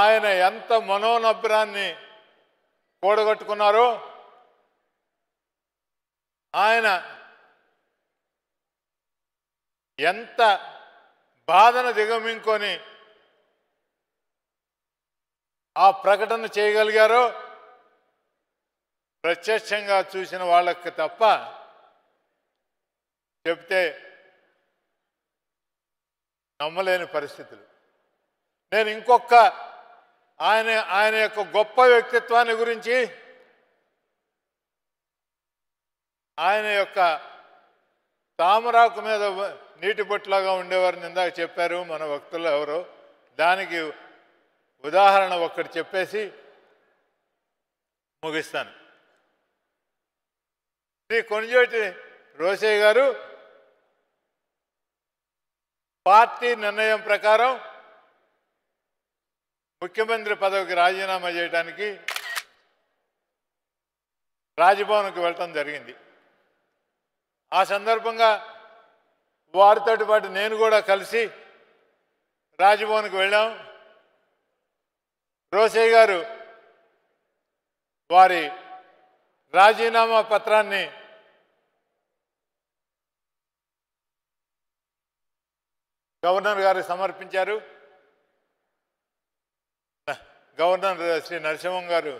ఆయన ఎంత మనోనభ్రాన్ని కూడగట్టుకున్నారో ఆయన ఎంత బాధను దిగమింకొని ఆ ప్రకటన చేయగలిగారో ప్రత్యక్షంగా చూసిన వాళ్ళకి తప్ప చెప్తే నమ్మలేని పరిస్థితులు నేను ఇంకొక ఆయన ఆయన యొక్క గొప్ప వ్యక్తిత్వాన్ని గురించి ఆయన యొక్క తామరాకు మీద నీటి బొట్లాగా ఉండేవారిని ఇందాక చెప్పారు మన భక్తులు ఎవరు దానికి ఉదాహరణ ఒక్కటి చెప్పేసి ముగిస్తాను శ్రీ కొనుజోటి రోసయ్య గారు పార్టీ నిర్ణయం ప్రకారం ముఖ్యమంత్రి పదవికి రాజీనామా చేయడానికి రాజభవన్కి వెళ్ళటం జరిగింది ఆ సందర్భంగా వారితో పాటు నేను కూడా కలిసి రాజభవన్కి వెళ్ళాం రోసయ్య గారు వారి రాజీనామా పత్రాన్ని గవర్నర్ గారు సమర్పించారు గవర్నర్ శ్రీ నరసింహం గారు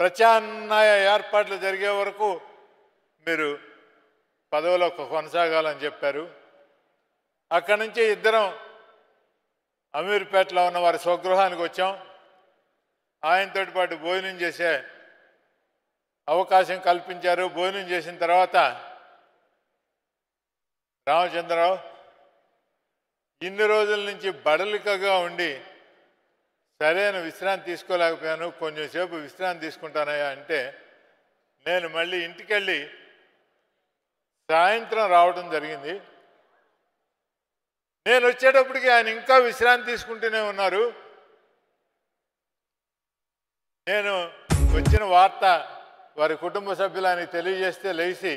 ప్రత్యామ్నాయ ఏర్పాట్లు జరిగే వరకు మీరు పదవిలో కొనసాగాలని చెప్పారు అక్కడి నుంచి ఇద్దరం అమీర్పేటలో ఉన్న వారి స్వగృహానికి వచ్చాం ఆయనతో పాటు భోజనం చేసే అవకాశం కల్పించారు భోజనం చేసిన తర్వాత రామచంద్రరావు ఇన్ని రోజుల నుంచి బడలికగా ఉండి సరైన విశ్రాంతి తీసుకోలేకపోయాను కొంచెంసేపు విశ్రాంతి తీసుకుంటానయ్యా అంటే నేను మళ్ళీ ఇంటికెళ్ళి సాయంత్రం రావడం జరిగింది నేను వచ్చేటప్పటికి ఆయన ఇంకా విశ్రాంతి తీసుకుంటూనే ఉన్నారు నేను వచ్చిన వార్త వారి కుటుంబ సభ్యులు తెలియజేస్తే లేచి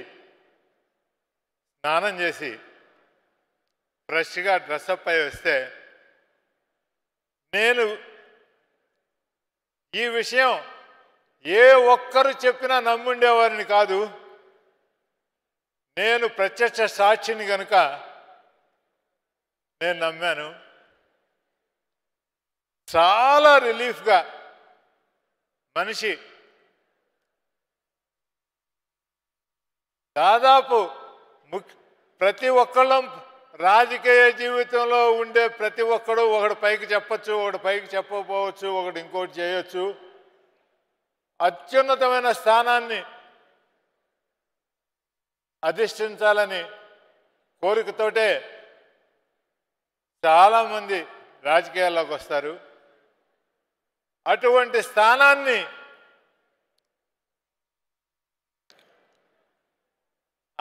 స్నానం చేసి ఫ్రెష్గా డ్రెస్అప్ అయి వస్తే నేను ఈ విషయం ఏ ఒక్కరు చెప్పినా నమ్ముండేవారిని కాదు నేను ప్రత్యక్ష సాక్షిని కనుక నేను నమ్మాను చాలా రిలీఫ్గా మనిషి దాదాపు ముఖ్య ప్రతి ఒక్కళ్ళం రాజకీయ జీవితంలో ఉండే ప్రతి ఒక్కడు ఒకడు పైకి చెప్పచ్చు ఒకటి పైకి చెప్పకపోవచ్చు ఒకటి ఇంకోటి చేయొచ్చు అత్యున్నతమైన స్థానాన్ని అధిష్ఠించాలని కోరికతోటే చాలామంది రాజకీయాల్లోకి వస్తారు అటువంటి స్థానాన్ని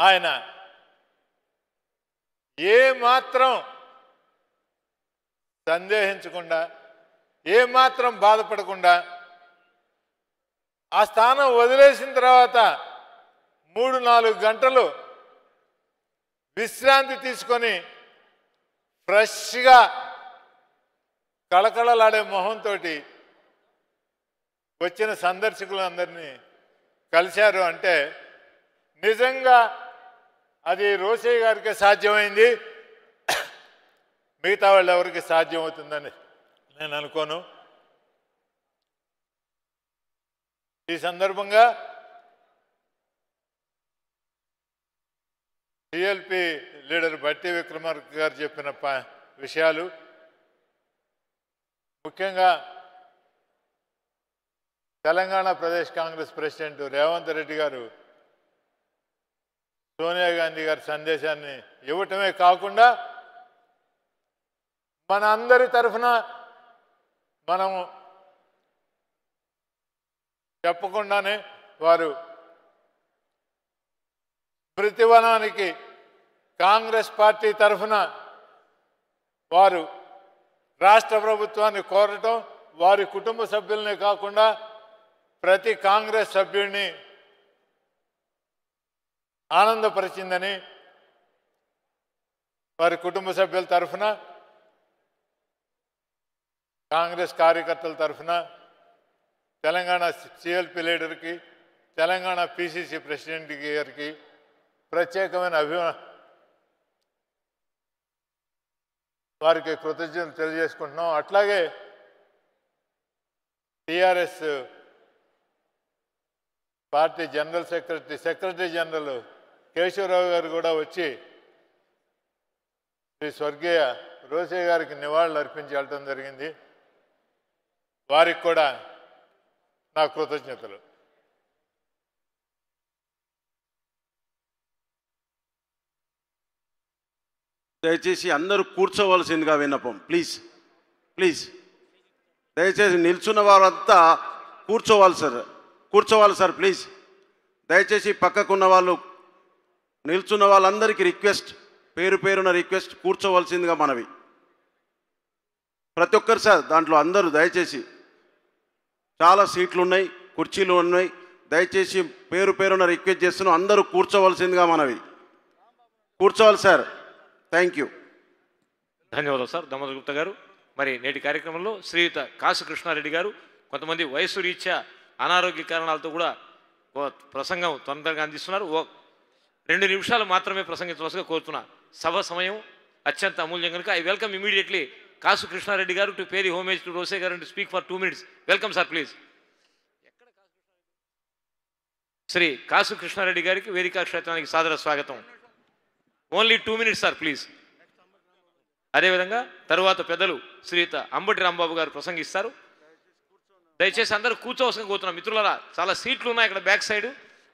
ఆయన ఏ మాత్రం సందేహించకుండా ఏ మాత్రం బాధపడకుండా ఆ స్థానం వదిలేసిన తర్వాత మూడు నాలుగు గంటలు విశ్రాంతి తీసుకొని ఫ్రెష్గా కళకళలాడే మొహంతో వచ్చిన సందర్శకులందరినీ కలిశారు అంటే నిజంగా అది రోసయ్య గారికి సాధ్యమైంది మిగతా వాళ్ళు ఎవరికి సాధ్యమవుతుందని నేను అనుకోను ఈ సందర్భంగా టిఎల్పి లీడర్ బట్టి విక్రమార్క గారు చెప్పిన విషయాలు ముఖ్యంగా తెలంగాణ ప్రదేశ్ కాంగ్రెస్ ప్రెసిడెంట్ రేవంత్ రెడ్డి గారు సోనియా గాంధీ గారి సందేశాన్ని ఇవ్వటమే కాకుండా మన అందరి తరఫున మనము చెప్పకుండానే వారు స్మృతివనానికి కాంగ్రెస్ పార్టీ తరఫున వారు రాష్ట్ర ప్రభుత్వాన్ని కోరటం వారి కుటుంబ సభ్యులనే కాకుండా ప్రతి కాంగ్రెస్ సభ్యుడిని ఆనందపరిచిందని వారి కుటుంబ సభ్యుల తరఫున కాంగ్రెస్ కార్యకర్తల తరఫున తెలంగాణ సిఎల్పీ లీడర్కి తెలంగాణ పిసిసి ప్రెసిడెంట్ గారికి ప్రత్యేకమైన అభిమా వారికి కృతజ్ఞతలు తెలియజేసుకుంటున్నాం అట్లాగే TRS party general secretary secretary general Keshava Rao గారు కూడా వచ్చి శ్రీ స్వర్గీయ రోసే గారికి నివాళులు అర్పించి వెళ్ళటం జరిగింది వారికి కూడా నా కృతజ్ఞతలు దయచేసి అందరూ కూర్చోవలసిందిగా విన్నపం ప్లీజ్ ప్లీజ్ దయచేసి నిల్చున్న వారంతా కూర్చోవాలి సార్ కూర్చోవాలి సార్ ప్లీజ్ దయచేసి పక్కకున్న వాళ్ళు నిల్చున్న వాళ్ళందరికీ రిక్వెస్ట్ పేరు పేరున రిక్వెస్ట్ కూర్చోవలసిందిగా మనవి ప్రతి ఒక్కరు సార్ దాంట్లో అందరూ దయచేసి చాలా సీట్లు ఉన్నాయి కుర్చీలు ఉన్నాయి దయచేసి పేరు పేరున రిక్వెస్ట్ చేస్తున్నాం అందరూ కూర్చోవలసిందిగా మనవి కూర్చోవాలి సార్ థ్యాంక్ యూ ధన్యవాదాలు సార్ దమోదర్ గుప్తా గారు మరి నేటి కార్యక్రమంలో శ్రీయుత కాశీకృష్ణారెడ్డి కృష్ణారెడ్డి గారు కొంతమంది వయసు రీత్యా అనారోగ్య కారణాలతో కూడా ప్రసంగం తొందరగా అందిస్తున్నారు రెండు నిమిషాలు మాత్రమే ప్రసంగించవలసిగా కోరుతున్నా సభ సమయం అత్యంత అమూల్యం కనుక I welcome immediately Kasu Krishna Reddy గారు to pay homage to Rosaiah గారు to speak for two minutes welcome sir please Shri Kasu Krishna Reddy గారికి వేదికా క్షేత్రానికి సాదర స్వాగతం only two minutes sir please అదేవిధంగా తరువాత పెద్దలు శ్రీత అంబటి రాంబాబు గారు ప్రసంగిస్తారు దయచేసి అందరూ కూర్చోవలసిన కోరుతున్నాం మిత్రులరా చాలా సీట్లు ఉన్నాయి ఇక్కడ బ్యాక్ సైడ్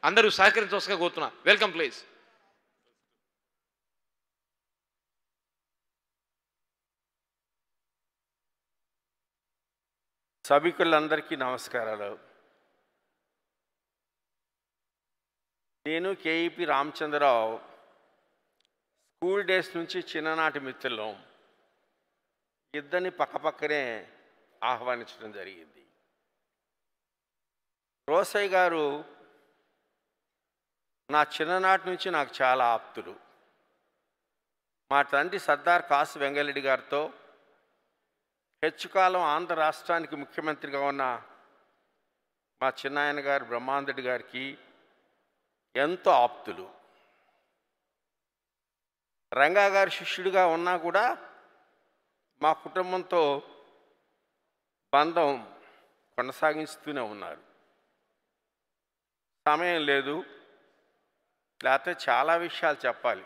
అందరూ అందరೂ కోరుతున్నా వెల్కమ్ ప్లీజ్ సభికులందరికీ నమస్కారాలు నేను కేఈపి రామచంద్రరావు స్కూల్ డేస్ నుంచి చిన్ననాటి మిత్రులు ఇద్దరిని పక్కపక్కనే ఆహ్వానించడం జరిగింది రోసయ్య గారు నా చిన్ననాటి నుంచి నాకు చాలా ఆప్తులు మా తండ్రి సర్దార్ కాసు వెంగళరెడ్డి గారితో హెచ్చుకాలం ఆంధ్ర రాష్ట్రానికి ముఖ్యమంత్రిగా ఉన్న మా చిన్నాయన గారు బ్రహ్మాంధుడి గారికి ఎంతో ఆప్తులు రంగా గారి శిష్యుడిగా ఉన్నా కూడా మా కుటుంబంతో బంధం కొనసాగిస్తూనే ఉన్నారు సమయం లేదు లేకపోతే చాలా విషయాలు చెప్పాలి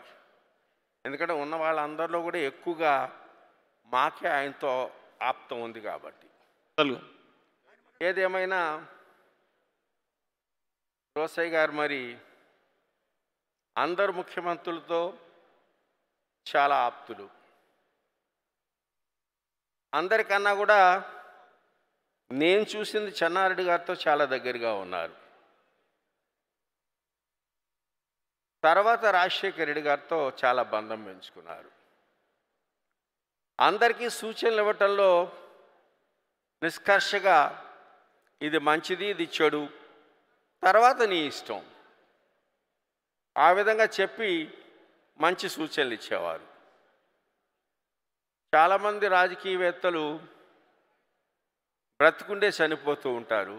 ఎందుకంటే ఉన్న వాళ్ళందరిలో కూడా ఎక్కువగా మాకే ఆయనతో ఆప్తం ఉంది కాబట్టి ఏదేమైనా రోసయ్య గారు మరి అందరు ముఖ్యమంత్రులతో చాలా ఆప్తులు అందరికన్నా కూడా నేను చూసింది చెన్నారెడ్డి గారితో చాలా దగ్గరగా ఉన్నారు తర్వాత రాజశేఖర రెడ్డి గారితో చాలా బంధం పెంచుకున్నారు అందరికీ సూచనలు ఇవ్వటంలో నిష్కర్షగా ఇది మంచిది ఇది చెడు తర్వాత నీ ఇష్టం ఆ విధంగా చెప్పి మంచి సూచనలు ఇచ్చేవారు చాలామంది రాజకీయవేత్తలు బ్రతుకుండే చనిపోతూ ఉంటారు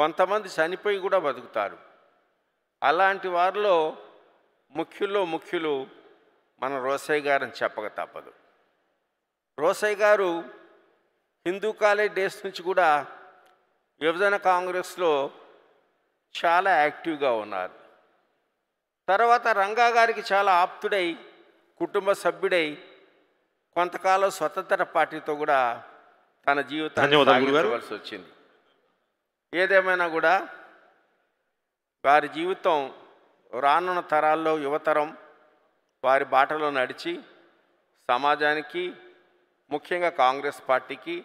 కొంతమంది చనిపోయి కూడా బతుకుతారు అలాంటి వారిలో ముఖ్యుల్లో ముఖ్యులు మన రోసయ్య గారని చెప్పక తప్పదు రోసయ్య గారు హిందూ కాలేజ్ డేస్ నుంచి కూడా విభజన కాంగ్రెస్లో చాలా యాక్టివ్గా ఉన్నారు తర్వాత రంగా గారికి చాలా ఆప్తుడై కుటుంబ సభ్యుడై కొంతకాలం స్వతంత్ర పార్టీతో కూడా తన జీవితాన్ని వచ్చింది ఏదేమైనా కూడా వారి జీవితం రానున్న తరాల్లో యువతరం వారి బాటలో నడిచి సమాజానికి ముఖ్యంగా కాంగ్రెస్ పార్టీకి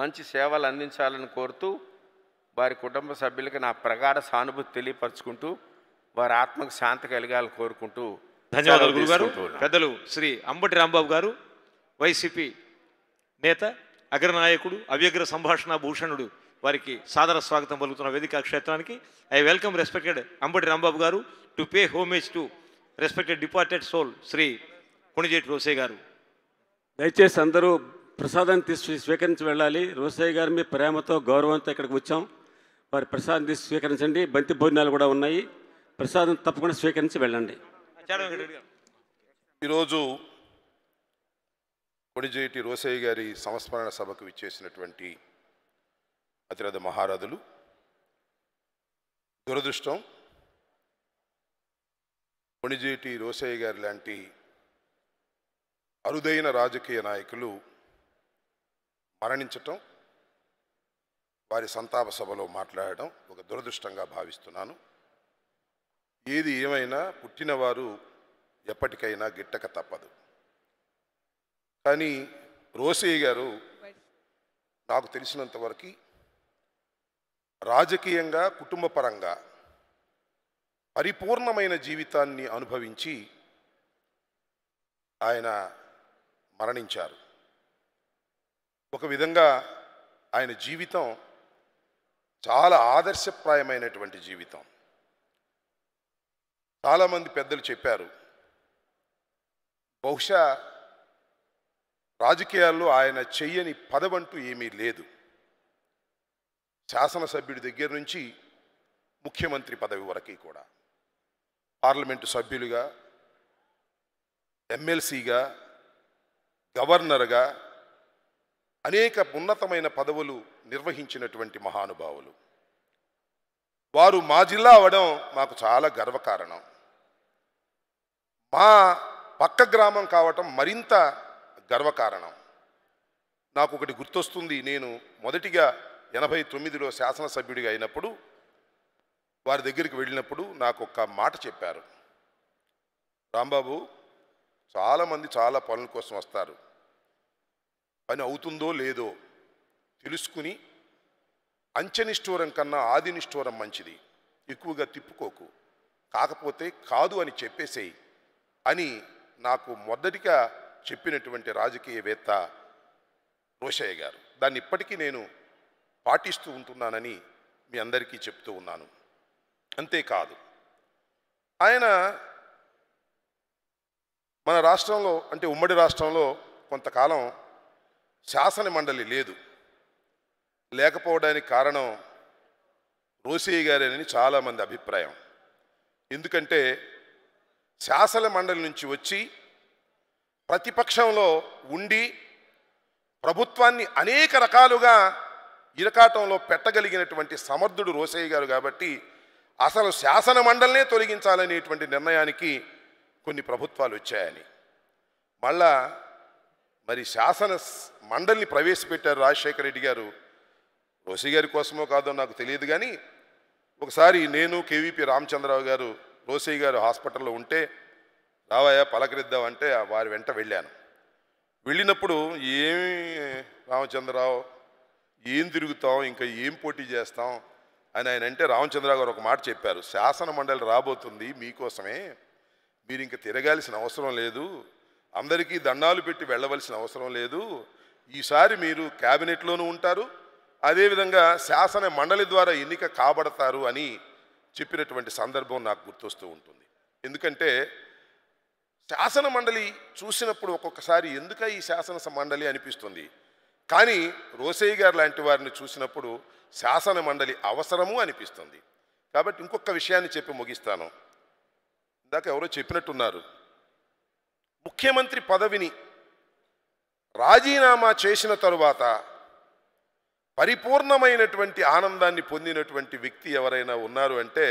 మంచి సేవలు అందించాలని కోరుతూ వారి కుటుంబ సభ్యులకి నా ప్రగాఢ సానుభూతి తెలియపరచుకుంటూ వారి ఆత్మకు శాంతి కలగాలని కోరుకుంటూ ధన్యవాదాలు గురుగారు పెద్దలు శ్రీ అంబటి రాంబాబు గారు వైసీపీ నేత అగ్రనాయకుడు అవ్యగ్ర సంభాషణ భూషణుడు వారికి సాదర స్వాగతం పలుకుతున్న వేదిక క్షేత్రానికి I welcome respected Ambati Rambabu గారు to pay homage to respected departed soul Shri Konijeti Rosaiah గారు దయచేసి అందరూ ప్రసాదం తీసి స్వీకరించి వెళ్ళాలి రోసయ్య గారి మీ ప్రేమతో గౌరవంతో ఇక్కడికి వచ్చాం వారి ప్రసాదం తీసి స్వీకరించండి బంతి భోజనాలు కూడా ఉన్నాయి ప్రసాదం తప్పకుండా స్వీకరించి వెళ్ళండి ఈరోజు కొణిజేటి రోసయ్య గారి సంస్మరణ సభకు ఇచ్చేసినటువంటి అతిరథ మహారాజులు దురదృష్టం కొణిజేటి రోసయ్య గారి లాంటి అరుదైన రాజకీయ నాయకులు మరణించటం వారి సంతాప సభలో మాట్లాడటం ఒక దురదృష్టంగా భావిస్తున్నాను ఏది ఏమైనా పుట్టినవారు ఎప్పటికైనా గిట్టక తప్పదు కానీ రోసయ్య గారు నాకు తెలిసినంతవరకు రాజకీయంగా కుటుంబ పరంగా పరిపూర్ణమైన జీవితాన్ని అనుభవించి ఆయన మరణించారు ఒక విధంగా ఆయన జీవితం చాలా ఆదర్శప్రాయమైనటువంటి జీవితం చాలామంది పెద్దలు చెప్పారు బహుశా రాజకీయాల్లో ఆయన చెయ్యని పదవంటూ ఏమీ లేదు శాసనసభ్యుడి దగ్గర నుంచి ముఖ్యమంత్రి పదవి వరకు కూడా పార్లమెంటు సభ్యులుగా ఎమ్మెల్సీగా గవర్నర్గా అనేక ఉన్నతమైన పదవులు నిర్వహించినటువంటి మహానుభావులు వారు మా జిల్లా అవడం మాకు చాలా గర్వకారణం మా పక్క గ్రామం కావటం మరింత గర్వకారణం నాకు ఒకటి గుర్తొస్తుంది నేను మొదటిగా ఎనభై తొమ్మిదిలో శాసనసభ్యుడిగా అయినప్పుడు వారి దగ్గరికి వెళ్ళినప్పుడు నాకు ఒక మాట చెప్పారు రాంబాబు చాలామంది చాలా పనుల కోసం వస్తారు పని అవుతుందో లేదో తెలుసుకుని అంచనిష్ఠూరం కన్నా ఆది నిష్ఠూరం మంచిది ఎక్కువగా తిప్పుకోకు కాకపోతే కాదు అని చెప్పేసేయి అని నాకు మొదటిగా చెప్పినటువంటి రాజకీయవేత్త రోషయ్య గారు దాన్ని ఇప్పటికీ నేను పాటిస్తూ ఉంటున్నానని మీ అందరికీ చెప్తూ ఉన్నాను అంతేకాదు ఆయన మన రాష్ట్రంలో అంటే ఉమ్మడి రాష్ట్రంలో కొంతకాలం శాసన మండలి లేదు లేకపోవడానికి కారణం రోసయ్య గారేనని చాలామంది అభిప్రాయం ఎందుకంటే శాసన మండలి నుంచి వచ్చి ప్రతిపక్షంలో ఉండి ప్రభుత్వాన్ని అనేక రకాలుగా ఇరకాటంలో పెట్టగలిగినటువంటి సమర్థుడు రోసయ్య గారు కాబట్టి అసలు శాసన మండలినే తొలగించాలనేటువంటి నిర్ణయానికి కొన్ని ప్రభుత్వాలు వచ్చాయని మళ్ళా మరి శాసన మండలిని ప్రవేశపెట్టారు రాజశేఖర రెడ్డి గారు రోసయ్య గారి కోసమో కాదో నాకు తెలియదు కానీ ఒకసారి నేను కేవీపీ రామచంద్రరావు గారు రోసయ్య గారు హాస్పిటల్లో ఉంటే రావాయా పలకరిద్దామంటే వారి వెంట వెళ్ళాను వెళ్ళినప్పుడు ఏమి రామచంద్రరావు ఏం తిరుగుతాం ఇంకా ఏం పోటీ చేస్తాం అని ఆయన అంటే రామచంద్ర గారు ఒక మాట చెప్పారు శాసన మండలి రాబోతుంది మీకోసమే మీరు ఇంక తిరగాల్సిన అవసరం లేదు అందరికీ దండాలు పెట్టి వెళ్ళవలసిన అవసరం లేదు ఈసారి మీరు క్యాబినెట్లోనూ ఉంటారు అదేవిధంగా శాసన మండలి ద్వారా ఎన్నిక కాబడతారు అని చెప్పినటువంటి సందర్భం నాకు గుర్తొస్తూ ఉంటుంది ఎందుకంటే శాసన మండలి చూసినప్పుడు ఒక్కొక్కసారి ఎందుక ఈ శాసన మండలి అనిపిస్తుంది కానీ రోసయ్య గారు లాంటి వారిని చూసినప్పుడు శాసన మండలి అవసరము అనిపిస్తుంది కాబట్టి ఇంకొక విషయాన్ని చెప్పి ముగిస్తాను ఇందాక ఎవరో చెప్పినట్టున్నారు ముఖ్యమంత్రి పదవిని రాజీనామా చేసిన తరువాత పరిపూర్ణమైనటువంటి ఆనందాన్ని పొందినటువంటి వ్యక్తి ఎవరైనా ఉన్నారు అంటే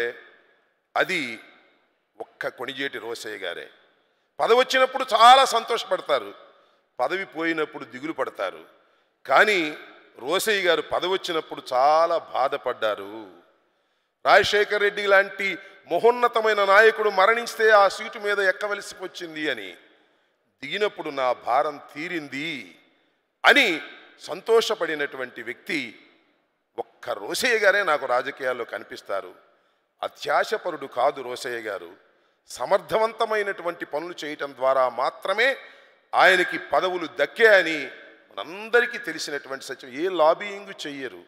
అది ఒక్క కొణిజేటి రోసయ్య గారే పదవి వచ్చినప్పుడు చాలా సంతోషపడతారు పదవి పోయినప్పుడు దిగులు పడతారు కానీ రోసయ్య గారు పదవి వచ్చినప్పుడు చాలా బాధపడ్డారు రాజశేఖర రెడ్డి లాంటి మహోన్నతమైన నాయకుడు మరణిస్తే ఆ సీటు మీద ఎక్కవలసి వచ్చింది అని దిగినప్పుడు నా భారం తీరింది అని సంతోషపడినటువంటి వ్యక్తి ఒక్క రోసయ్య గారే నాకు రాజకీయాల్లో కనిపిస్తారు అత్యాశపరుడు కాదు రోసయ్య గారు సమర్థవంతమైనటువంటి పనులు చేయటం ద్వారా మాత్రమే ఆయనకి పదవులు దక్కాయని మనందరికీ తెలిసినటువంటి సత్యం ఏ లాబియింగ్ చెయ్యరు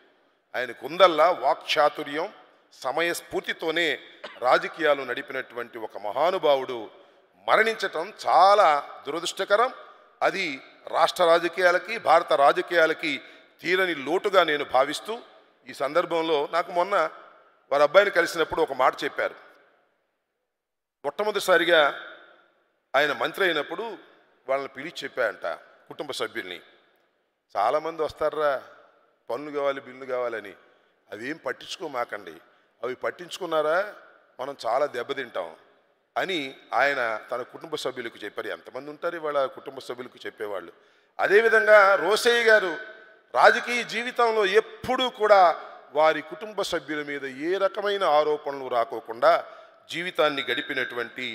ఆయనకుందల్లా వాక్చాతుర్యం సమయస్ఫూర్తితోనే రాజకీయాలు నడిపినటువంటి ఒక మహానుభావుడు మరణించటం చాలా దురదృష్టకరం అది రాష్ట్ర రాజకీయాలకి భారత రాజకీయాలకి తీరని లోటుగా నేను భావిస్తూ ఈ సందర్భంలో నాకు మొన్న వారి అబ్బాయిని కలిసినప్పుడు ఒక మాట చెప్పారు మొట్టమొదటిసారిగా ఆయన మంత్రి అయినప్పుడు వాళ్ళని పిలిచి చెప్పాయంట కుటుంబ సభ్యుల్ని చాలామంది వస్తారా పన్ను కావాలి బిల్లు కావాలని అవి ఏం పట్టించుకోమాకండి అవి పట్టించుకున్నారా మనం చాలా దెబ్బతింటాం అని ఆయన తన కుటుంబ సభ్యులకు చెప్పారు ఎంతమంది ఉంటారు వాళ్ళ కుటుంబ సభ్యులకు చెప్పేవాళ్ళు అదేవిధంగా రోసయ్య గారు రాజకీయ జీవితంలో ఎప్పుడూ కూడా వారి కుటుంబ సభ్యుల మీద ఏ రకమైన ఆరోపణలు రాకోకుండా జీవితాన్ని గడిపినటువంటి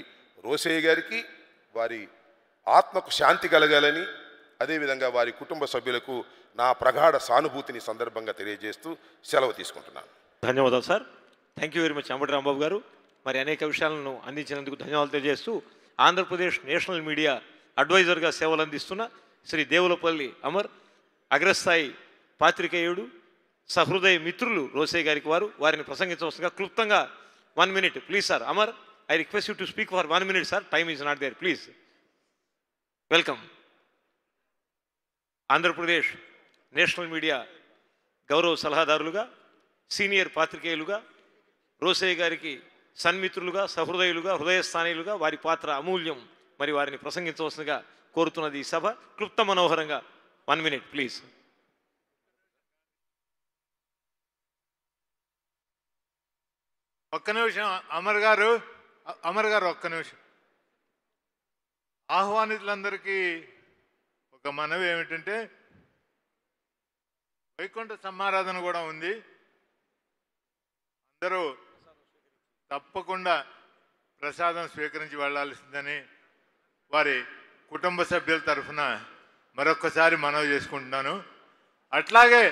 రోసయ్య గారికి వారి ఆత్మకు శాంతి కలగాలని అదేవిధంగా వారి కుటుంబ సభ్యులకు నా ప్రగాఢ సానుభూతిని సందర్భంగా తెలియజేస్తూ సెలవు తీసుకుంటున్నాను ధన్యవాదాలు sir thank you very much Ambati Rambabu గారు మరి అనేక విషయాలను అందించినందుకు ధన్యవాదాలు తెలియజేస్తూ ఆంధ్రప్రదేశ్ నేషనల్ మీడియా అడ్వైజర్గా సేవలు అందిస్తున్న శ్రీ దేవులపల్లి అమర్ అగ్రస్థాయి పాత్రికేయుడు సహృదయ మిత్రులు రోసే గారికి వారు వారిని ప్రసంగించవలసిందిగా క్లుప్తంగా one minute please sir Amar I request you to speak for one minute sir time is not there please welcome Andhra Pradesh national media గౌరవ సలహాదారులుగా సీనియర్ పాత్రికేయులుగా రోసయ్య గారికి సన్మిత్రులుగా సహృదయులుగా హృదయస్థానీయులుగా వారి పాత్ర అమూల్యం మరి వారిని ప్రసంగించవలసిందిగా కోరుతున్నది ఈ సభ క్లుప్త మనోహరంగా వన్ మినిట్ ప్లీజ్ ఒక్క నిమిషం అమర్ గారు అమర్ గారు ఒక్క నిమిషం ఆహ్వానితులందరికీ ఒక మనవి ఏమిటంటే వైకుంఠ సమారాధన కూడా ఉంది అందరూ తప్పకుండా ప్రసాదం స్వీకరించి వెళ్లాల్సిందని వారి కుటుంబ సభ్యుల తరఫున మరొక్కసారి మనవి చేసుకుంటున్నాను అట్లాగే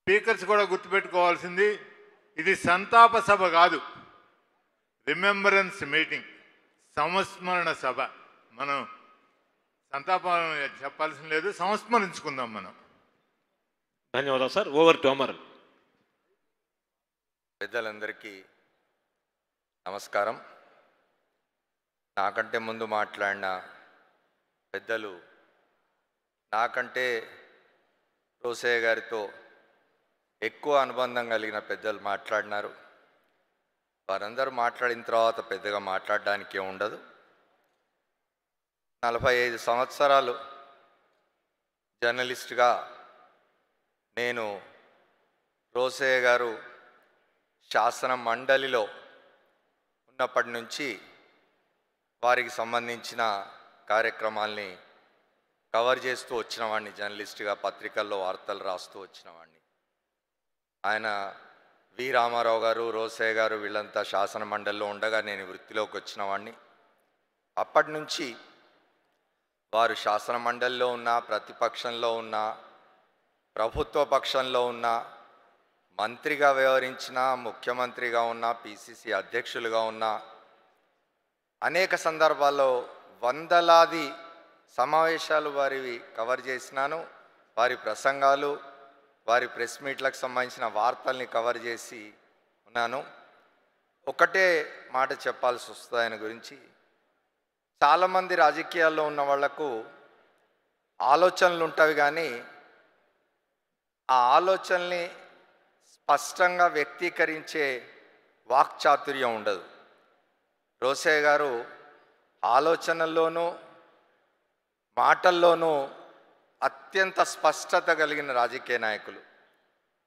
స్పీకర్స్ కూడా గుర్తుపెట్టుకోవాల్సింది ఇది సంతాప సభ కాదు రిమెంబరెన్స్ మీటింగ్ సంస్మరణ సభ మనం సంతాపం చెప్పాల్సిన లేదు సంస్మరించుకుందాం మనం ధన్యవాదాలు సార్ ఓవర్ టు అమర్ పెద్దలందరికీ నమస్కారం నాకంటే ముందు మాట్లాడిన పెద్దలు నాకంటే రోసయ్య గారితో ఎక్కువ అనుబంధం కలిగిన పెద్దలు మాట్లాడినారు వారందరూ మాట్లాడిన తర్వాత పెద్దగా మాట్లాడడానికి ఉండదు నలభై ఐదు సంవత్సరాలు జర్నలిస్ట్గా నేను రోసయ్య గారు శాసన మండలిలో ఉన్నప్పటి నుంచి వారికి సంబంధించిన కార్యక్రమాల్ని కవర్ చేస్తూ వచ్చినవాడిని జర్నలిస్ట్గా పత్రికల్లో వార్తలు రాస్తూ వచ్చినవాడిని ఆయన వి రామారావు గారు రోసయ్య గారు వీళ్ళంతా శాసన మండలిలో ఉండగా నేను వృత్తిలోకి వచ్చినవాడిని అప్పటి నుంచి వారు శాసన మండలిలో ఉన్నా ప్రతిపక్షంలో ఉన్నా ప్రభుత్వ పక్షంలో ఉన్నా మంత్రిగా వ్యవహరించిన ముఖ్యమంత్రిగా ఉన్న పిసిసి అధ్యక్షులుగా ఉన్న అనేక సందర్భాల్లో వందలాది సమావేశాలు వారివి కవర్ చేసినాను వారి ప్రసంగాలు వారి ప్రెస్ మీట్లకు సంబంధించిన వార్తల్ని కవర్ చేసి ఉన్నాను ఒకటే మాట చెప్పాల్సి వస్తుంది ఆయన గురించి చాలామంది రాజకీయాల్లో ఉన్న వాళ్లకు ఆలోచనలు ఉంటాయి కానీ ఆ ఆలోచనల్ని స్పష్టంగా వ్యక్తీకరించే వాక్చాతుర్యం ఉండదు రోసే గారు ఆలోచనల్లోనూ మాటల్లోనూ అత్యంత స్పష్టత కలిగిన రాజకీయ నాయకులు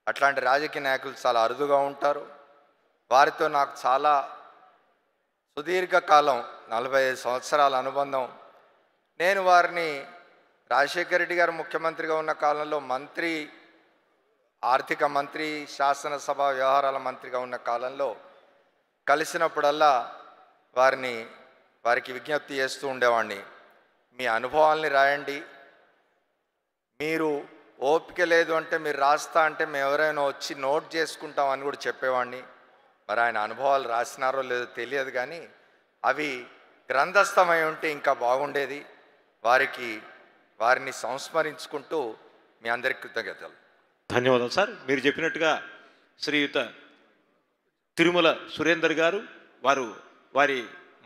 అట్లాంటి రాజకీయ నాయకులు చాలా అరుదుగా ఉంటారు వారితో నాకు చాలా సుదీర్ఘకాలం నలభై ఐదు సంవత్సరాల అనుబంధం నేను వారిని రాజశేఖర రెడ్డి గారు ముఖ్యమంత్రిగా ఉన్న కాలంలో మంత్రి ఆర్థిక మంత్రి శాసనసభ వ్యవహారాల మంత్రిగా ఉన్న కాలంలో కలిసినప్పుడల్లా వారిని వారికి విజ్ఞప్తి చేస్తూ ఉండేవాడిని మీ అనుభవాల్ని రాయండి మీరు ఓపిక లేదు అంటే మీరు రాస్తా అంటే మేము ఎవరైనా వచ్చి నోట్ చేసుకుంటాం అని కూడా చెప్పేవాడిని మరి ఆయన అనుభవాలు రాసినారో లేదో తెలియదు కానీ అవి గ్రంథస్థమై ఉంటే ఇంకా బాగుండేది వారికి వారిని సంస్మరించుకుంటూ మీ అందరికి కృతజ్ఞతలు ధన్యవాదాలు సార్ మీరు చెప్పినట్టుగా శ్రీయుత తిరుమల సురేందర్ గారు వారు వారి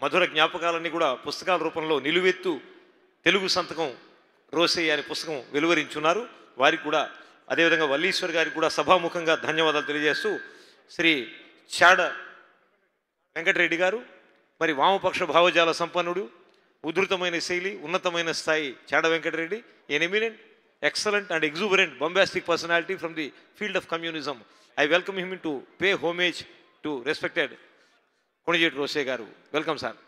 మధుర జ్ఞాపకాలన్నీ కూడా పుస్తకాల రూపంలో నిలువెత్తు తెలుగు సంతకం రోసే అనే పుస్తకం వెలువరించున్నారు వారికి కూడా అదేవిధంగా వల్లీశ్వర్ గారికి కూడా సభాముఖంగా ధన్యవాదాలు తెలియజేస్తూ శ్రీ చాడ వెంకటరెడ్డి గారు మరి వామపక్ష భావజాల సంపన్నుడు ఉధృతమైన శైలి ఉన్నతమైన స్థాయి Chada Venkat Reddy an eminent excellent and exuberant bombastic personality from the field of communism I welcome him to pay homage to respected Konijeti Rosaiah గారు వెల్కమ్ సార్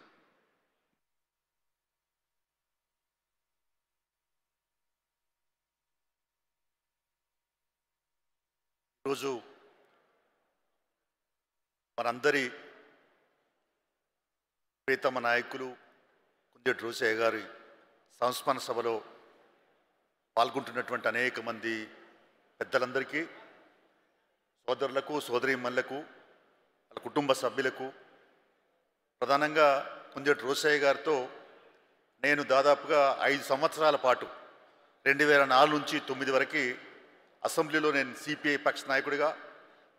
రోజు మనందరి ప్రీతమ నాయకులు కుంజెట్ రోసయ్య గారి సంస్మరణ సభలో పాల్గొంటున్నటువంటి అనేక మంది పెద్దలందరికీ సోదరులకు సోదరీమణులకు వాళ్ళ కుటుంబ సభ్యులకు ప్రధానంగా కుంజెట్ రోసయ్య గారితో నేను దాదాపుగా ఐదు సంవత్సరాల పాటు రెండు వేల నాలుగు నుంచి తొమ్మిది వరకు అసెంబ్లీలో నేను సిపిఐ పక్ష నాయకుడిగా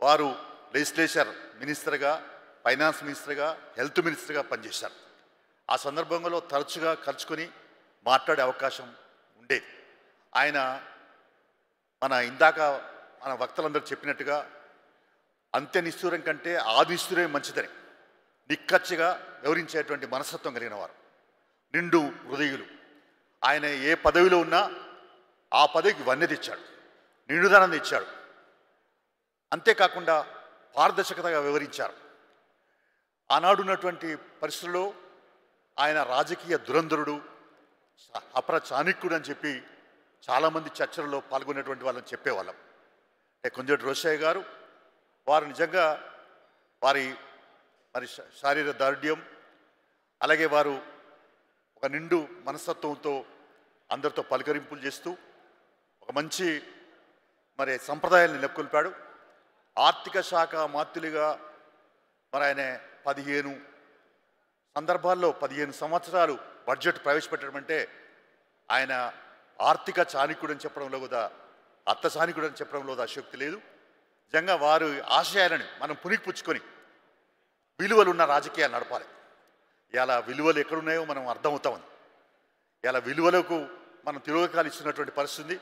వారు లెజిస్లేచర్ మినిస్టర్గా ఫైనాన్స్ మినిస్టర్గా హెల్త్ మినిస్టర్గా పనిచేశారు ఆ సందర్భంలో తరచుగా కలుసుకొని మాట్లాడే అవకాశం ఉండేది ఆయన మన ఇందాక మన వక్తలందరూ చెప్పినట్టుగా అంత్య నిష్ఠూరం కంటే ఆది మంచిదని నిక్కచ్చిగా వివరించేటువంటి మనస్తత్వం కలిగిన వారు నిండు హృదయులు ఆయన ఏ పదవిలో ఉన్నా ఆ పదవికి వన్నె తెచ్చాడు నిండుదనం తెచ్చాడు అంతేకాకుండా పారదర్శకతగా వివరించారు ఆనాడున్నటువంటి పరిస్థితుల్లో ఆయన రాజకీయ దురంధరుడు అప్ర చాణిక్యుడు అని చెప్పి చాలామంది చర్చలలో పాల్గొనేటువంటి వాళ్ళని చెప్పేవాళ్ళం అంటే కొంజటి రోషయ్య గారు వారు నిజంగా వారి మరి శారీర దారుఢ్యం అలాగే వారు ఒక నిండు మనస్తత్వంతో అందరితో పలకరింపులు చేస్తూ ఒక మంచి మరి సంప్రదాయాన్ని నెలకొల్పాడు ఆర్థిక శాఖ మాత్రులుగా మరి ఆయన పదిహేను సందర్భాల్లో పదిహేను సంవత్సరాలు బడ్జెట్ ప్రవేశపెట్టడం అంటే ఆయన ఆర్థిక చాణికుడు అని చెప్పడంలో కూడా అత్త చానికుడు అని చెప్పడంలో అశక్తి లేదు నిజంగా వారు ఆశయాలను మనం పునికిపుచ్చుకొని విలువలు ఉన్న రాజకీయాలు నడపాలి ఇలా విలువలు ఎక్కడున్నాయో మనం అర్థమవుతామని ఇలా విలువలకు మనం తిరుగకాలు ఇస్తున్నటువంటి పరిస్థితి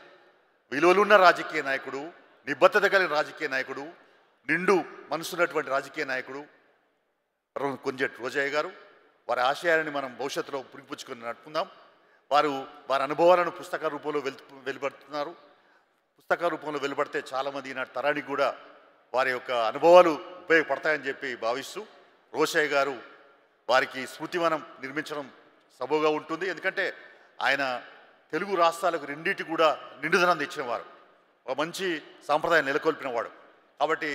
విలువలున్న రాజకీయ నాయకుడు నిబద్ధత కలిగిన రాజకీయ నాయకుడు నిండు మనసున్నటువంటి రాజకీయ నాయకుడు కొంజెట్ రోజయ్య గారు వారి ఆశయాలని మనం భవిష్యత్తులో పురిపుచ్చుకొని నడుపుకుందాం వారు వారి అనుభవాలను పుస్తక రూపంలో వెలు వెలుపడుతున్నారు పుస్తక రూపంలో వెలుబడితే చాలామంది ఈనాటి తరానికి కూడా వారి యొక్క అనుభవాలు ఉపయోగపడతాయని చెప్పి భావిస్తూ రోషయ్య గారు వారికి స్మృతివనం నిర్మించడం సబోగా ఉంటుంది ఎందుకంటే ఆయన తెలుగు రాష్ట్రాలకు రెండింటి కూడా నిండుదనం తెచ్చినవారు ఒక మంచి సాంప్రదాయం నెలకొల్పినవాడు కాబట్టి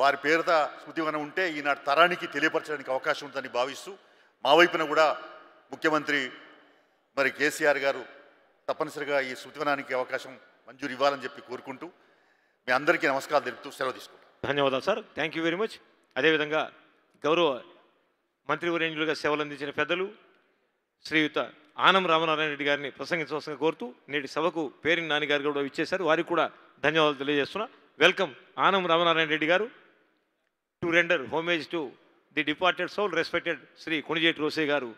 వారి పేరిత స్మృతివనం ఉంటే ఈనాటి తరానికి తెలియపరచడానికి అవకాశం ఉందని భావిస్తూ మా వైపున కూడా ముఖ్యమంత్రి మరి కేసీఆర్ గారు తప్పనిసరిగా ఈ శృతివనానికి అవకాశం మంజూరు ఇవ్వాలని చెప్పి కోరుకుంటూ మీ అందరికీ నమస్కారం తెలుపుతూ సెలవు తీసుకుంటాం ధన్యవాదాలు sir thank you very much అదేవిధంగా గౌరవ మంత్రివర్యులుగా సేవలు అందించిన పెద్దలు శ్రీయుత ఆనం రామనారాయణ రెడ్డి గారిని ప్రసంగించవలసిన కోరుతూ నేటి సభకు పేరిని నాన్నగారు కూడా ఇచ్చేశారు వారికి కూడా ధన్యవాదాలు తెలియజేస్తున్నా వెల్కమ్ ఆనం రామనారాయణ రెడ్డి గారు to render homage to the departed soul respected Shri Konijeti Rosaiah గారు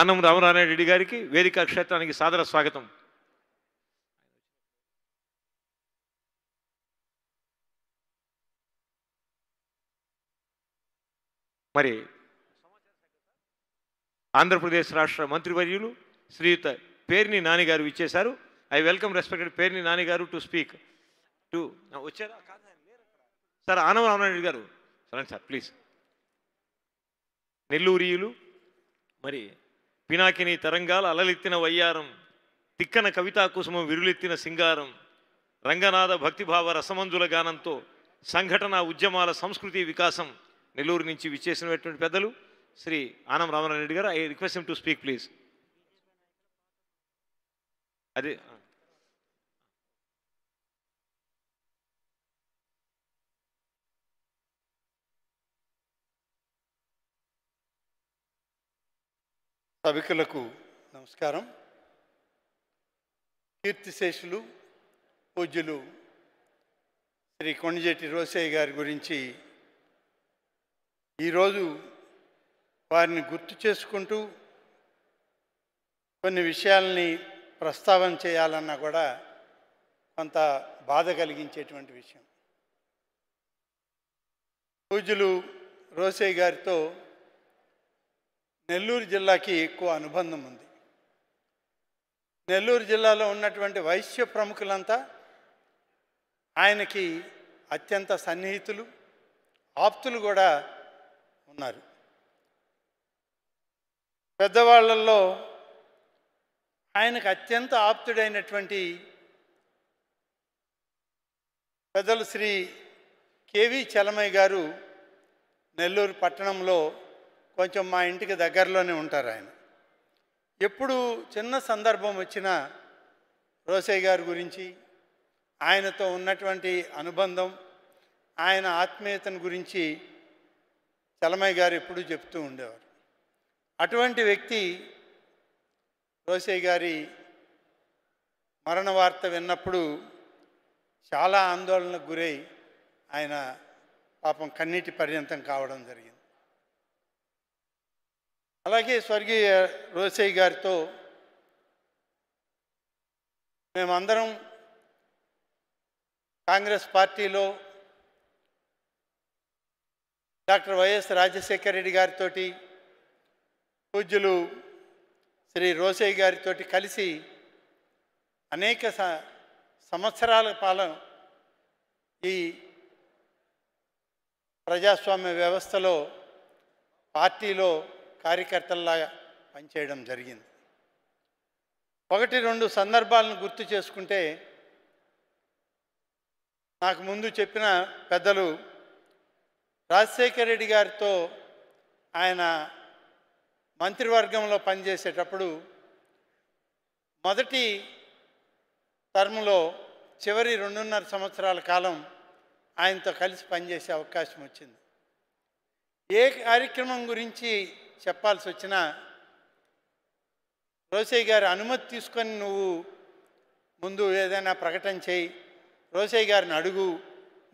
ఆనం రామనారాయణ రెడ్డి గారికి వేదిక క్షేత్రానికి సాదర స్వాగతం మరి ఆంధ్రప్రదేశ్ రాష్ట్ర మంత్రివర్యులు శ్రీయుత పేర్ని నానిగారు ఇచ్చేశారు ఐ వెల్కమ్ రెస్పెక్టెడ్ పేర్ని నానిగారు టు స్పీక్ టు వచ్చారా సార్ ఆనవ రామారెడ్డి గారు సరే సార్ ప్లీజ్ నెల్లూరియులు మరి పినాకిని తరంగాల అలలెత్తిన వయ్యారం తిక్కన కవితా కుసుమం విరులెత్తిన సింగారం రంగనాథ భక్తిభావ రసమంజుల గానంతో సంఘటన ఉద్యమాల సంస్కృతి వికాసం నెల్లూరు నుంచి విచ్చేసినటువంటి పెద్దలు శ్రీ ఆనం రామనారాయణ రెడ్డి గారు I request to speak please అదే సభికులకు నమస్కారం కీర్తిశేషులు పూజ్యులు శ్రీ కొండజేటి రోసయ్య గారి గురించి ఈరోజు వారిని గుర్తు చేసుకుంటూ కొన్ని విషయాల్ని ప్రస్తావన చేయాలన్నా కూడా కొంత బాధ కలిగించేటువంటి విషయం పూజలు రోసే గారితో నెల్లూరు జిల్లాకి ఎక్కువ అనుబంధం ఉంది నెల్లూరు జిల్లాలో ఉన్నటువంటి వైశ్య ప్రముఖులంతా ఆయనకి అత్యంత సన్నిహితులు ఆప్తులు కూడా ఉన్నారు పెద్దవాళ్ళల్లో ఆయనకు అత్యంత ఆప్తుడైనటువంటి పెద్దలు శ్రీ కేవి చలమయ్య గారు నెల్లూరు పట్టణంలో కొంచెం మా ఇంటికి దగ్గరలోనే ఉంటారు ఆయన ఎప్పుడు చిన్న సందర్భం వచ్చిన రోసయ్య గారి గురించి ఆయనతో ఉన్నటువంటి అనుబంధం ఆయన ఆత్మీయతను గురించి చలమయ్య గారు ఎప్పుడూ చెప్తూ ఉండేవారు అటువంటి వ్యక్తి రోసే గారి మరణ వార్త విన్నప్పుడు చాలా ఆందోళనకు గురై ఆయన పాపం కన్నీటి పర్యంతం కావడం జరిగింది అలాగే స్వర్గీయ రోసయ్య గారితో మేమందరం కాంగ్రెస్ పార్టీలో డాక్టర్ వైఎస్ రాజశేఖర రెడ్డి గారితో పూజ్యులు శ్రీ రోసయ్య గారితో కలిసి అనేక సంవత్సరాల పాలన ఈ ప్రజాస్వామ్య వ్యవస్థలో పార్టీలో కార్యకర్తల్లాగా పనిచేయడం జరిగింది ఒకటి రెండు సందర్భాలను గుర్తు చేసుకుంటే నాకు ముందు చెప్పిన పెద్దలు రాజశేఖర రెడ్డి గారితో ఆయన మంత్రివర్గంలో పనిచేసేటప్పుడు మొదటి టర్మ్లో చివరి రెండున్నర సంవత్సరాల కాలం ఆయనతో కలిసి పనిచేసే అవకాశం వచ్చింది ఏ కార్యక్రమం గురించి చెప్పాల్సి వచ్చినా రోసయ్య గారి అనుమతి తీసుకొని నువ్వు ముందు ఏదైనా ప్రకటన చేయి రోసయ్య గారిని అడుగు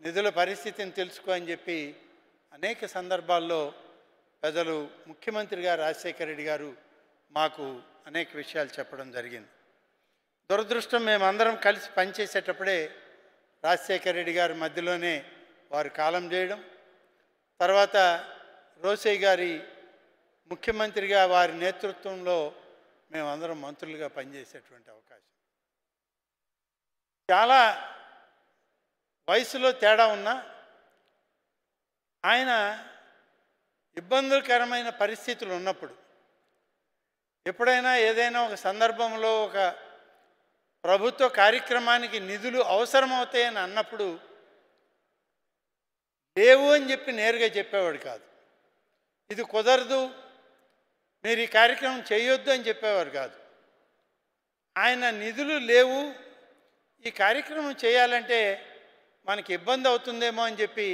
నిధుల పరిస్థితిని తెలుసుకో అని చెప్పి అనేక సందర్భాల్లో ముఖ్యమంత్రి ముఖ్యమంత్రిగా రాజశేఖర రెడ్డి గారు మాకు అనేక విషయాలు చెప్పడం జరిగింది దురదృష్టం మేమందరం కలిసి పనిచేసేటప్పుడే రాజశేఖర రెడ్డి గారి మధ్యలోనే వారు కాలం చేయడం తర్వాత రోసే గారి ముఖ్యమంత్రిగా వారి నేతృత్వంలో మేమందరం మంత్రులుగా పనిచేసేటువంటి అవకాశం చాలా వయసులో తేడా ఉన్నా ఆయన ఇబ్బందులకరమైన పరిస్థితులు ఉన్నప్పుడు ఎప్పుడైనా ఏదైనా ఒక సందర్భంలో ఒక ప్రభుత్వ కార్యక్రమానికి నిధులు అవసరమవుతాయని అన్నప్పుడు లేవు అని చెప్పి నేరుగా చెప్పేవాడు కాదు ఇది కుదరదు మీరు ఈ కార్యక్రమం చేయొద్దు అని చెప్పేవారు కాదు ఆయన నిధులు లేవు ఈ కార్యక్రమం చేయాలంటే మనకి ఇబ్బంది అవుతుందేమో అని చెప్పి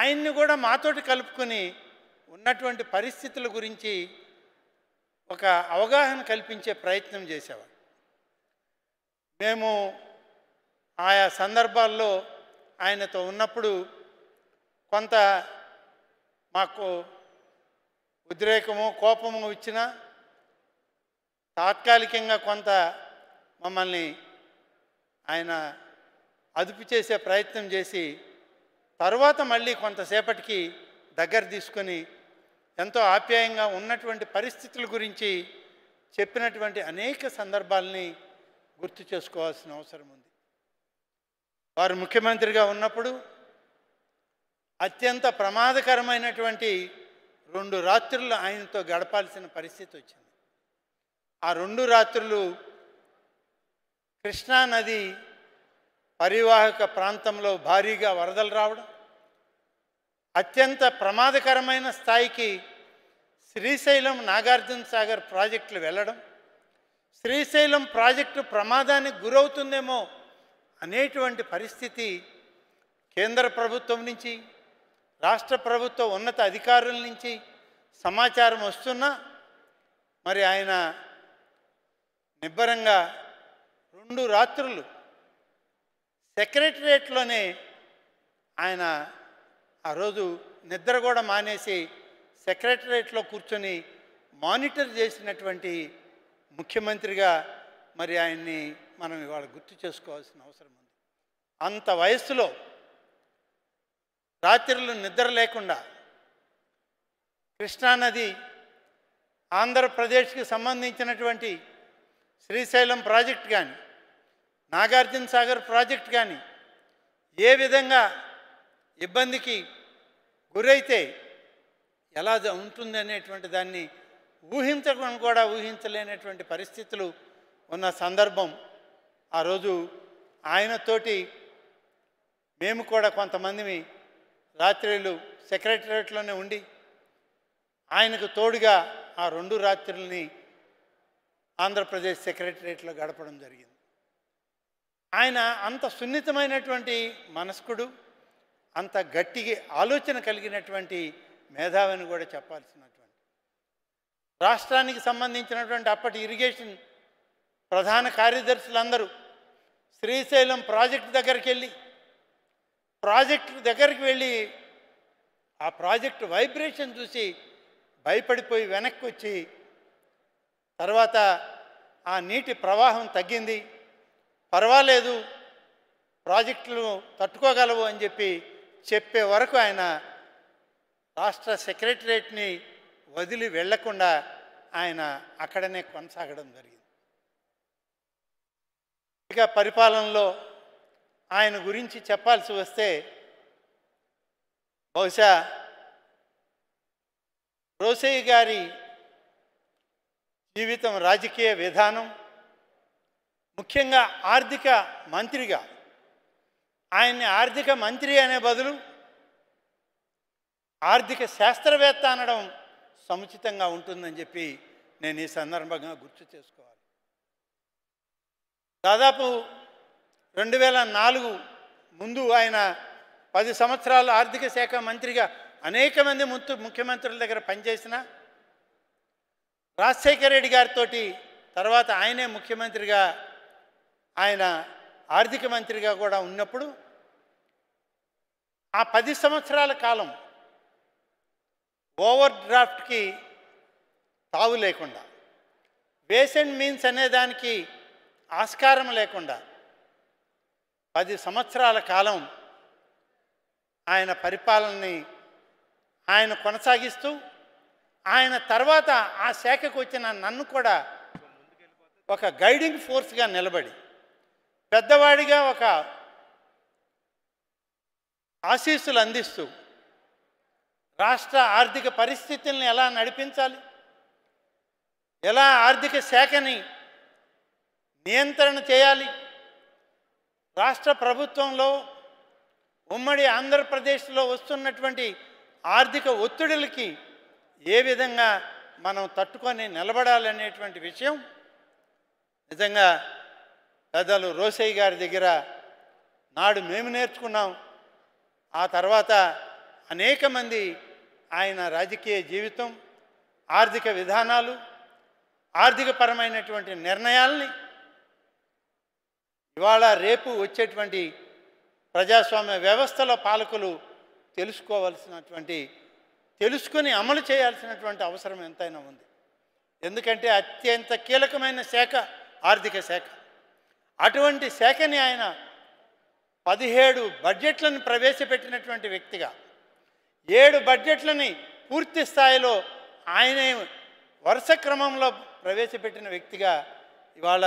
ఆయన్ని కూడా మాతోటి కలుపుకొని ఉన్నటువంటి పరిస్థితుల గురించి ఒక అవగాహన కల్పించే ప్రయత్నం చేసేవారు మేము ఆయా సందర్భాల్లో ఆయనతో ఉన్నప్పుడు కొంత మాకు ఉద్రేకము కోపము ఇచ్చిన తాత్కాలికంగా కొంత మమ్మల్ని ఆయన అదుపు చేసే ప్రయత్నం చేసి తర్వాత మళ్ళీ కొంతసేపటికి దగ్గర తీసుకొని ఎంతో ఆప్యాయంగా ఉన్నటువంటి పరిస్థితుల గురించి చెప్పినటువంటి అనేక సందర్భాల్ని గుర్తు చేసుకోవాల్సిన అవసరం ఉంది వారు ముఖ్యమంత్రిగా ఉన్నప్పుడు అత్యంత ప్రమాదకరమైనటువంటి రెండు రాత్రులు ఆయనతో గడపాల్సిన పరిస్థితి వచ్చింది ఆ రెండు రాత్రులు కృష్ణానది పరివాహక ప్రాంతంలో భారీగా వరదలు రావడం అత్యంత ప్రమాదకరమైన స్థాయికి శ్రీశైలం నాగార్జున సాగర్ ప్రాజెక్టులు వెళ్ళడం శ్రీశైలం ప్రాజెక్టు ప్రమాదానికి గురవుతుందేమో అనేటువంటి పరిస్థితి కేంద్ర ప్రభుత్వం నుంచి రాష్ట్ర ప్రభుత్వ ఉన్నత అధికారుల నుంచి సమాచారం వస్తున్నా మరి ఆయన నిబ్బరంగా రెండు రాత్రులు సెక్రటరియట్లోనే ఆయన ఆ రోజు నిద్ర కూడా మానేసి సెక్రటరేట్లో కూర్చొని మానిటర్ చేసినటువంటి ముఖ్యమంత్రిగా మరి ఆయన్ని మనం ఇవాళ గుర్తు చేసుకోవాల్సిన అవసరం ఉంది అంత వయస్సులో రాత్రులు నిద్ర లేకుండా కృష్ణానది ఆంధ్రప్రదేశ్కి సంబంధించినటువంటి శ్రీశైలం ప్రాజెక్ట్ కానీ నాగార్జున సాగర్ ప్రాజెక్ట్ కానీ ఏ విధంగా ఇబ్బందికి గురైతే ఎలా ఉంటుంది అనేటువంటి దాన్ని ఊహించడం కూడా ఊహించలేనటువంటి పరిస్థితులు ఉన్న సందర్భం ఆ రోజు ఆయనతోటి మేము కూడా కొంతమంది రాత్రిలు సెక్రటరేట్లోనే ఉండి ఆయనకు తోడుగా ఆ రెండు రాత్రుల్ని ఆంధ్రప్రదేశ్ సెక్రటరేట్లో గడపడం జరిగింది ఆయన అంత సున్నితమైనటువంటి మనస్కుడు అంత గట్టిగా ఆలోచన కలిగినటువంటి మేధావిని కూడా చెప్పాల్సినటువంటి రాష్ట్రానికి సంబంధించినటువంటి అప్పటి ఇరిగేషన్ ప్రధాన కార్యదర్శులందరూ శ్రీశైలం ప్రాజెక్టు దగ్గరికి వెళ్ళి ప్రాజెక్టు దగ్గరికి వెళ్ళి ఆ ప్రాజెక్టు వైబ్రేషన్ చూసి భయపడిపోయి వెనక్కి వచ్చి తర్వాత ఆ నీటి ప్రవాహం తగ్గింది పర్వాలేదు ప్రాజెక్టులు తట్టుకోగలవు అని చెప్పి చెప్పే వరకు ఆయన రాష్ట్ర సెక్రటరేట్ని వదిలి వెళ్లకుండా ఆయన అక్కడనే కొనసాగడం జరిగింది ఇక పరిపాలనలో ఆయన గురించి చెప్పాల్సి వస్తే బహుశా రోసయ్య గారి జీవితం రాజకీయ విధానం ముఖ్యంగా ఆర్థిక మంత్రిగా ఆయన్ని ఆర్థిక మంత్రి అనే బదులు ఆర్థిక శాస్త్రవేత్త అనడం సముచితంగా ఉంటుందని చెప్పి నేను ఈ సందర్భంగా గుర్తు చేసుకోవాలి దాదాపు రెండు వేల నాలుగు ముందు ఆయన పది సంవత్సరాలు ఆర్థిక శాఖ మంత్రిగా అనేక మంది ముత్తు ముఖ్యమంత్రుల దగ్గర పనిచేసిన రాజశేఖర రెడ్డి గారితో తర్వాత ఆయనే ముఖ్యమంత్రిగా ఆయన ఆర్థిక మంత్రిగా కూడా ఉన్నప్పుడు ఆ పది సంవత్సరాల కాలం ఓవర్ డ్రాఫ్ట్కి తావు లేకుండా వేస్ అండ్ మీన్స్ అనేదానికి ఆస్కారం లేకుండా పది సంవత్సరాల కాలం ఆయన పరిపాలనని ఆయన కొనసాగిస్తూ ఆయన తర్వాత ఆ శాఖకు వచ్చిన నన్ను కూడా ఒక గైడింగ్ ఫోర్స్గా నిలబడి పెద్దవాడిగా ఒక ఆశీస్సులు అందిస్తూ రాష్ట్ర ఆర్థిక పరిస్థితుల్ని ఎలా నడిపించాలి ఎలా ఆర్థిక శాఖని నియంత్రణ చేయాలి రాష్ట్ర ప్రభుత్వంలో ఉమ్మడి ఆంధ్రప్రదేశ్లో వస్తున్నటువంటి ఆర్థిక ఒత్తిడులకి ఏ విధంగా మనం తట్టుకొని నిలబడాలనేటువంటి విషయం నిజంగా పెద్దలు రోసయ్య గారి దగ్గర నాడు మేము నేర్చుకున్నాం ఆ తర్వాత అనేక మంది ఆయన రాజకీయ జీవితం ఆర్థిక విధానాలు ఆర్థికపరమైనటువంటి నిర్ణయాల్ని ఇవాళ రేపు వచ్చేటువంటి ప్రజాస్వామ్య వ్యవస్థలో పాలకులు తెలుసుకోవలసినటువంటి తెలుసుకొని అమలు చేయాల్సినటువంటి అవసరం ఎంతైనా ఉంది ఎందుకంటే అత్యంత కీలకమైన శాఖ ఆర్థిక శాఖ అటువంటి శాఖని ఆయన పదిహేడు బడ్జెట్లను ప్రవేశపెట్టినటువంటి వ్యక్తిగా ఏడు బడ్జెట్లని పూర్తి స్థాయిలో ఆయనే వరుస క్రమంలో ప్రవేశపెట్టిన వ్యక్తిగా ఇవాళ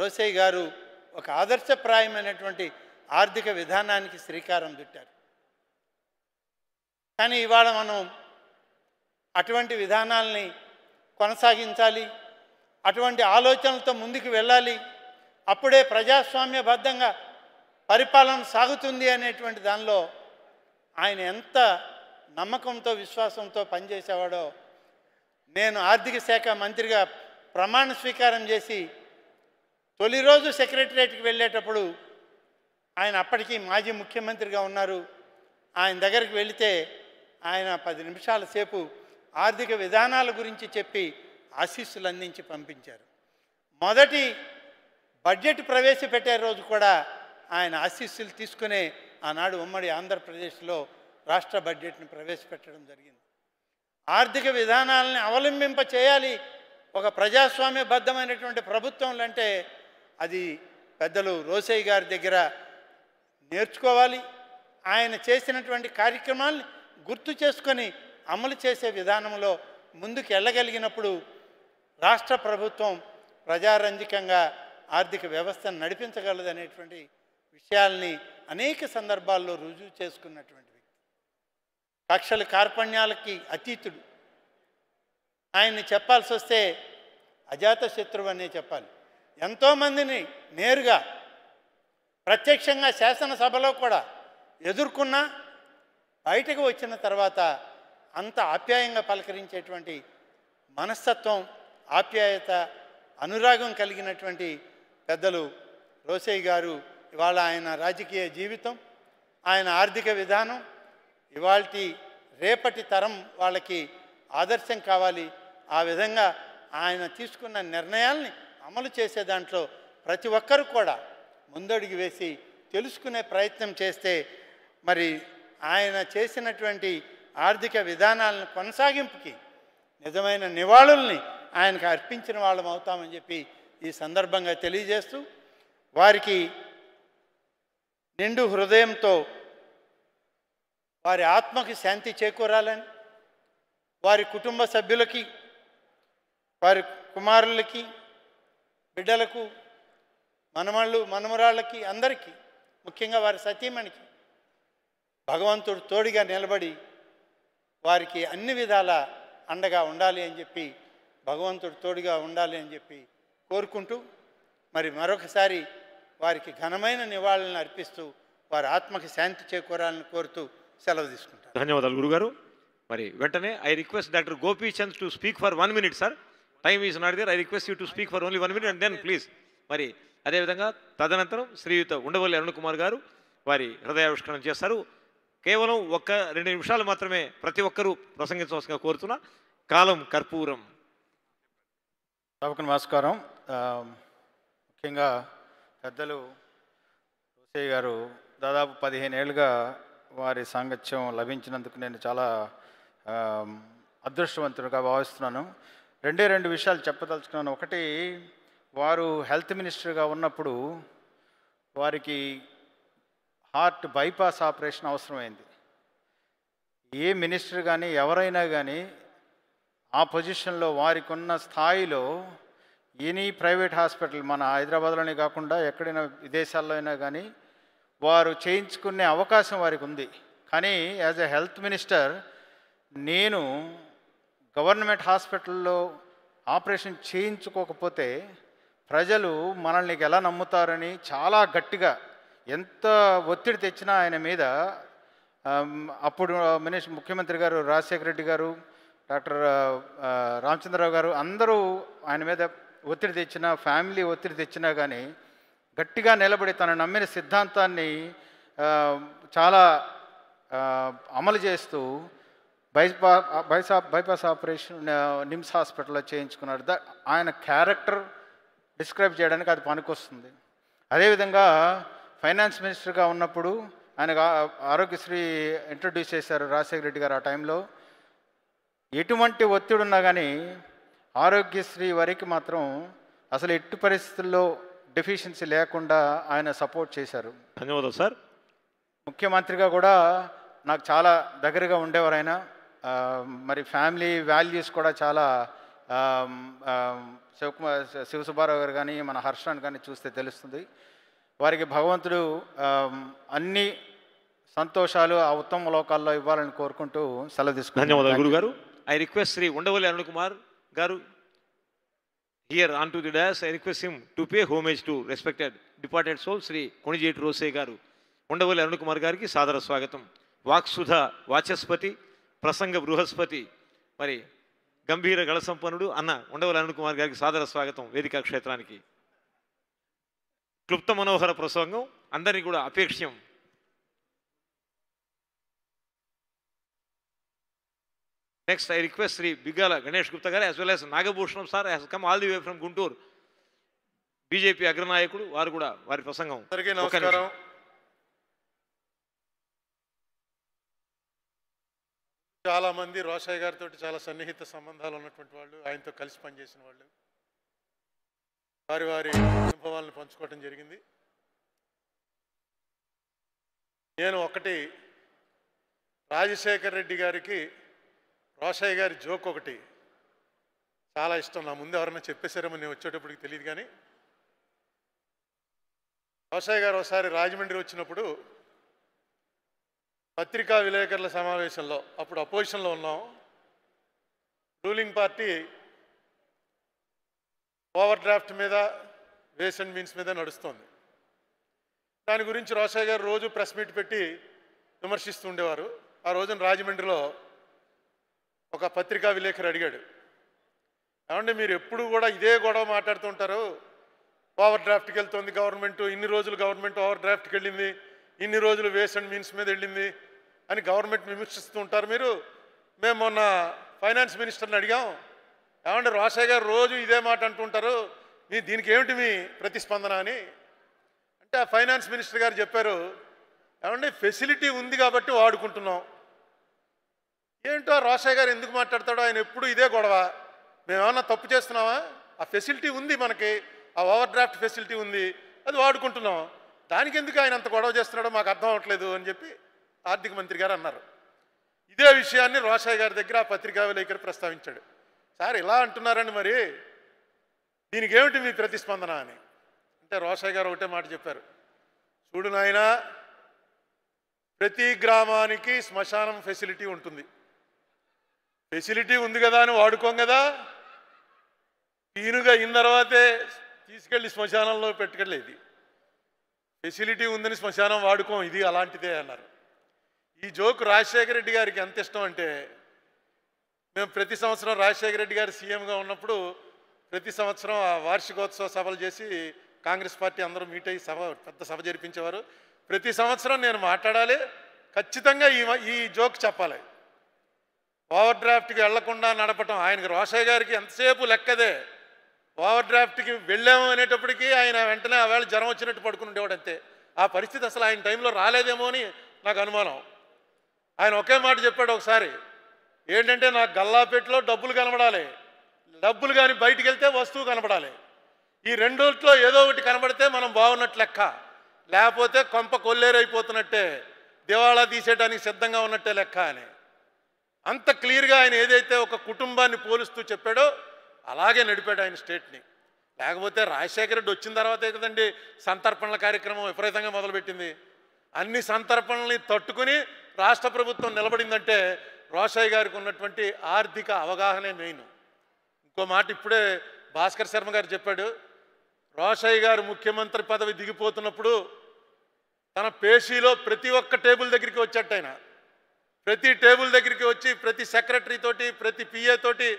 రోసయ్య గారు ఒక ఆదర్శప్రాయమైనటువంటి ఆర్థిక విధానానికి శ్రీకారం చుట్టారు కానీ ఇవాళ మనం అటువంటి విధానాల్ని కొనసాగించాలి అటువంటి ఆలోచనలతో ముందుకు వెళ్ళాలి అప్పుడే ప్రజాస్వామ్యబద్ధంగా పరిపాలన సాగుతుంది అనేటువంటి దానిలో ఆయన ఎంత నమ్మకంతో విశ్వాసంతో పనిచేసేవాడో నేను ఆర్థిక శాఖ మంత్రిగా ప్రమాణ స్వీకారం చేసి తొలి రోజు సెక్రటరియట్కి వెళ్ళేటప్పుడు ఆయన అప్పటికీ మాజీ ముఖ్యమంత్రిగా ఉన్నారు ఆయన దగ్గరికి వెళితే ఆయన పది నిమిషాల సేపు ఆర్థిక విధానాల గురించి చెప్పి ఆశీస్సులు అందించి పంపించారు మొదటి బడ్జెట్ ప్రవేశపెట్టే రోజు కూడా ఆయన ఆశీస్సులు తీసుకునే ఆనాడు ఉమ్మడి ఆంధ్రప్రదేశ్లో రాష్ట్ర బడ్జెట్ను ప్రవేశపెట్టడం జరిగింది ఆర్థిక విధానాలని అవలంబింప చేయాలి ఒక ప్రజాస్వామ్యబద్ధమైనటువంటి ప్రభుత్వం అంటే అది పెద్దలు రోసయ్య గారి దగ్గర నేర్చుకోవాలి ఆయన చేసినటువంటి కార్యక్రమాల్ని గుర్తు చేసుకొని అమలు చేసే విధానంలో ముందుకు వెళ్ళగలిగినప్పుడు రాష్ట్ర ప్రభుత్వం ప్రజారంజకంగా ఆర్థిక వ్యవస్థను నడిపించగలదు అనేటువంటి విషయాల్ని అనేక సందర్భాల్లో రుజువు చేసుకున్నటువంటి వ్యక్తి కక్షల కార్పణ్యాలకి అతీతుడు ఆయన్ని చెప్పాల్సి వస్తే అజాత శత్రువు అనే చెప్పాలి ఎంతోమందిని నేరుగా ప్రత్యక్షంగా శాసనసభలో కూడా ఎదుర్కొన్నా బయటకు వచ్చిన తర్వాత అంత ఆప్యాయంగా పలకరించేటువంటి మనస్తత్వం ఆప్యాయత అనురాగం కలిగినటువంటి పెద్దలు రోసయ్య గారు ఇవాళ ఆయన రాజకీయ జీవితం ఆయన ఆర్థిక విధానం ఇవాళ రేపటి తరం వాళ్ళకి ఆదర్శం కావాలి ఆ విధంగా ఆయన తీసుకున్న నిర్ణయాల్ని అమలు చేసే దాంట్లో ప్రతి ఒక్కరు కూడా ముందడుగు వేసి తెలుసుకునే ప్రయత్నం చేస్తే మరి ఆయన చేసినటువంటి ఆర్థిక విధానాలను కొనసాగింపుకి నిజమైన నివాళుల్ని ఆయనకు అర్పించిన వాళ్ళం అవుతామని చెప్పి ఈ సందర్భంగా తెలియజేస్తూ వారికి నిండు హృదయంతో వారి ఆత్మకి శాంతి చేకూరాలని వారి కుటుంబ సభ్యులకి వారి కుమారులకి బిడ్డలకు మనమళ్ళు మనమరాళ్ళకి అందరికీ ముఖ్యంగా వారి సతీమణికి భగవంతుడు తోడిగా నిలబడి వారికి అన్ని విధాల అండగా ఉండాలి అని చెప్పి భగవంతుడు తోడుగా ఉండాలి అని చెప్పి కోరుకుంటూ మరి మరొకసారి వారికి ఘనమైన నివాళులను అర్పిస్తూ వారి ఆత్మకి శాంతి చేకూరాలని కోరుతూ సెలవు తీసుకుంటారు ధన్యవాదాలు గురుగారు మరి వెంటనే I request doctor Gopichand to speak for one minute sir time is not there I request you to speak for only one minute and then please మరి అదేవిధంగా తదనంతరం శ్రీయుత ఉండవల్లి అరుణ్ కుమార్ గారు వారి హృదయావిష్కరణ చేస్తారు కేవలం ఒక్క రెండు నిమిషాలు మాత్రమే ప్రతి ఒక్కరూ ప్రసంగించవలసిన కోరుతున్నా కాలం కర్పూరం నమస్కారం ముఖ్యంగా పెద్దలు రోసయ్య గారు దాదాపు పదిహేను ఏళ్ళుగా వారి సాంగత్యం లభించినందుకు నేను చాలా అదృష్టవంతుడుగా భావిస్తున్నాను రెండే రెండు విషయాలు చెప్పదలుచుకున్నాను ఒకటి వారు హెల్త్ మినిస్టర్గా ఉన్నప్పుడు వారికి హార్ట్ బైపాస్ ఆపరేషన్ అవసరమైంది ఏ మినిస్టర్ కానీ ఎవరైనా కానీ ఆ పొజిషన్లో వారికి ఉన్న స్థాయిలో ఎనీ ప్రైవేట్ హాస్పిటల్ మన హైదరాబాద్లోనే కాకుండా ఎక్కడైనా విదేశాల్లో అయినా కానీ వారు చేయించుకునే అవకాశం వారికి ఉంది కానీ యాజ్ ఎ హెల్త్ మినిస్టర్ నేను గవర్నమెంట్ హాస్పిటల్లో ఆపరేషన్ చేయించుకోకపోతే ప్రజలు మనల్ని ఎలా నమ్ముతారని చాలా గట్టిగా ఎంత ఒత్తిడి తెచ్చినా ఆయన మీద అప్పుడు మినిస్ ముఖ్యమంత్రి గారు రాజశేఖర రెడ్డి గారు డాక్టర్ రామచంద్రరావు గారు అందరూ ఆయన మీద ఒత్తిడి తెచ్చినా ఫ్యామిలీ ఒత్తిడి తెచ్చినా కానీ గట్టిగా నిలబడి తను నమ్మిన సిద్ధాంతాన్ని చాలా అమలు చేస్తూ బైపా బైసా బైపాస్ ఆపరేషన్ నిమ్స్ హాస్పిటల్లో చేయించుకున్నాడు ఆయన క్యారెక్టర్ డిస్క్రైబ్ చేయడానికి అది పనికొస్తుంది అదేవిధంగా ఫైనాన్స్ మినిస్టర్గా ఉన్నప్పుడు ఆయనకు ఆరోగ్యశ్రీ ఇంట్రడ్యూస్ చేశారు రాజశేఖర రెడ్డి గారు ఆ టైంలో ఎటువంటి ఒత్తిడి ఉన్నా కానీ ఆరోగ్యశ్రీ వరకు మాత్రం అసలు ఎట్టి పరిస్థితుల్లో డెఫిషియన్సీ లేకుండా ఆయన సపోర్ట్ చేశారు ధన్యవాదాలు సార్ ముఖ్యమంత్రిగా కూడా నాకు చాలా దగ్గరగా ఉండేవారు ఆయన మరి ఫ్యామిలీ వాల్యూస్ కూడా చాలా శివకుమార్ శివసుబ్బారావు గారు కానీ మన హర్షణ్ కానీ చూస్తే తెలుస్తుంది వారికి భగవంతుడు అన్ని సంతోషాలు ఆ ఉత్తమ లోకాల్లో ఇవ్వాలని కోరుకుంటూ సెలవు తీసుకున్నాను ధన్యవాదాలు గురుగారు I request Shri Undavalli Arun Kumar garu here on to the dais I request him to pay homage to respected departed soul Shri Konijeti Rosaiah garu Undavalli Arun Kumar గారికి సాదర స్వాగతం వాక్సుధ వాచస్పతి ప్రసంగ బృహస్పతి మరి గంభీర గళసంపన్నుడు అన్న ఉండవల్లి అరుణ్ కుమార్ గారికి సాదర స్వాగతం వేదికా క్షేత్రానికి క్లుప్త మనోహర ప్రసంగం అందరినీ కూడా అపేక్ష్యం next I request Shri Bigala Ganesh Gupta garu as well as Nagabhushanam sir as come all the way from Guntur BJP అగ్రనాయకుడు వారు కూడా వారి ప్రసంగం చాలా మంది చాలామంది రోషయ్య గారితో చాలా సన్నిహిత సంబంధాలు ఉన్నటువంటి వాళ్ళు ఆయనతో కలిసి పనిచేసిన వాళ్ళు వారి వారి అనుభవాలను పంచుకోవడం జరిగింది నేను ఒకటి రాజశేఖర్ రెడ్డి గారికి రోషయ్య గారి జోక్ ఒకటి చాలా ఇష్టం నా ముందు ఎవరైనా చెప్పేశారేమో నేను వచ్చేటప్పటికి తెలియదు కానీ రోషయ్య గారు ఒకసారి రాజమండ్రి వచ్చినప్పుడు పత్రికా విలేకరుల సమావేశంలో అప్పుడు అపోజిషన్లో ఉన్నాం రూలింగ్ పార్టీ ఓవర్ డ్రాఫ్ట్ మీద వేస్ అండ్ మీన్స్ మీద నడుస్తోంది దాని గురించి రోషయ్య గారు రోజు ప్రెస్ మీట్ పెట్టి విమర్శిస్తూ ఉండేవారు ఆ రోజున రాజమండ్రిలో ఒక పత్రికా విలేకరు అడిగాడు ఏమంటే మీరు ఎప్పుడు కూడా ఇదే గొడవ మాట్లాడుతుంటారు ఓవర్ డ్రాఫ్ట్కి వెళ్తుంది గవర్నమెంట్ ఇన్ని రోజులు గవర్నమెంట్ ఓవర్ డ్రాఫ్ట్కి వెళ్ళింది ఇన్ని రోజులు వేస్ట్ అండ్ మీన్స్ మీద వెళ్ళింది అని గవర్నమెంట్ విమర్శిస్తూ ఉంటారు మీరు మేము మొన్న ఫైనాన్స్ మినిస్టర్ని అడిగాం ఏమంటే రాజశేఖర్ గారు రోజు ఇదే మాట అంటుంటారు మీ దీనికి ఏమిటి మీ ప్రతిస్పందన అని అంటే ఆ ఫైనాన్స్ మినిస్టర్ గారు చెప్పారు ఏమంటే ఫెసిలిటీ ఉంది కాబట్టి వాడుకుంటున్నాం ఏంటో రోషయ్య గారు ఎందుకు మాట్లాడతాడో ఆయన ఎప్పుడు ఇదే గొడవ మేమేమన్నా తప్పు చేస్తున్నామా ఆ ఫెసిలిటీ ఉంది మనకి ఆ ఓవర్ డ్రాఫ్ట్ ఫెసిలిటీ ఉంది అది వాడుకుంటున్నాం దానికి ఎందుకు ఆయన అంత గొడవ చేస్తున్నాడో మాకు అర్థం అవ్వట్లేదు అని చెప్పి ఆర్థిక మంత్రి గారు అన్నారు ఇదే విషయాన్ని రోషయ్య గారి దగ్గర ఆ పత్రికా విలేకరు ప్రస్తావించాడు సార్ ఇలా అంటున్నారండి మరి దీనికి ఏమిటి మీ ప్రతిస్పందన అని అంటే రోషయ్య గారు ఒకటే మాట చెప్పారు చూడు నాయన ప్రతి గ్రామానికి శ్మశానం ఫెసిలిటీ ఉంటుంది ఫెసిలిటీ ఉంది కదా అని వాడుకోం కదా క్లీనుగా అయిన తర్వాతే తీసుకెళ్ళి శ్మశానంలో పెట్టలేదు ఫెసిలిటీ ఉందని శ్మశానం వాడుకోం ఇది అలాంటిదే అన్నారు ఈ జోక్ రాజశేఖర రెడ్డి గారికి ఎంత ఇష్టం అంటే మేము ప్రతి సంవత్సరం రాజశేఖర రెడ్డి గారు సీఎంగా ఉన్నప్పుడు ప్రతి సంవత్సరం ఆ వార్షికోత్సవ సభలు చేసి కాంగ్రెస్ పార్టీ అందరూ మీట్ అయ్యి సభ పెద్ద సభ జరిపించేవారు ప్రతి సంవత్సరం నేను మాట్లాడాలి ఖచ్చితంగా ఈ ఈ జోక్ చెప్పాలి ఓవర్ డ్రాఫ్ట్కి వెళ్లకుండా నడపటం ఆయనకి రోషయ్య గారికి ఎంతసేపు లెక్కదే ఓవర్ డ్రాఫ్ట్కి వెళ్ళాము అనేటప్పటికీ ఆయన వెంటనే ఆవేళ జ్వరం వచ్చినట్టు పడుకుని ఉండేవాడు అంతే ఆ పరిస్థితి అసలు ఆయన టైంలో రాలేదేమో అని నాకు అనుమానం ఆయన ఒకే మాట చెప్పాడు ఒకసారి ఏంటంటే నాకు గల్లాపెట్టులో డబ్బులు కనబడాలి డబ్బులు కానీ బయటికి వెళ్తే వస్తువు కనబడాలి ఈ రెండోట్లో ఏదో ఒకటి కనబడితే మనం బాగున్నట్టు లెక్క లేకపోతే కొంప కొల్లేరైపోతున్నట్టే దివాళా తీసేయడానికి సిద్ధంగా ఉన్నట్టే లెక్క అని అంత క్లియర్గా ఆయన ఏదైతే ఒక కుటుంబాన్ని పోలుస్తూ చెప్పాడో అలాగే నడిపాడు ఆయన స్టేట్ని లేకపోతే రాజశేఖర రెడ్డి వచ్చిన తర్వాతే కదండి సంతర్పణల కార్యక్రమం విపరీతంగా మొదలుపెట్టింది అన్ని సంతర్పణల్ని తట్టుకుని రాష్ట్ర ప్రభుత్వం నిలబడిందంటే రోషయ్య గారికి ఉన్నటువంటి ఆర్థిక అవగాహనే మెయిన్ ఇంకో మాట ఇప్పుడే భాస్కర్ శర్మ గారు చెప్పాడు రోషయ్య గారు ముఖ్యమంత్రి పదవి దిగిపోతున్నప్పుడు తన పేషీలో ప్రతి ఒక్క టేబుల్ దగ్గరికి వచ్చాట ఆయన ప్రతి టేబుల్ దగ్గరికి వచ్చి ప్రతి సెక్రటరీ తోటి ప్రతి పిఏ తోటి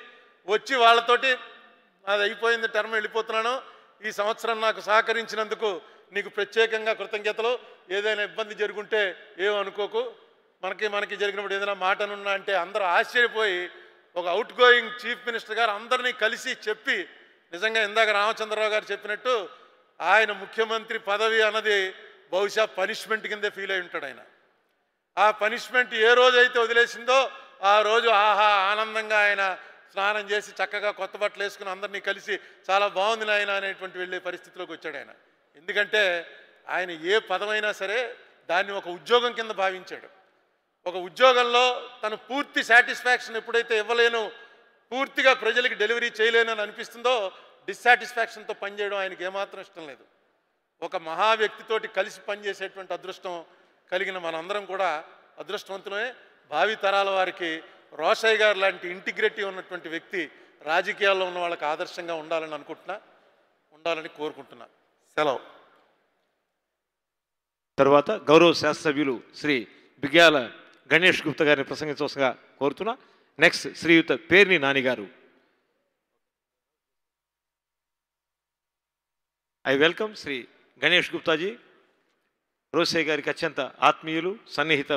వచ్చి వాళ్ళతోటి అది అయిపోయింది టర్మ్ వెళ్ళిపోతున్నాను ఈ సంవత్సరం నాకు సహకరించినందుకు నీకు ప్రత్యేకంగా కృతజ్ఞతలు ఏదైనా ఇబ్బంది జరుగుంటే ఏమనుకోకు మనకి మనకి జరిగినప్పుడు ఏదైనా మాటనున్నా అంటే అందరూ ఆశ్చర్యపోయి ఒక అవుట్ గోయింగ్ చీఫ్ మినిస్టర్ గారు అందరినీ కలిసి చెప్పి నిజంగా ఇందాక రామచంద్రరావు గారు చెప్పినట్టు ఆయన ముఖ్యమంత్రి పదవి అన్నది బహుశా పనిష్మెంట్ కిందే ఫీల్ అయి ఉంటాడు ఆయన ఆ పనిష్మెంట్ ఏ రోజైతే వదిలేసిందో ఆ రోజు ఆహా ఆనందంగా ఆయన స్నానం చేసి చక్కగా కొత్త బట్టలు వేసుకుని అందరినీ కలిసి చాలా బాగుంది ఆయన అనేటువంటి వెళ్ళే పరిస్థితిలోకి వచ్చాడు ఆయన ఎందుకంటే ఆయన ఏ పదమైనా సరే దాన్ని ఒక ఉద్యోగం కింద భావించాడు ఒక ఉద్యోగంలో తను పూర్తి సాటిస్ఫాక్షన్ ఎప్పుడైతే ఇవ్వలేను పూర్తిగా ప్రజలకి డెలివరీ చేయలేనని అనిపిస్తుందో డిస్సాటిస్ఫాక్షన్తో పనిచేయడం ఆయనకి ఏమాత్రం ఇష్టం లేదు ఒక మహా వ్యక్తితోటి కలిసి పనిచేసేటువంటి అదృష్టం కలిగిన మనందరం కూడా అదృష్టవంతులమే భావితరాల వారికి రోషయ్య గారు లాంటి ఇంటిగ్రిటీ ఉన్నటువంటి వ్యక్తి రాజకీయాల్లో ఉన్న వాళ్ళకి ఆదర్శంగా ఉండాలని అనుకుంటున్నా ఉండాలని కోరుకుంటున్నా సెలవు తర్వాత గౌరవ శాస్త్రసభ్యులు శ్రీ బిగ్యాల గణేష్ గుప్తా గారిని ప్రసంగించవసంగా కోరుతున్నా నెక్స్ట్ శ్రీయుత పేర్ని నానిగారు ఐ వెల్కమ్ శ్రీ గణేష్ గుప్తాజీ రోసే గారికి అత్యంత ఆత్మీయులు సన్నిహిత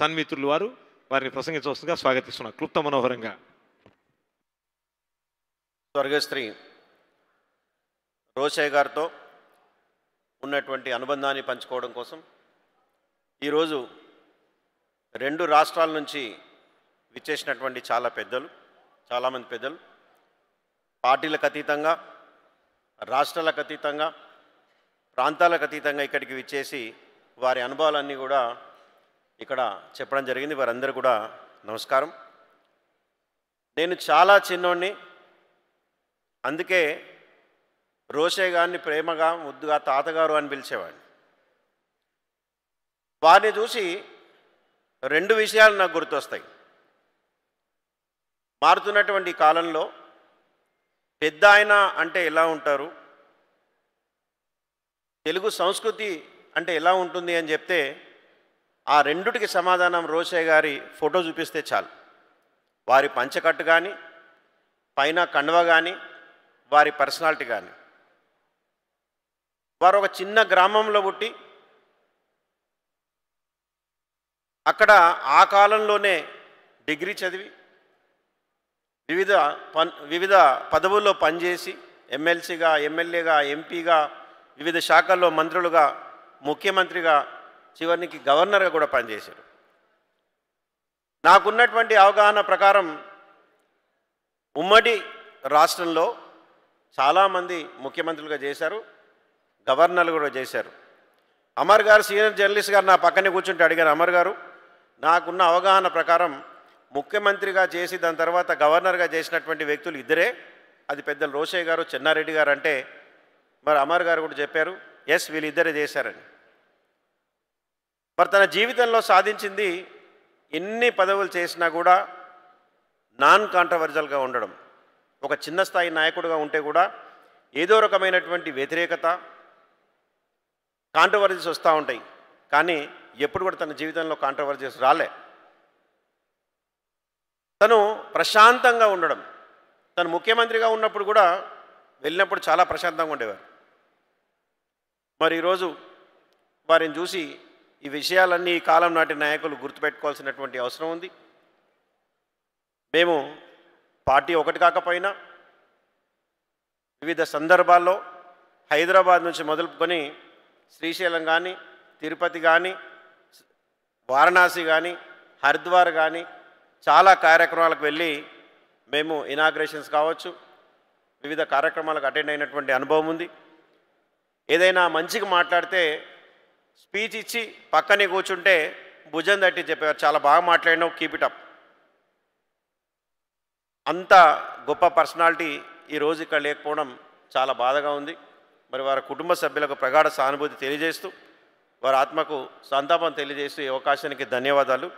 సన్మిత్రులు వారు వారిని ప్రసంగించవలసిందిగా స్వాగతిస్తున్నారు క్లుప్త మనోహరంగా స్వర్గశ్రీ రోసే గారితో ఉన్నటువంటి అనుబంధాన్ని పంచుకోవడం కోసం ఈరోజు రెండు రాష్ట్రాల నుంచి విచ్చేసినటువంటి చాలా పెద్దలు చాలామంది పెద్దలు పార్టీలకు అతీతంగా రాష్ట్రాలకు అతీతంగా ప్రాంతాలకు అతీతంగా ఇక్కడికి విచ్చేసి వారి అనుభవాలన్నీ కూడా ఇక్కడ చెప్పడం జరిగింది వారందరూ కూడా నమస్కారం నేను చాలా చిన్నోడిని అందుకే రోషే గారిని ప్రేమగా ముద్దుగా తాతగారు అని పిలిచేవాడిని వారిని చూసి రెండు విషయాలు నాకు గుర్తొస్తాయి మారుతున్నటువంటి కాలంలో పెద్ద ఆయన అంటే ఎలా ఉంటారు తెలుగు సంస్కృతి అంటే ఎలా ఉంటుంది అని చెప్తే ఆ రెండుటికి సమాధానం రోషే గారి ఫోటో చూపిస్తే చాలు వారి పంచకట్టు కానీ పైన కండవ కానీ వారి పర్సనాలిటీ కానీ వారు ఒక చిన్న గ్రామంలో పుట్టి అక్కడ ఆ కాలంలోనే డిగ్రీ చదివి వివిధ పన్ వివిధ పదవుల్లో పనిచేసి ఎమ్మెల్సీగా ఎమ్మెల్యేగా ఎంపీగా వివిధ శాఖల్లో మంత్రులుగా ముఖ్యమంత్రిగా చివరికి గవర్నర్గా కూడా పనిచేశారు నాకున్నటువంటి అవగాహన ప్రకారం ఉమ్మడి రాష్ట్రంలో చాలామంది ముఖ్యమంత్రులుగా చేశారు గవర్నర్లు కూడా చేశారు అమర్ గారు సీనియర్ జర్నలిస్ట్ గారు నా పక్కనే కూర్చుంటే అడిగారు అమర్ గారు నాకున్న అవగాహన ప్రకారం ముఖ్యమంత్రిగా చేసి దాని తర్వాత గవర్నర్గా చేసినటువంటి వ్యక్తులు ఇద్దరే అది పెద్ద రోషయ్య గారు చెన్నారెడ్డి గారు అంటే మరి అమర్ గారు కూడా చెప్పారు ఎస్ వీళ్ళిద్దరే చేశారని మరి తన జీవితంలో సాధించింది ఎన్ని పదవులు చేసినా కూడా నాన్ కాంట్రవర్జల్గా ఉండడం ఒక చిన్న స్థాయి నాయకుడుగా ఉంటే కూడా ఏదో రకమైనటువంటి వ్యతిరేకత కాంట్రవర్జీస్ వస్తూ ఉంటాయి కానీ ఎప్పుడు కూడా తన జీవితంలో కాంట్రవర్జీస్ రాలే తను ప్రశాంతంగా ఉండడం తను ముఖ్యమంత్రిగా ఉన్నప్పుడు కూడా వెళ్ళినప్పుడు చాలా ప్రశాంతంగా ఉండేవారు మరి ఈరోజు వారిని చూసి ఈ విషయాలన్నీ ఈ కాలం నాటి నాయకులు గుర్తుపెట్టుకోవాల్సినటువంటి అవసరం ఉంది మేము పార్టీ ఒకటి కాకపోయినా వివిధ సందర్భాల్లో హైదరాబాద్ నుంచి మొదలుకొని శ్రీశైలం కానీ తిరుపతి కానీ వారణాసి కానీ హరిద్వార్ కానీ చాలా కార్యక్రమాలకు వెళ్ళి మేము ఇనాగ్రేషన్స్ కావచ్చు వివిధ కార్యక్రమాలకు అటెండ్ అయినటువంటి అనుభవం ఉంది ఏదైనా మంచిగా మాట్లాడితే స్పీచ్ ఇచ్చి పక్కనే కూర్చుంటే భుజం తట్టి చెప్పేవారు చాలా బాగా మాట్లాడినావు కీప్ ఇట్ అప్ అంత గొప్ప పర్సనాలిటీ ఈరోజు ఇక్కడ లేకపోవడం చాలా బాధగా ఉంది మరి వారి కుటుంబ సభ్యులకు ప్రగాఢ సానుభూతి తెలియజేస్తూ వారి ఆత్మకు సంతాపం తెలియజేస్తూ ఈ అవకాశానికి ధన్యవాదాలు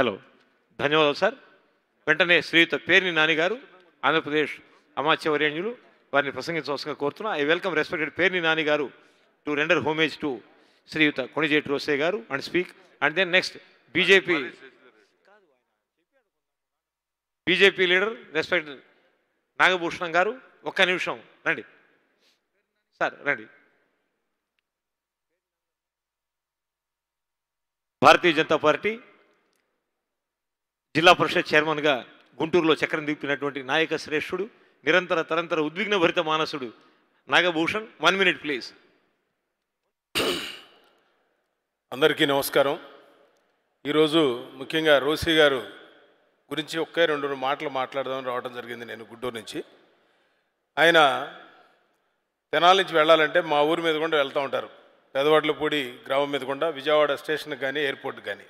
హలో ధన్యవాదాలు సార్ వెంటనే శ్రీయుత పేర్ని గారు ఆంధ్రప్రదేశ్ అమాత్యవర్యణ్యులు వారిని ప్రసంగించవలసిన కోరుతున్నా I welcome respected Perni garu to render homage to శ్రీయుత Konijeti Rosaiah garu and speak and then next BJP BJP leader respected Nagabhushanam garu ఒక్క నిమిషం రండి సార్ రండి భారతీయ జనతా పార్టీ జిల్లా పరిషత్ చైర్మన్గా గుంటూరులో చక్రం దిప్పినటువంటి నాయక శ్రేష్ఠుడు నిరంతర తరంతర ఉద్విగ్న భరిత మానసుడు నాగభూషణ్ వన్ మినిట్ ప్లీజ్ అందరికీ నమస్కారం ఈరోజు ముఖ్యంగా రోసీ గారు గురించి ఒకే రెండు మాటలు మాట్లాడదామని రావడం జరిగింది నేను గుంటూరు నుంచి ఆయన తెనాలి నుంచి వెళ్ళాలంటే మా ఊరి మీద కూడా వెళ్తూ ఉంటారు పెదవాడలపూడి గ్రామం మీద కూడా విజయవాడ స్టేషన్కి కానీ ఎయిర్పోర్ట్ కానీ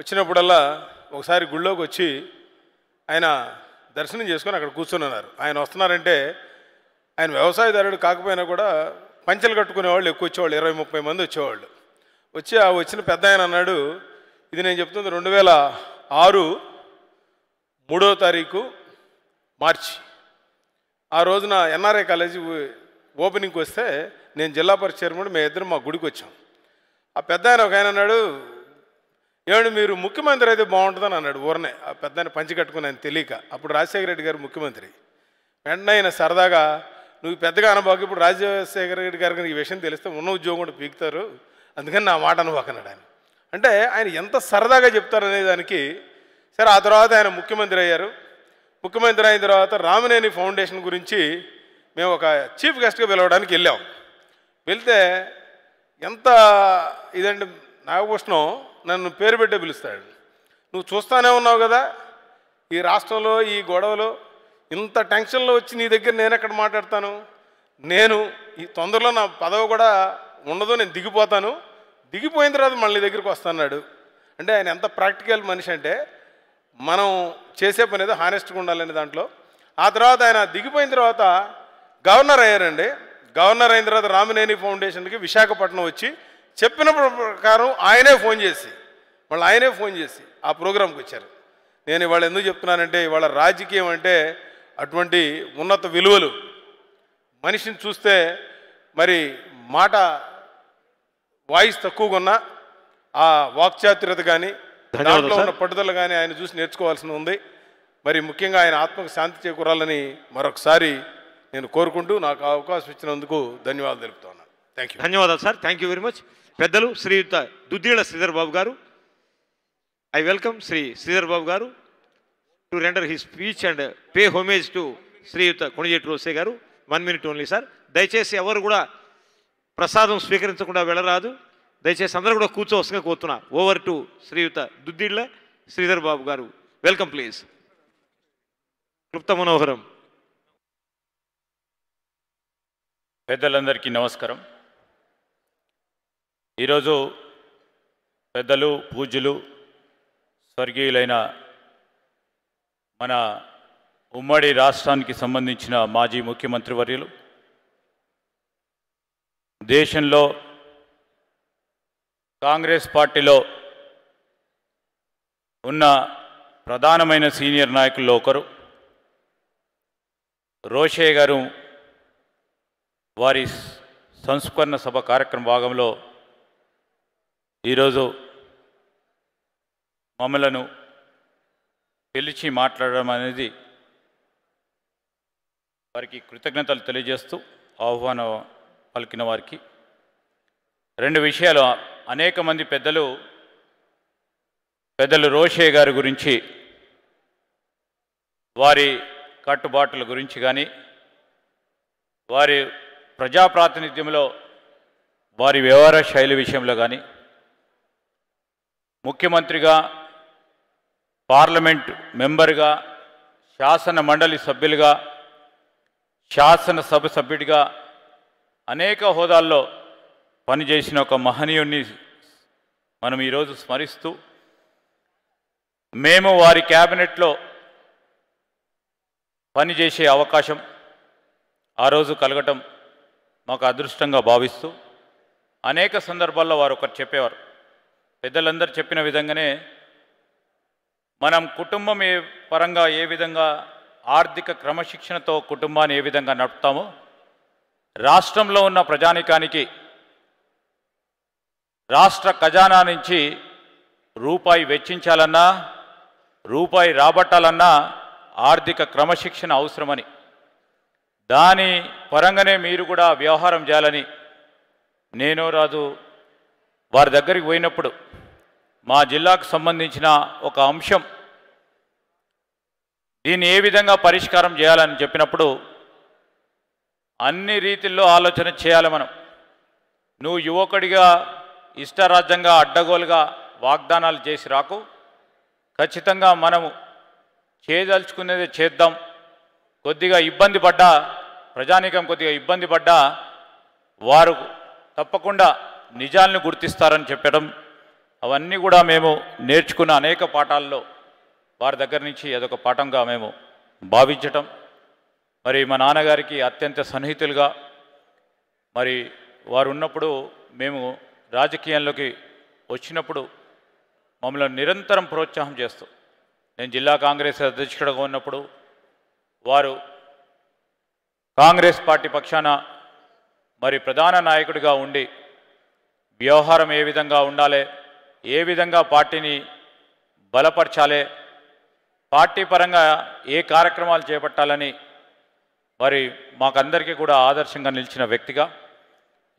వచ్చినప్పుడల్లా ఒకసారి గుళ్ళోకి వచ్చి ఆయన దర్శనం చేసుకొని అక్కడ ఉన్నారు ఆయన వస్తున్నారంటే ఆయన వ్యవసాయదారుడు కాకపోయినా కూడా పంచలు కట్టుకునేవాళ్ళు ఎక్కువ వచ్చేవాళ్ళు ఇరవై ముప్పై మంది వచ్చేవాళ్ళు వచ్చి ఆ వచ్చిన పెద్ద ఆయన అన్నాడు ఇది నేను చెప్తుంది రెండు వేల ఆరు మూడో తారీఖు మార్చి ఆ రోజున ఎన్ఆర్ఐ కాలేజీ ఓపెనింగ్కి వస్తే నేను జిల్లా పరిచయం కూడా మేము ఇద్దరు మా గుడికి వచ్చాం ఆ పెద్ద ఆయన ఒక ఆయన అన్నాడు ఏమండి మీరు ముఖ్యమంత్రి అయితే బాగుంటుందని అన్నాడు ఊరనే ఆ పెద్దని పంచి కట్టుకుని ఆయన తెలియక అప్పుడు రాజశేఖర రెడ్డి గారు ముఖ్యమంత్రి వెంటనే ఆయన సరదాగా నువ్వు పెద్దగా అనబాకు ఇప్పుడు రాజశేఖర రెడ్డి గారికి ఈ విషయం తెలిస్తే ఉన్న ఉద్యోగం కూడా పీకుతారు అందుకని నా మాట అనుబాకన్నాడు ఆయన అంటే ఆయన ఎంత సరదాగా చెప్తారనే దానికి సరే ఆ తర్వాత ఆయన ముఖ్యమంత్రి అయ్యారు ముఖ్యమంత్రి అయిన తర్వాత రామనేని ఫౌండేషన్ గురించి మేము ఒక చీఫ్ గెస్ట్గా పిలవడానికి వెళ్ళాం వెళ్తే ఎంత ఇదండి నాగభూషణం నన్ను పేరు పెట్టే పిలుస్తాడు నువ్వు చూస్తానే ఉన్నావు కదా ఈ రాష్ట్రంలో ఈ గొడవలో ఇంత టెన్షన్లో వచ్చి నీ దగ్గర నేను ఎక్కడ మాట్లాడతాను నేను ఈ తొందరలో నా పదవి కూడా ఉండదు నేను దిగిపోతాను దిగిపోయిన తర్వాత మళ్ళీ దగ్గరికి వస్తాన్నాడు అంటే ఆయన ఎంత ప్రాక్టికల్ మనిషి అంటే మనం చేసే పని ఏదో హానెస్ట్గా ఉండాలని దాంట్లో ఆ తర్వాత ఆయన దిగిపోయిన తర్వాత గవర్నర్ అయ్యారండి గవర్నర్ అయిన తర్వాత రామినేని ఫౌండేషన్కి విశాఖపట్నం వచ్చి చెప్పిన ప్రకారం ఆయనే ఫోన్ చేసి వాళ్ళు ఆయనే ఫోన్ చేసి ఆ ప్రోగ్రాంకి వచ్చారు నేను ఇవాళ ఎందుకు చెప్తున్నానంటే ఇవాళ రాజకీయం అంటే అటువంటి ఉన్నత విలువలు మనిషిని చూస్తే మరి మాట వాయిస్ తక్కువగా ఉన్నా ఆ వాక్చాతుర్యత కానీ దాంట్లో ఉన్న పట్టుదల కానీ ఆయన చూసి నేర్చుకోవాల్సి ఉంది మరి ముఖ్యంగా ఆయన ఆత్మకు శాంతి చేకూరాలని మరొకసారి నేను కోరుకుంటూ నాకు అవకాశం ఇచ్చినందుకు ధన్యవాదాలు ఉన్నాను థ్యాంక్ యూ ధన్యవాదాలు sir thank you very much పెద్దలు శ్రీయుత Duddilla Sridhar Babu garu I welcome Shri Sridhar Babu garu to render he speech and pay homage to శ్రీయుత Konijeti Rosaiah garu one minute only sir దయచేసి ఎవరు కూడా ప్రసాదం స్వీకరించకుండా వెళ్ళరాదు దయచేసి అందరూ కూడా కూర్చోవలసిన కోరుతున్నా ఓవర్ టు శ్రీయుత దుద్దిళ్ల శ్రీధర్ బాబు గారు వెల్కమ్ ప్లీజ్ క్లుప్త మనోహరం పెద్దలందరికీ నమస్కారం ఈరోజు పెద్దలు పూజ్యులు స్వర్గీయులైన మన ఉమ్మడి రాష్ట్రానికి సంబంధించిన మాజీ ముఖ్యమంత్రి వర్యులు దేశంలో కాంగ్రెస్ పార్టీలో ఉన్న ప్రధానమైన సీనియర్ నాయకుల్లో ఒకరు రోషే గారు వారి సంస్కరణ సభ కార్యక్రమ భాగంలో ఈరోజు మమ్మలను పిలిచి మాట్లాడడం అనేది వారికి కృతజ్ఞతలు తెలియజేస్తూ ఆహ్వానం పలికిన వారికి రెండు విషయాలు అనేక మంది పెద్దలు పెద్దలు రోషే గారి గురించి వారి కట్టుబాట్ల గురించి కానీ వారి ప్రజాప్రాతినిధ్యంలో వారి వ్యవహార శైలి విషయంలో కానీ ముఖ్యమంత్రిగా పార్లమెంట్ మెంబర్గా శాసన మండలి సభ్యులుగా శాసనసభ సభ్యుడిగా అనేక హోదాల్లో పనిచేసిన ఒక మహనీయుణ్ణి మనం ఈరోజు స్మరిస్తూ మేము వారి క్యాబినెట్లో పనిచేసే అవకాశం ఆ రోజు కలగటం మాకు అదృష్టంగా భావిస్తూ అనేక సందర్భాల్లో వారు ఒకరు చెప్పేవారు పెద్దలందరూ చెప్పిన విధంగానే మనం కుటుంబం ఏ పరంగా ఏ విధంగా ఆర్థిక క్రమశిక్షణతో కుటుంబాన్ని ఏ విధంగా నడుపుతామో రాష్ట్రంలో ఉన్న ప్రజానికానికి రాష్ట్ర ఖజానా నుంచి రూపాయి వెచ్చించాలన్నా రూపాయి రాబట్టాలన్నా ఆర్థిక క్రమశిక్షణ అవసరమని దాని పరంగానే మీరు కూడా వ్యవహారం చేయాలని నేను రాదు వారి దగ్గరికి పోయినప్పుడు మా జిల్లాకు సంబంధించిన ఒక అంశం దీన్ని ఏ విధంగా పరిష్కారం చేయాలని చెప్పినప్పుడు అన్ని రీతిల్లో ఆలోచన చేయాలి మనం నువ్వు యువకుడిగా ఇష్టరాజ్యంగా అడ్డగోలుగా వాగ్దానాలు చేసి రాకు ఖచ్చితంగా మనము చేయదలుచుకునేది చేద్దాం కొద్దిగా ఇబ్బంది పడ్డా ప్రజానీకం కొద్దిగా ఇబ్బంది పడ్డా వారు తప్పకుండా నిజాలను గుర్తిస్తారని చెప్పడం అవన్నీ కూడా మేము నేర్చుకున్న అనేక పాఠాల్లో వారి దగ్గర నుంచి అదొక పాఠంగా మేము భావించటం మరి మా నాన్నగారికి అత్యంత సన్నిహితులుగా మరి వారు ఉన్నప్పుడు మేము రాజకీయంలోకి వచ్చినప్పుడు మమ్మల్ని నిరంతరం ప్రోత్సాహం చేస్తూ నేను జిల్లా కాంగ్రెస్ అధ్యక్షుడిగా ఉన్నప్పుడు వారు కాంగ్రెస్ పార్టీ పక్షాన మరి ప్రధాన నాయకుడిగా ఉండి వ్యవహారం ఏ విధంగా ఉండాలి ఏ విధంగా పార్టీని బలపరచాలి పార్టీ పరంగా ఏ కార్యక్రమాలు చేపట్టాలని మరి మాకందరికీ కూడా ఆదర్శంగా నిలిచిన వ్యక్తిగా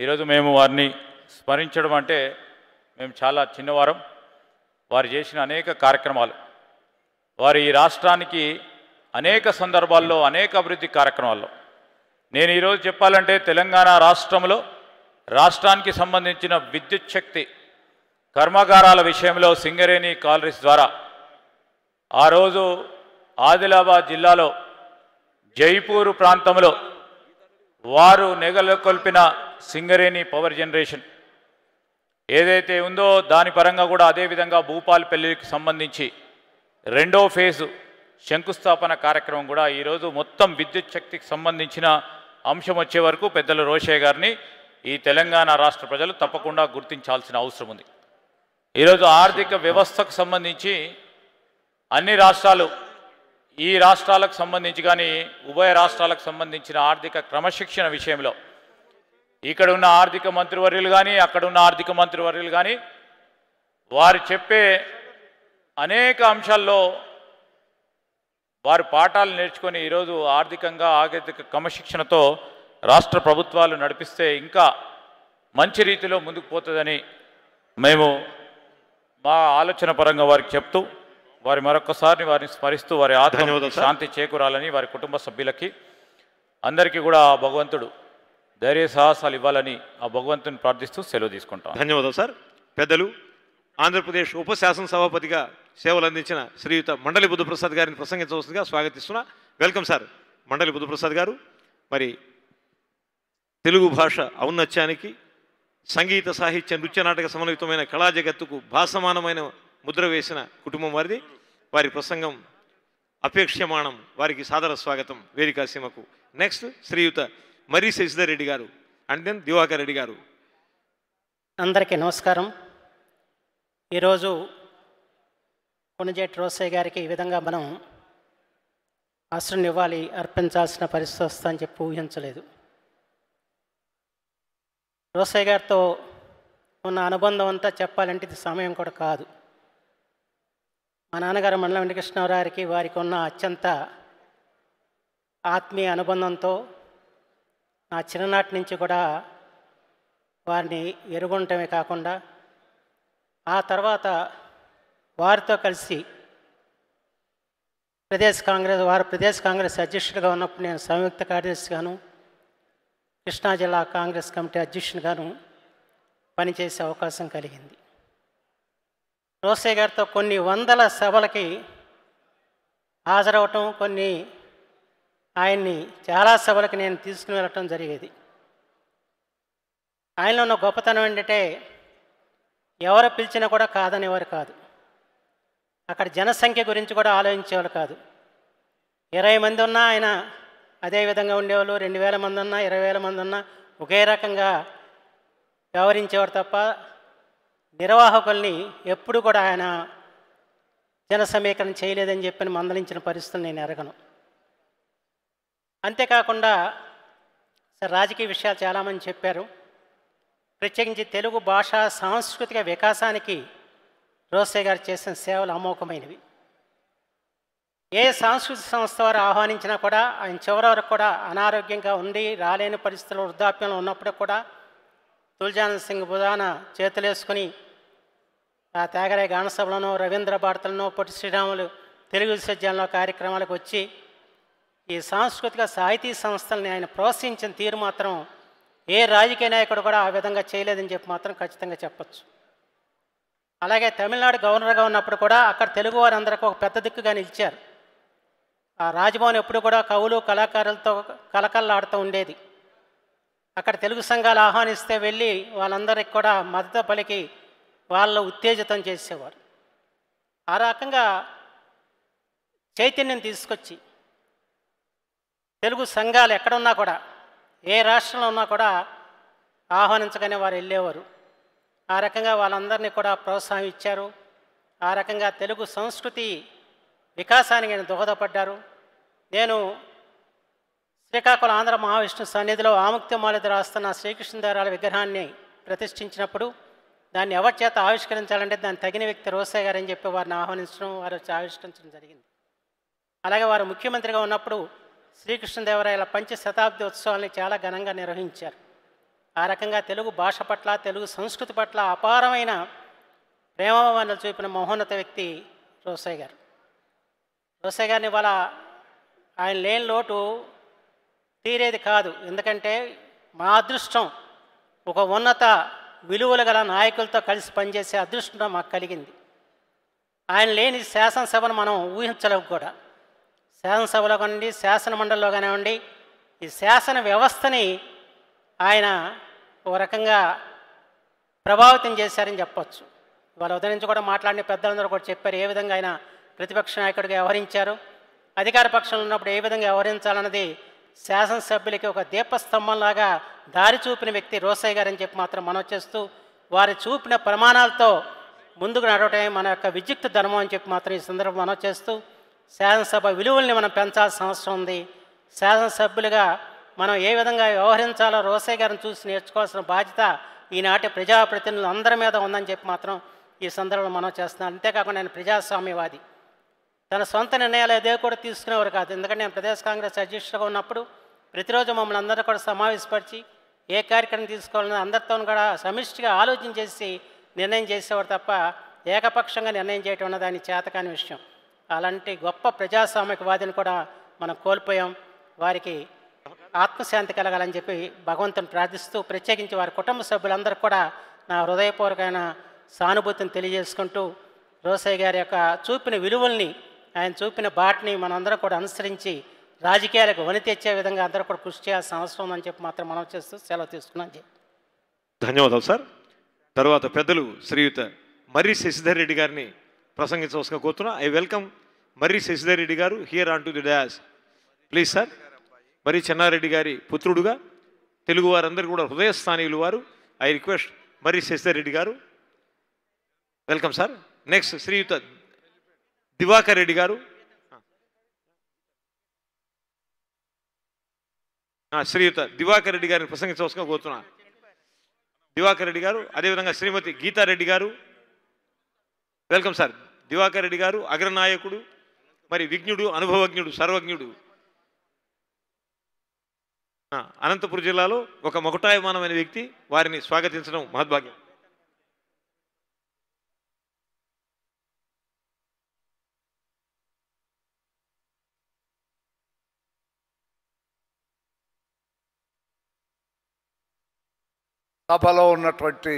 ఈరోజు మేము వారిని స్మరించడం అంటే మేము చాలా చిన్నవారం వారు చేసిన అనేక కార్యక్రమాలు వారు ఈ రాష్ట్రానికి అనేక సందర్భాల్లో అనేక అభివృద్ధి కార్యక్రమాల్లో నేను ఈరోజు చెప్పాలంటే తెలంగాణ రాష్ట్రంలో రాష్ట్రానికి సంబంధించిన విద్యుత్ శక్తి కర్మాగారాల విషయంలో సింగరేణి కాలరీస్ ద్వారా ఆ రోజు ఆదిలాబాద్ జిల్లాలో జైపూరు ప్రాంతంలో వారు నెగలకొల్పిన సింగరేణి పవర్ జనరేషన్ ఏదైతే ఉందో దాని పరంగా కూడా అదేవిధంగా భూపాలపల్లికి సంబంధించి రెండో ఫేజు శంకుస్థాపన కార్యక్రమం కూడా ఈరోజు మొత్తం విద్యుత్ శక్తికి సంబంధించిన అంశం వచ్చే వరకు పెద్దల రోషయ్య గారిని ఈ తెలంగాణ రాష్ట్ర ప్రజలు తప్పకుండా గుర్తించాల్సిన అవసరం ఉంది ఈరోజు ఆర్థిక వ్యవస్థకు సంబంధించి అన్ని రాష్ట్రాలు ఈ రాష్ట్రాలకు సంబంధించి కానీ ఉభయ రాష్ట్రాలకు సంబంధించిన ఆర్థిక క్రమశిక్షణ విషయంలో ఇక్కడ ఉన్న ఆర్థిక మంత్రివర్యులు కానీ అక్కడ ఉన్న ఆర్థిక మంత్రివర్యులు కానీ వారు చెప్పే అనేక అంశాల్లో వారు పాఠాలు నేర్చుకొని ఈరోజు ఆర్థికంగా ఆర్థిక క్రమశిక్షణతో రాష్ట్ర ప్రభుత్వాలు నడిపిస్తే ఇంకా మంచి రీతిలో ముందుకు పోతుందని మేము మా ఆలోచన పరంగా వారికి చెప్తూ వారి మరొకసారి వారిని స్మరిస్తూ వారి ఆత్మ శాంతి చేకూరాలని వారి కుటుంబ సభ్యులకి అందరికీ కూడా ఆ భగవంతుడు ధైర్య సాహసాలు ఇవ్వాలని ఆ భగవంతుని ప్రార్థిస్తూ సెలవు తీసుకుంటాం ధన్యవాదాలు సార్ పెద్దలు ఆంధ్రప్రదేశ్ ఉప శాసనసభాపతిగా సేవలు అందించిన శ్రీయుత మండలి బుద్ధప్రసాద్ గారిని ప్రసంగించవలసిందిగా స్వాగతిస్తున్నా వెల్కమ్ సార్ మండలి బుద్ధప్రసాద్ గారు మరి తెలుగు భాష ఔన్నత్యానికి సంగీత సాహిత్య నృత్య నాటక సమన్వితమైన కళా జగత్తుకు భాసమానమైన ముద్ర వేసిన కుటుంబం వారిది వారి ప్రసంగం అపేక్షమాణం వారికి సాదర స్వాగతం సీమకు నెక్స్ట్ శ్రీయుత మరీ శశిధర్ రెడ్డి గారు అండ్ దెన్ దివాకర్ రెడ్డి గారు అందరికీ నమస్కారం ఈరోజు కొనజేటి రోసయ్య గారికి ఈ విధంగా మనం అసలు ఇవ్వాలి అర్పించాల్సిన పరిస్థితి వస్తుందని చెప్పి ఊహించలేదు రోసయ్య గారితో ఉన్న అనుబంధం అంతా చెప్పాలంటే ఇది సమయం కూడా కాదు మా నాన్నగారు మండల వెంకటకృష్ణరావుకి వారికి ఉన్న అత్యంత ఆత్మీయ అనుబంధంతో నా చిన్ననాటి నుంచి కూడా వారిని ఎరుగుండటమే కాకుండా ఆ తర్వాత వారితో కలిసి ప్రదేశ్ కాంగ్రెస్ వారు ప్రదేశ్ కాంగ్రెస్ అధ్యక్షుడిగా ఉన్నప్పుడు నేను సంయుక్త కార్యదర్శిగాను కృష్ణా జిల్లా కాంగ్రెస్ కమిటీ అధ్యక్షునిగాను పనిచేసే అవకాశం కలిగింది రోసే గారితో కొన్ని వందల సభలకి హాజరవటం కొన్ని ఆయన్ని చాలా సభలకు నేను తీసుకుని వెళ్ళటం జరిగేది ఆయనలో ఉన్న గొప్పతనం ఏంటంటే ఎవరు పిలిచినా కూడా కాదనేవారు కాదు అక్కడ జనసంఖ్య గురించి కూడా ఆలోచించేవారు కాదు ఇరవై మంది ఉన్నా ఆయన అదేవిధంగా ఉండేవాళ్ళు రెండు వేల మంది అన్నా ఇరవై వేల మంది అన్నా ఒకే రకంగా వ్యవహరించేవారు తప్ప నిర్వాహకుల్ని ఎప్పుడు కూడా ఆయన జన సమీకరణ చేయలేదని చెప్పి మందలించిన పరిస్థితులు నేను ఎరగను అంతేకాకుండా సార్ రాజకీయ విషయాలు చాలామంది చెప్పారు ప్రత్యేకించి తెలుగు భాష సాంస్కృతిక వికాసానికి రోసే గారు చేసిన సేవలు అమోఘమైనవి ఏ సాంస్కృతిక సంస్థ వారు ఆహ్వానించినా కూడా ఆయన చివరి వరకు కూడా అనారోగ్యంగా ఉండి రాలేని పరిస్థితులు వృద్ధాప్యంలో ఉన్నప్పుడు కూడా తుల్జానంద్ సింగ్ బుధాన చేతులేసుకుని ఆ తేగరాయ గానసభలను రవీంద్ర భారతులను పొట్టి శ్రీరాములు తెలుగు విశ్వజాలలో కార్యక్రమాలకు వచ్చి ఈ సాంస్కృతిక సాహితీ సంస్థల్ని ఆయన ప్రోత్సహించిన తీరు మాత్రం ఏ రాజకీయ నాయకుడు కూడా ఆ విధంగా చేయలేదని చెప్పి మాత్రం ఖచ్చితంగా చెప్పచ్చు అలాగే తమిళనాడు గవర్నర్గా ఉన్నప్పుడు కూడా అక్కడ తెలుగు వారందరికీ ఒక పెద్ద దిక్కుగా నిలిచారు ఆ రాజభవన్ ఎప్పుడు కూడా కవులు కళాకారులతో కలకల్లాడుతూ ఉండేది అక్కడ తెలుగు సంఘాలు ఆహ్వానిస్తే వెళ్ళి వాళ్ళందరికీ కూడా మద్దతు పలికి వాళ్ళు ఉత్తేజితం చేసేవారు ఆ రకంగా చైతన్యం తీసుకొచ్చి తెలుగు సంఘాలు ఎక్కడున్నా కూడా ఏ రాష్ట్రంలో ఉన్నా కూడా ఆహ్వానించగానే వారు వెళ్ళేవారు ఆ రకంగా వాళ్ళందరినీ కూడా ప్రోత్సాహం ఇచ్చారు ఆ రకంగా తెలుగు సంస్కృతి వికాసానికి ఆయన దోహదపడ్డారు నేను శ్రీకాకుళం ఆంధ్ర మహావిష్ణు సన్నిధిలో ఆముక్తిమాలతో రాస్తున్న శ్రీకృష్ణదేవరాయల విగ్రహాన్ని ప్రతిష్ఠించినప్పుడు దాన్ని ఎవరి చేత ఆవిష్కరించాలంటే దాన్ని తగిన వ్యక్తి రోసే గారు అని చెప్పి వారిని ఆహ్వానించడం వారు ఆవిష్కరించడం జరిగింది అలాగే వారు ముఖ్యమంత్రిగా ఉన్నప్పుడు శ్రీకృష్ణదేవరాయల పంచ శతాబ్ది ఉత్సవాల్ని చాలా ఘనంగా నిర్వహించారు ఆ రకంగా తెలుగు భాష పట్ల తెలుగు సంస్కృతి పట్ల అపారమైన ప్రేమభావాన్ని చూపిన మహోన్నత వ్యక్తి రోసయ్య గారు తులసి గారిని ఇవాళ ఆయన లేని లోటు తీరేది కాదు ఎందుకంటే మా అదృష్టం ఒక ఉన్నత విలువలు గల నాయకులతో కలిసి పనిచేసే అదృష్టం మాకు కలిగింది ఆయన లేని శాసనసభను మనం ఊహించలేము కూడా శాసనసభలో కానివ్వండి శాసనమండలిలో కానివ్వండి ఈ శాసన వ్యవస్థని ఆయన ఒక రకంగా ప్రభావితం చేశారని చెప్పచ్చు వాళ్ళ ఉదయం నుంచి కూడా మాట్లాడిన పెద్దలందరూ కూడా చెప్పారు ఏ విధంగా ఆయన ప్రతిపక్ష నాయకుడిగా వ్యవహరించారు అధికార పక్షంలో ఉన్నప్పుడు ఏ విధంగా వ్యవహరించాలన్నది శాసనసభ్యులకి ఒక దీపస్తంభంలాగా దారి చూపిన వ్యక్తి రోసయ్య గారని చెప్పి మాత్రం మనం చేస్తూ వారు చూపిన ప్రమాణాలతో ముందుకు నడవటమే మన యొక్క విద్యుక్త ధర్మం అని చెప్పి మాత్రం ఈ సందర్భం మనం చేస్తూ శాసనసభ విలువల్ని మనం పెంచాల్సిన అవసరం ఉంది శాసనసభ్యులుగా మనం ఏ విధంగా వ్యవహరించాలో రోసయ్య గారిని చూసి నేర్చుకోవాల్సిన బాధ్యత ఈనాటి ప్రజాప్రతినిధులు అందరి మీద ఉందని చెప్పి మాత్రం ఈ సందర్భంలో మనం చేస్తున్నాం అంతేకాకుండా నేను ప్రజాస్వామ్యవాది తన సొంత నిర్ణయాలు అదే కూడా తీసుకునేవారు కాదు ఎందుకంటే నేను ప్రదేశ్ కాంగ్రెస్ అధ్యక్షుడిగా ఉన్నప్పుడు ప్రతిరోజు మమ్మల్ని అందరూ కూడా సమావేశపరిచి ఏ కార్యక్రమం తీసుకోవాలని అందరితో కూడా సమిష్టిగా ఆలోచన చేసి నిర్ణయం చేసేవారు తప్ప ఏకపక్షంగా నిర్ణయం చేయటం అన్న దాని చేతకాని విషయం అలాంటి గొప్ప ప్రజాస్వామికవాదిని కూడా మనం కోల్పోయాం వారికి ఆత్మశాంతి కలగాలని చెప్పి భగవంతుని ప్రార్థిస్తూ ప్రత్యేకించి వారి కుటుంబ సభ్యులందరూ కూడా నా హృదయపూర్వకమైన సానుభూతిని తెలియజేసుకుంటూ రోసయ్య గారి యొక్క చూపిన విలువల్ని ఆయన చూపిన బాటని మనందరం కూడా అనుసరించి రాజకీయాలకు వని తెచ్చే విధంగా అందరూ కూడా కృషి చేయాల్సిన అవసరం ఉందని చెప్పి మాత్రం మనం చేస్తూ సెలవు తీసుకున్నాం ధన్యవాదాలు సార్ తర్వాత పెద్దలు శ్రీయుత మర్రి శశిధర్ రెడ్డి గారిని ప్రసంగించవలసిన కోరుతున్నా I welcome Marri Shashidhar Reddy garu here on to the dais please sir మరి చెన్నారెడ్డి గారి పుత్రుడుగా తెలుగు వారందరూ కూడా హృదయస్థానీయులు వారు I request Marri Shashidhar Reddy garu welcome sir next శ్రీయుత దివాకర్ రెడ్డి గారు శ్రీయుత దివాకర్ రెడ్డి గారిని ప్రసంగించవలసిన కోరుతున్నా దివాకర్ రెడ్డి గారు అదేవిధంగా శ్రీమతి గీతారెడ్డి గారు వెల్కమ్ సార్ దివాకర్ రెడ్డి గారు అగ్రనాయకుడు మరి విజ్ఞుడు అనుభవజ్ఞుడు సర్వజ్ఞుడు అనంతపురం జిల్లాలో ఒక మొకటాయమానమైన వ్యక్తి వారిని స్వాగతించడం మహద్భాగ్యం సభలో ఉన్నటువంటి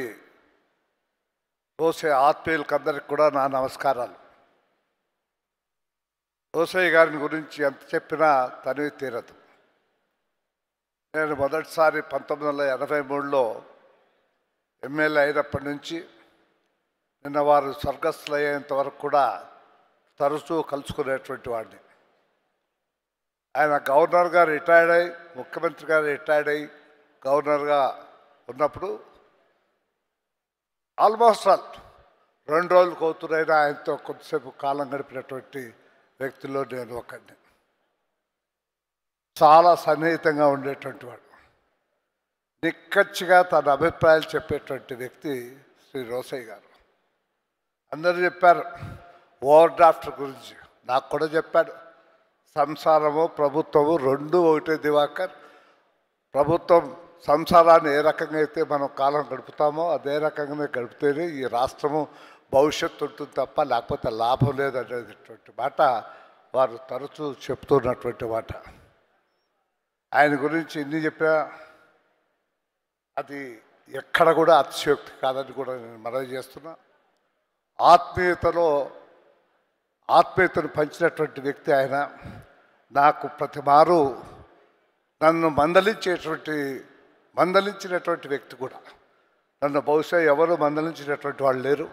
రోసే ఆత్మీయులకందరికి కూడా నా నమస్కారాలు దోసయ్య గారిని గురించి ఎంత చెప్పినా తనివి తీరదు నేను మొదటిసారి పంతొమ్మిది వందల ఎనభై మూడులో ఎమ్మెల్యే అయినప్పటి నుంచి నిన్న వారు స్వర్గస్థులయ్యేంత వరకు కూడా తరచూ కలుసుకునేటువంటి వాడిని ఆయన గవర్నర్గా రిటైర్డ్ అయి గారు రిటైర్డ్ అయి గవర్నర్గా ఉన్నప్పుడు ఆల్మోస్ట్ ఆల్ రెండు రోజులు కోతురైనా ఆయనతో కొద్దిసేపు కాలం గడిపినటువంటి వ్యక్తుల్లో నేను ఒకడిని చాలా సన్నిహితంగా ఉండేటువంటి వాడు నిక్కచ్చిగా తన అభిప్రాయాలు చెప్పేటువంటి వ్యక్తి శ్రీ రోసయ్య గారు అందరూ చెప్పారు ఓవర్ డ్రాఫ్ట్ గురించి నాకు కూడా చెప్పాడు సంసారము ప్రభుత్వము రెండు ఒకటే దివాకర్ ప్రభుత్వం సంసారాన్ని ఏ రకంగా అయితే మనం కాలం గడుపుతామో అదే రకంగానే గడిపితేనే ఈ రాష్ట్రము భవిష్యత్తు ఉంటుంది తప్ప లేకపోతే లాభం లేదనేటటువంటి మాట వారు తరచూ చెప్తున్నటువంటి మాట ఆయన గురించి ఎన్ని చెప్పా అది ఎక్కడ కూడా అతిశయోక్తి కాదని కూడా నేను మనవి చేస్తున్నా ఆత్మీయతలో ఆత్మీయతను పంచినటువంటి వ్యక్తి ఆయన నాకు ప్రతిమారు నన్ను మందలించేటువంటి మందలించినటువంటి వ్యక్తి కూడా నన్ను బహుశా ఎవరు మందలించినటువంటి వాళ్ళు లేరు